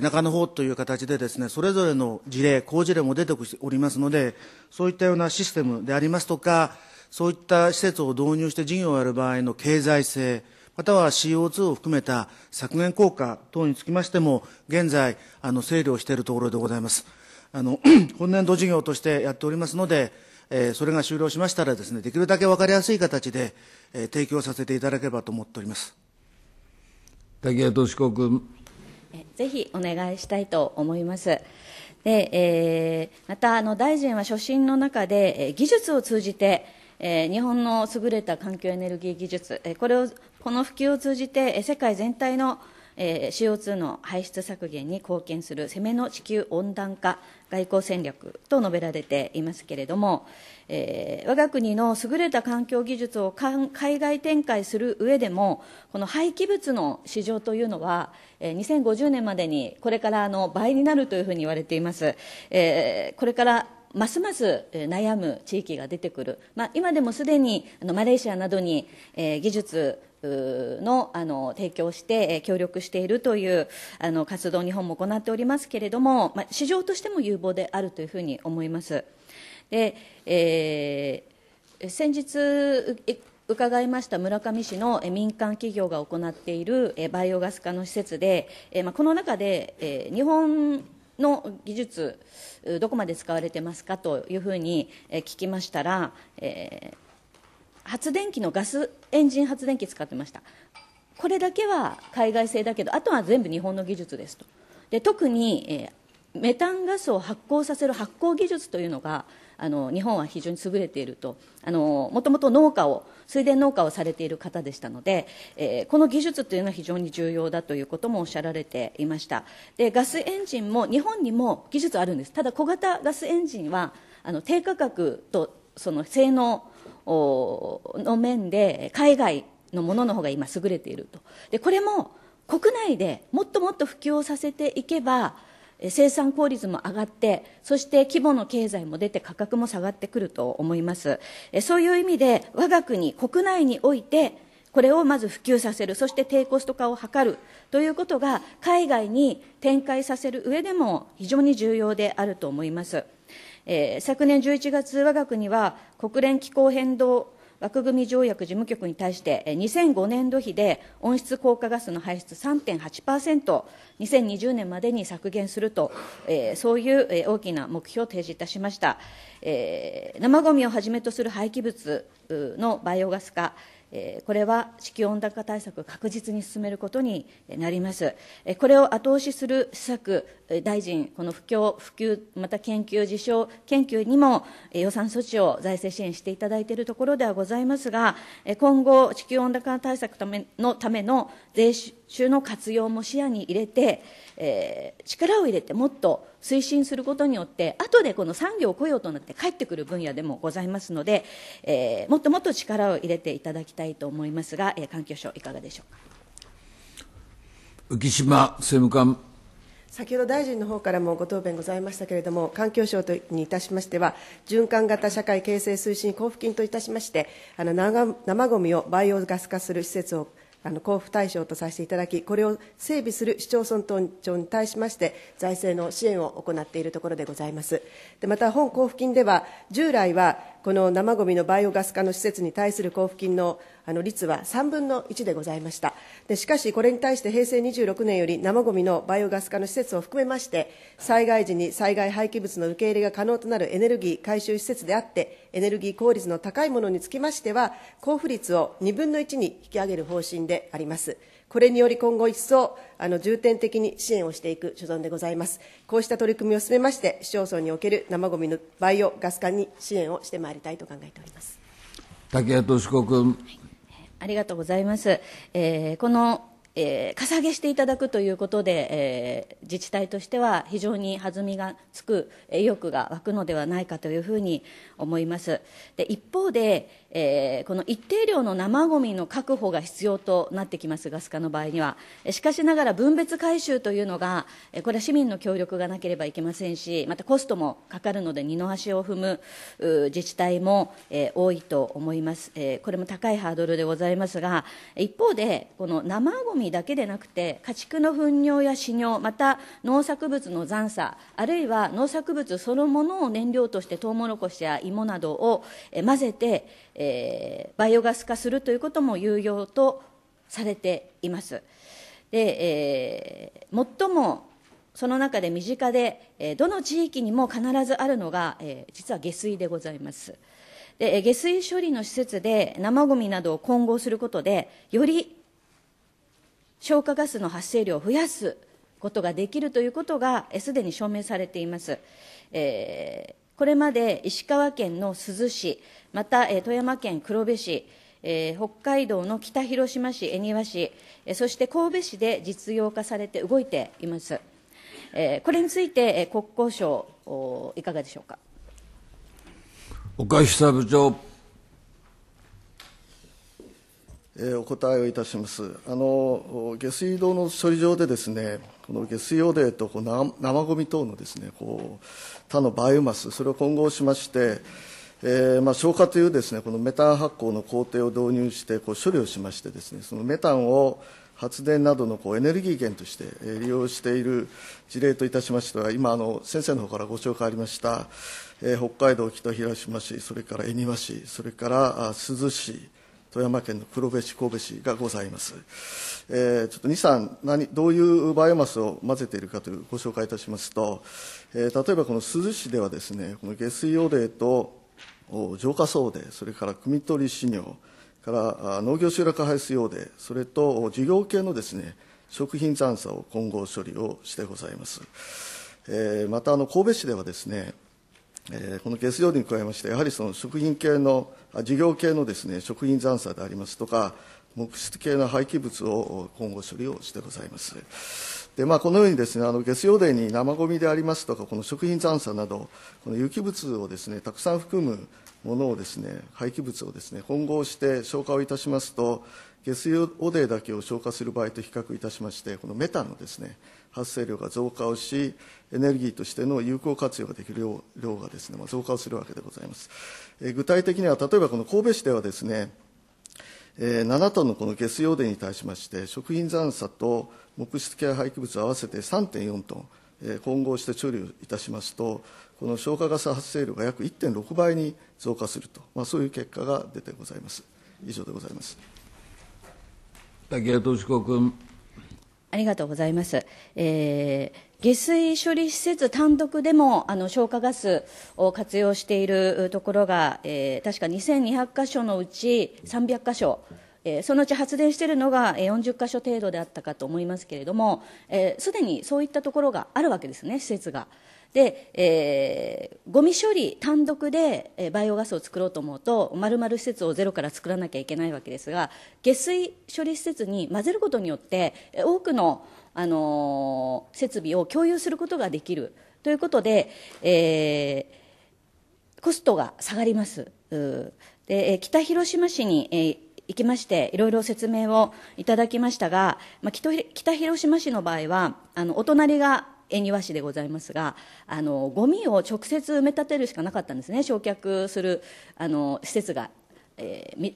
田舎の方という形でですねそれぞれの事例好事例も出ておりますのでそういったようなシステムでありますとかそういった施設を導入して事業をやる場合の経済性、または CO2 を含めた削減効果等につきましても、現在、あの整理をしているところでございます。あの 本年度事業としてやっておりますので、えー、それが終了しましたらですね、できるだけ分かりやすい形で、えー、提供させていただければと思っております。竹谷敏子君。ぜひお願いしたいと思います。で、えー、またあの大臣は所信の中で、え技術を通じて、えー、日本の優れた環境エネルギー技術、えー、これを、この普及を通じて、えー、世界全体の、えー、CO2 の排出削減に貢献する攻めの地球温暖化外交戦略と述べられていますけれども、えー、我が国の優れた環境技術を海外展開する上でもこの廃棄物の市場というのは、えー、2050年までにこれからの倍になるというふうに言われています、えー、これからますます悩む地域が出てくる、まあ、今でもすでにあのマレーシアなどに、えー、技術のあの提供して、えー、協力しているというあの活動日本も行っておりますけれども、まあ、市場としても有望であるというふうに思います。でえー、先日伺いました村上市の民間企業が行っているバイオガス化の施設で、この中で日本の技術どこまで使われてますかというふうに聞きましたら、えー、発電機のガスエンジン発電機使ってましたこれだけは海外製だけどあとは全部日本の技術ですとで特に、えー、メタンガスを発酵させる発酵技術というのがあの日本は非常に優れているとあのもともと農家を水田農家をされている方でしたので、えー、この技術というのは非常に重要だということもおっしゃられていましたでガスエンジンも日本にも技術あるんですただ小型ガスエンジンはあの低価格とその性能の面で海外のものの方が今優れているとでこれも国内でもっともっと普及をさせていけば生産効率も上がってそして規模の経済も出て価格も下がってくると思いますそういう意味で我が国国内においてこれをまず普及させる、そして低コスト化を図るということが、海外に展開させる上でも非常に重要であると思います。えー、昨年11月、我が国は国連気候変動枠組み条約事務局に対して2005年度比で温室効果ガスの排出3.8%、2020年までに削減すると、えー、そういう大きな目標を提示いたしました。えー、生ごみをはじめとする廃棄物のバイオガス化、これは地球温暖化対策を確実に進めることになります。これを後押しする施策、大臣、この不況、普及、また研究、事象研究にも予算措置を財政支援していただいているところではございますが、今後、地球温暖化対策のための税収の活用も視野に入れて、力を入れてもっと推進することによって後でこの産業雇用となって帰ってくる分野でもございますので、えー、もっともっと力を入れていただきたいと思いますが、えー、環境省いかがでしょうか浮島政務官先ほど大臣の方からもご答弁ございましたけれども、環境省にいたしましては、循環型社会形成推進交付金といたしまして、あの生ごみをバイオガス化する施設をあの交付対象とさせていただきこれを整備する市町村等に対しまして財政の支援を行っているところでございますでまた本交付金では従来はこの生ごみのバイオガス化の施設に対する交付金のあの率は3分の1でございましたでしかしこれに対して平成26年より生ごみのバイオガス化の施設を含めまして災害時に災害廃棄物の受け入れが可能となるエネルギー回収施設であってエネルギー効率の高いものにつきましては交付率を2分の1に引き上げる方針でありますこれにより今後一層あの重点的に支援をしていく所存でございます。こうした取り組みを進めまして、市町村における生ごみのバイオガス化に支援をしてまいりたいと考えております。竹谷敏子君、はい、ありがとうございます。えー、このえー、かさ上げしていただくということで、えー、自治体としては非常に弾みがつく意欲が湧くのではないかというふうに思いますで一方で、えー、この一定量の生ごみの確保が必要となってきますガス化の場合にはしかしながら分別回収というのがこれは市民の協力がなければいけませんしまたコストもかかるので二の足を踏む自治体も、えー、多いと思います、えー、これも高いハードルでございますが一方でこの生ごみだけでなくて家畜の糞尿や死尿また農作物の残差あるいは農作物そのものを燃料としてトウモロコシや芋などを混ぜて、えー、バイオガス化するということも有用とされています。でえー、最もその中で身近で、えー、どの地域にも必ずあるのが、えー、実は下水でございます。で下水処理の施設で生ごみなどを混合することでより消化ガスの発生量を増やすことができるということがすでに証明されています。えー、これまで石川県の珠洲市、また、え富山県黒部市、えー、北海道の北広島市、恵庭市、えそして神戸市で実用化されて動いています。えー、これについて、え国交省、いかがでしょうか。岡久部長。お答えをいたします。あの下水道の処理場でですね、この下水汚泥とこう生ごみ等のですね、こう他のバイオマス、それを混合しまして、えーまあ、消化というですねこのメタン発酵の工程を導入してこう処理をしましてですねそのメタンを発電などのこうエネルギー源として、え利用している事例といたしましては今あの先生の方からご紹介ありました、えー、北海道北広島市それから恵庭市それから珠洲市富山県の黒部市、神戸市がございます。えー、ちょっと2、3何、どういうバイオマスを混ぜているかというご紹介いたしますと、えー、例えばこの珠洲市ではですね、この下水汚泥と浄化層泥、それから汲み取り飼料、から農業集落排水用泥、それと事業系のですね食品残差を混合処理をしてございます。えー、またあの神戸市ではですね、えー、この下水用に加えまして、やはりその食品系の事業系のですね、食品残渣でありますとか、木質系の廃棄物を今後処理をしてございます。でまあ、このようにですね、あの月曜デーに生ごみでありますとか、この食品残渣など、この有機物をですね、たくさん含むものをですね、廃棄物をですね、混合して消化をいたしますと、月曜デーだけを消化する場合と比較いたしまして、このメタンのですね、発生量が増加をし、エネルギーとしての有効活用ができる量がですね、まあ、増加をするわけでございます。具体的には例えばこの神戸市ではですね、え7トンのこの下水汚泥に対しまして、食品残差と木質系廃棄物合わせて3.4トン、え混合して処理をいたしますと、この消化ガス発生量が約1.6倍に増加すると、まあ、そういう結果が出てございます。以上でございます。竹谷敏子君。ありがとうございます。えー下水処理施設単独でもあの消火ガスを活用しているところが、えー、確か2200箇所のうち300箇所、えー、そのうち発電しているのが40箇所程度であったかと思いますけれども、す、えー、で、にそういったところがあるわけですね、施設が。で、えー、ゴミ処理単独で、えバイオガスを作ろうと思うと、まるまる施設をゼロから作らなきゃいけないわけですが、下水処理施設に混ぜることによって、多くのあの設備を共有することができるということで、えー、コストが下がります。で北広島市に、えー、行きましていろいろ説明をいただきましたが、まあ、北広島市の場合はあのお隣が恵庭市でございますがあのゴミを直接埋め立てるしかなかったんですね焼却するあの施設が、えー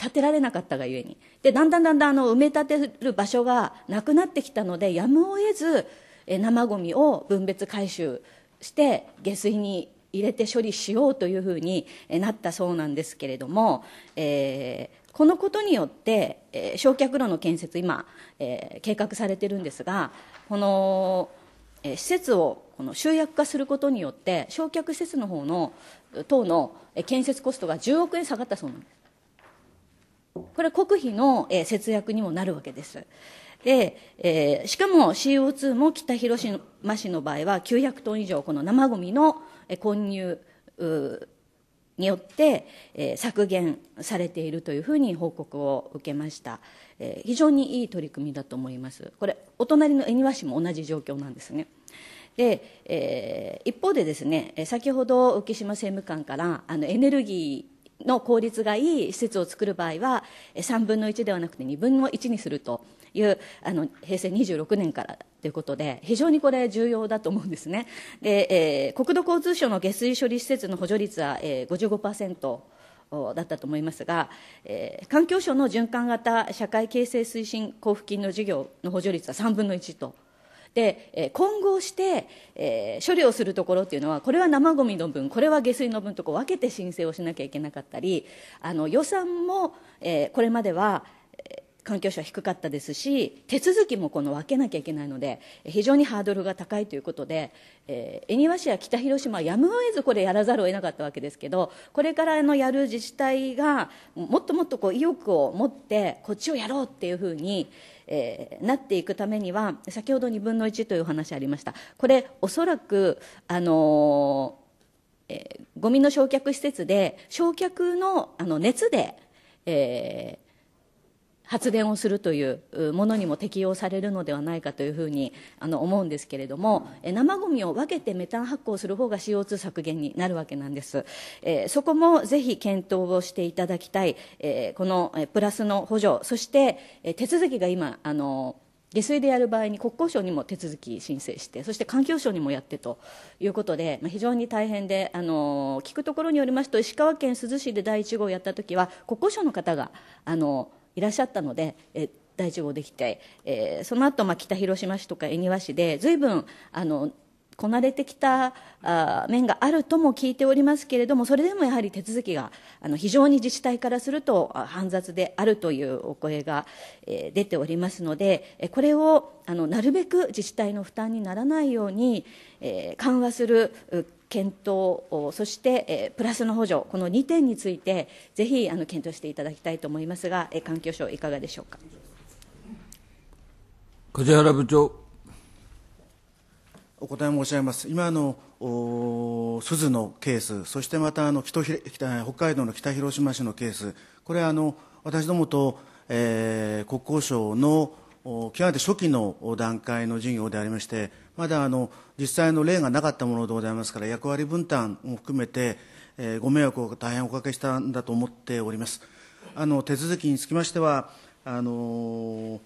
建てられなかったがゆえにでだんだんだんだんあの埋め立てる場所がなくなってきたのでやむを得ず生ごみを分別回収して下水に入れて処理しようというふうになったそうなんですけれども、えー、このことによって、えー、焼却炉の建設今、えー、計画されてるんですがこの、えー、施設をこの集約化することによって焼却施設の方の等の建設コストが10億円下がったそうなんですこれ国費の、えー、節約にもなるわけです。で、えー、しかも CO2 も北広島市の場合は900トン以上この生ごみの混入によって、えー、削減されているというふうに報告を受けました、えー、非常にいい取り組みだと思いますこれお隣の恵庭市も同じ状況なんですねで、えー、一方でですね先ほど浮島政務官からあのエネルギーの効率がいい施設を作る場合は3分の1ではなくて2分の1にするというあの平成26年からということで非常にこれ重要だと思うんですねで、えー、国土交通省の下水処理施設の補助率は、えー、55%だったと思いますが、えー、環境省の循環型社会形成推進交付金の事業の補助率は3分の1と。で、えー、混合して、えー、処理をするところっていうのはこれは生ごみの分これは下水の分とこう分けて申請をしなきゃいけなかったりあの予算も、えー、これまでは環境省は低かったですし手続きもこの分けなきゃいけないので非常にハードルが高いということで、えー、恵庭市や北広島はやむを得ずこれやらざるを得なかったわけですけどこれからのやる自治体がもっともっとこう意欲を持ってこっちをやろうっていうふうに、えー、なっていくためには先ほど2分の1というお話ありましたこれおそらくあのー、えゴミの焼却施設で焼却のあの熱で、え発電をするというものにも適用されるのではないかというふうにあの思うんですけれども生ごみを分けてメタン発酵する方が CO2 削減になるわけなんです、えー、そこもぜひ検討をしていただきたい、えー、このプラスの補助そして、え手続きが今あの下水でやる場合に国交省にも手続き申請してそして環境省にもやってということで、まあ、非常に大変であの聞くところによりますと石川県珠洲市で第1号をやった時は国交省の方があのいらっしゃったので、えー、大丈夫できて、えー、その後、まあ北広島市とか恵庭市で随分あのこなれてきたあ面があるとも聞いておりますけれどもそれでもやはり手続きがあの非常に自治体からすると煩雑であるというお声が、えー、出ておりますので、えこれをあのなるべく自治体の負担にならないように、えー、緩和する検討、そしてプラスの補助、この2点について、ぜひあの検討していただきたいと思いますが、環境省、いかがでしょうか。梶原部長お答え申し上げます。今の鈴のケース、そしてまたあの北北海道の北広島市のケース、これはあの私どもと、えー、国交省の極めて初期の段階の事業でありましてまだあの実際の例がなかったものでございますから役割分担も含めて、えご迷惑を大変おかけしたんだと思っておりますあの手続きにつきましてはあの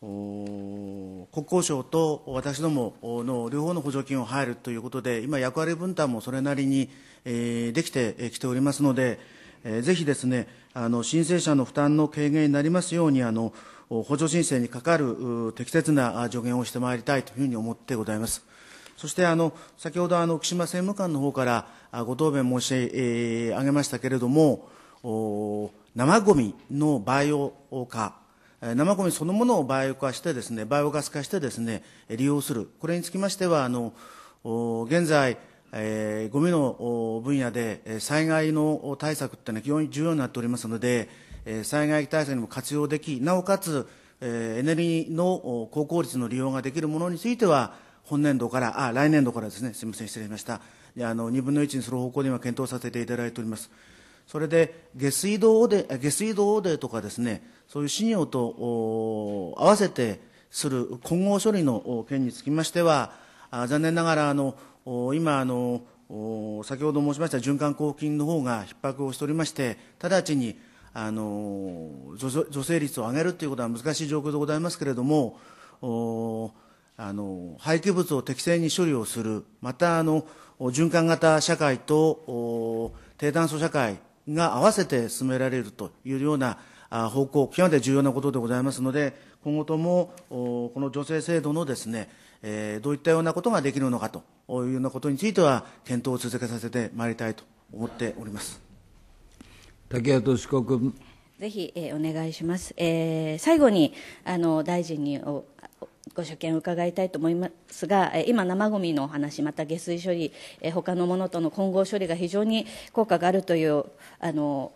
国交省と私どもの両方の補助金を入るということで今役割分担もそれなりに、えできてきておりますので、えぜひですねあの申請者の負担の軽減になりますようにあの補助申請にかかる適切な助言をしてまいりたいというふうに思ってございます。そしてあの先ほどあの福島政務官の方からご答弁申し、上げましたけれども、生ごみのバイオ化、生ごみそのものをバイオ化してですね、バイオガス化してですね、利用する。これにつきましては、あの現在、えみの分野で災害の対策っていうのは非常に重要になっておりますので、災害対策にも活用でき、なおかつ、エネルギーの高効率の利用ができるものについては、本年度から、あ、来年度からですね、すみません、失礼しました。あの、2分の1にする方向で今検討させていただいております。それで、下水道オーデ、下水道オーデとかですね、そういう信用と合わせてする混合処理の件につきましては、残念ながら、あの、今、あの、先ほど申しました循環交付金の方が逼迫をしておりまして、直ちにあの女性率を上げるということは難しい状況でございますけれども、あの廃棄物を適正に処理をする、またあの循環型社会と低炭素社会が合わせて進められるというような方向、極めて重要なことでございますので、今後ともこの助成制度のですね、えどういったようなことができるのかというようなことについては、検討を続けさせてまいりたいと思っております。竹谷敏子君。ぜひ、えー、お願いします。えー、最後にあの大臣におご所見を伺いたいと思いますが、今、生ごみのお話、また下水処理、他のものとの混合処理が非常に効果があるというあの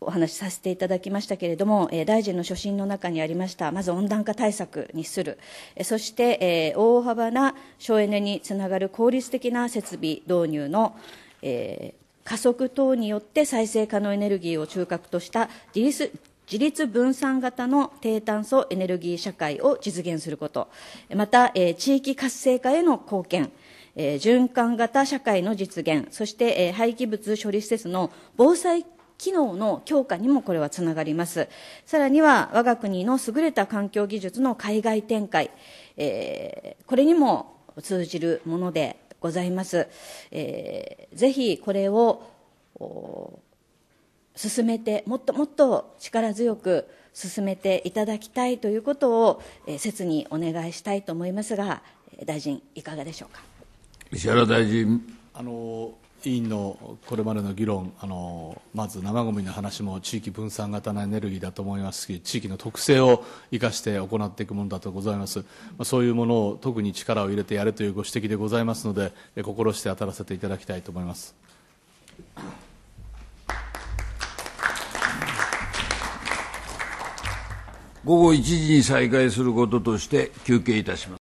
お話しさせていただきましたけれども、大臣の所信の中にありました、まず温暖化対策にする、そして大幅な省エネにつながる効率的な設備導入の、えー加速等によって再生可能エネルギーを中核とした自立自立分散型の低炭素エネルギー社会を実現すること、また、えー、地域活性化への貢献、えー、循環型社会の実現、そして、えー、廃棄物処理施設の防災機能の強化にもこれはつながります。さらには、我が国の優れた環境技術の海外展開、えー、これにも通じるものでございます。えー、ぜひこれを進めて、もっともっと力強く進めていただきたいということを、えー、切にお願いしたいと思いますが、大臣、いかがでしょうか。石原大臣あの委員のこれまでの議論、あのまず生ごみの話も地域分散型のエネルギーだと思いますし、地域の特性を生かして行っていくものだとございます、まあ、そういうものを特に力を入れてやるというご指摘でございますので、心して当たらせていただきたいと思います。午後1時に再開することとして休憩いたします。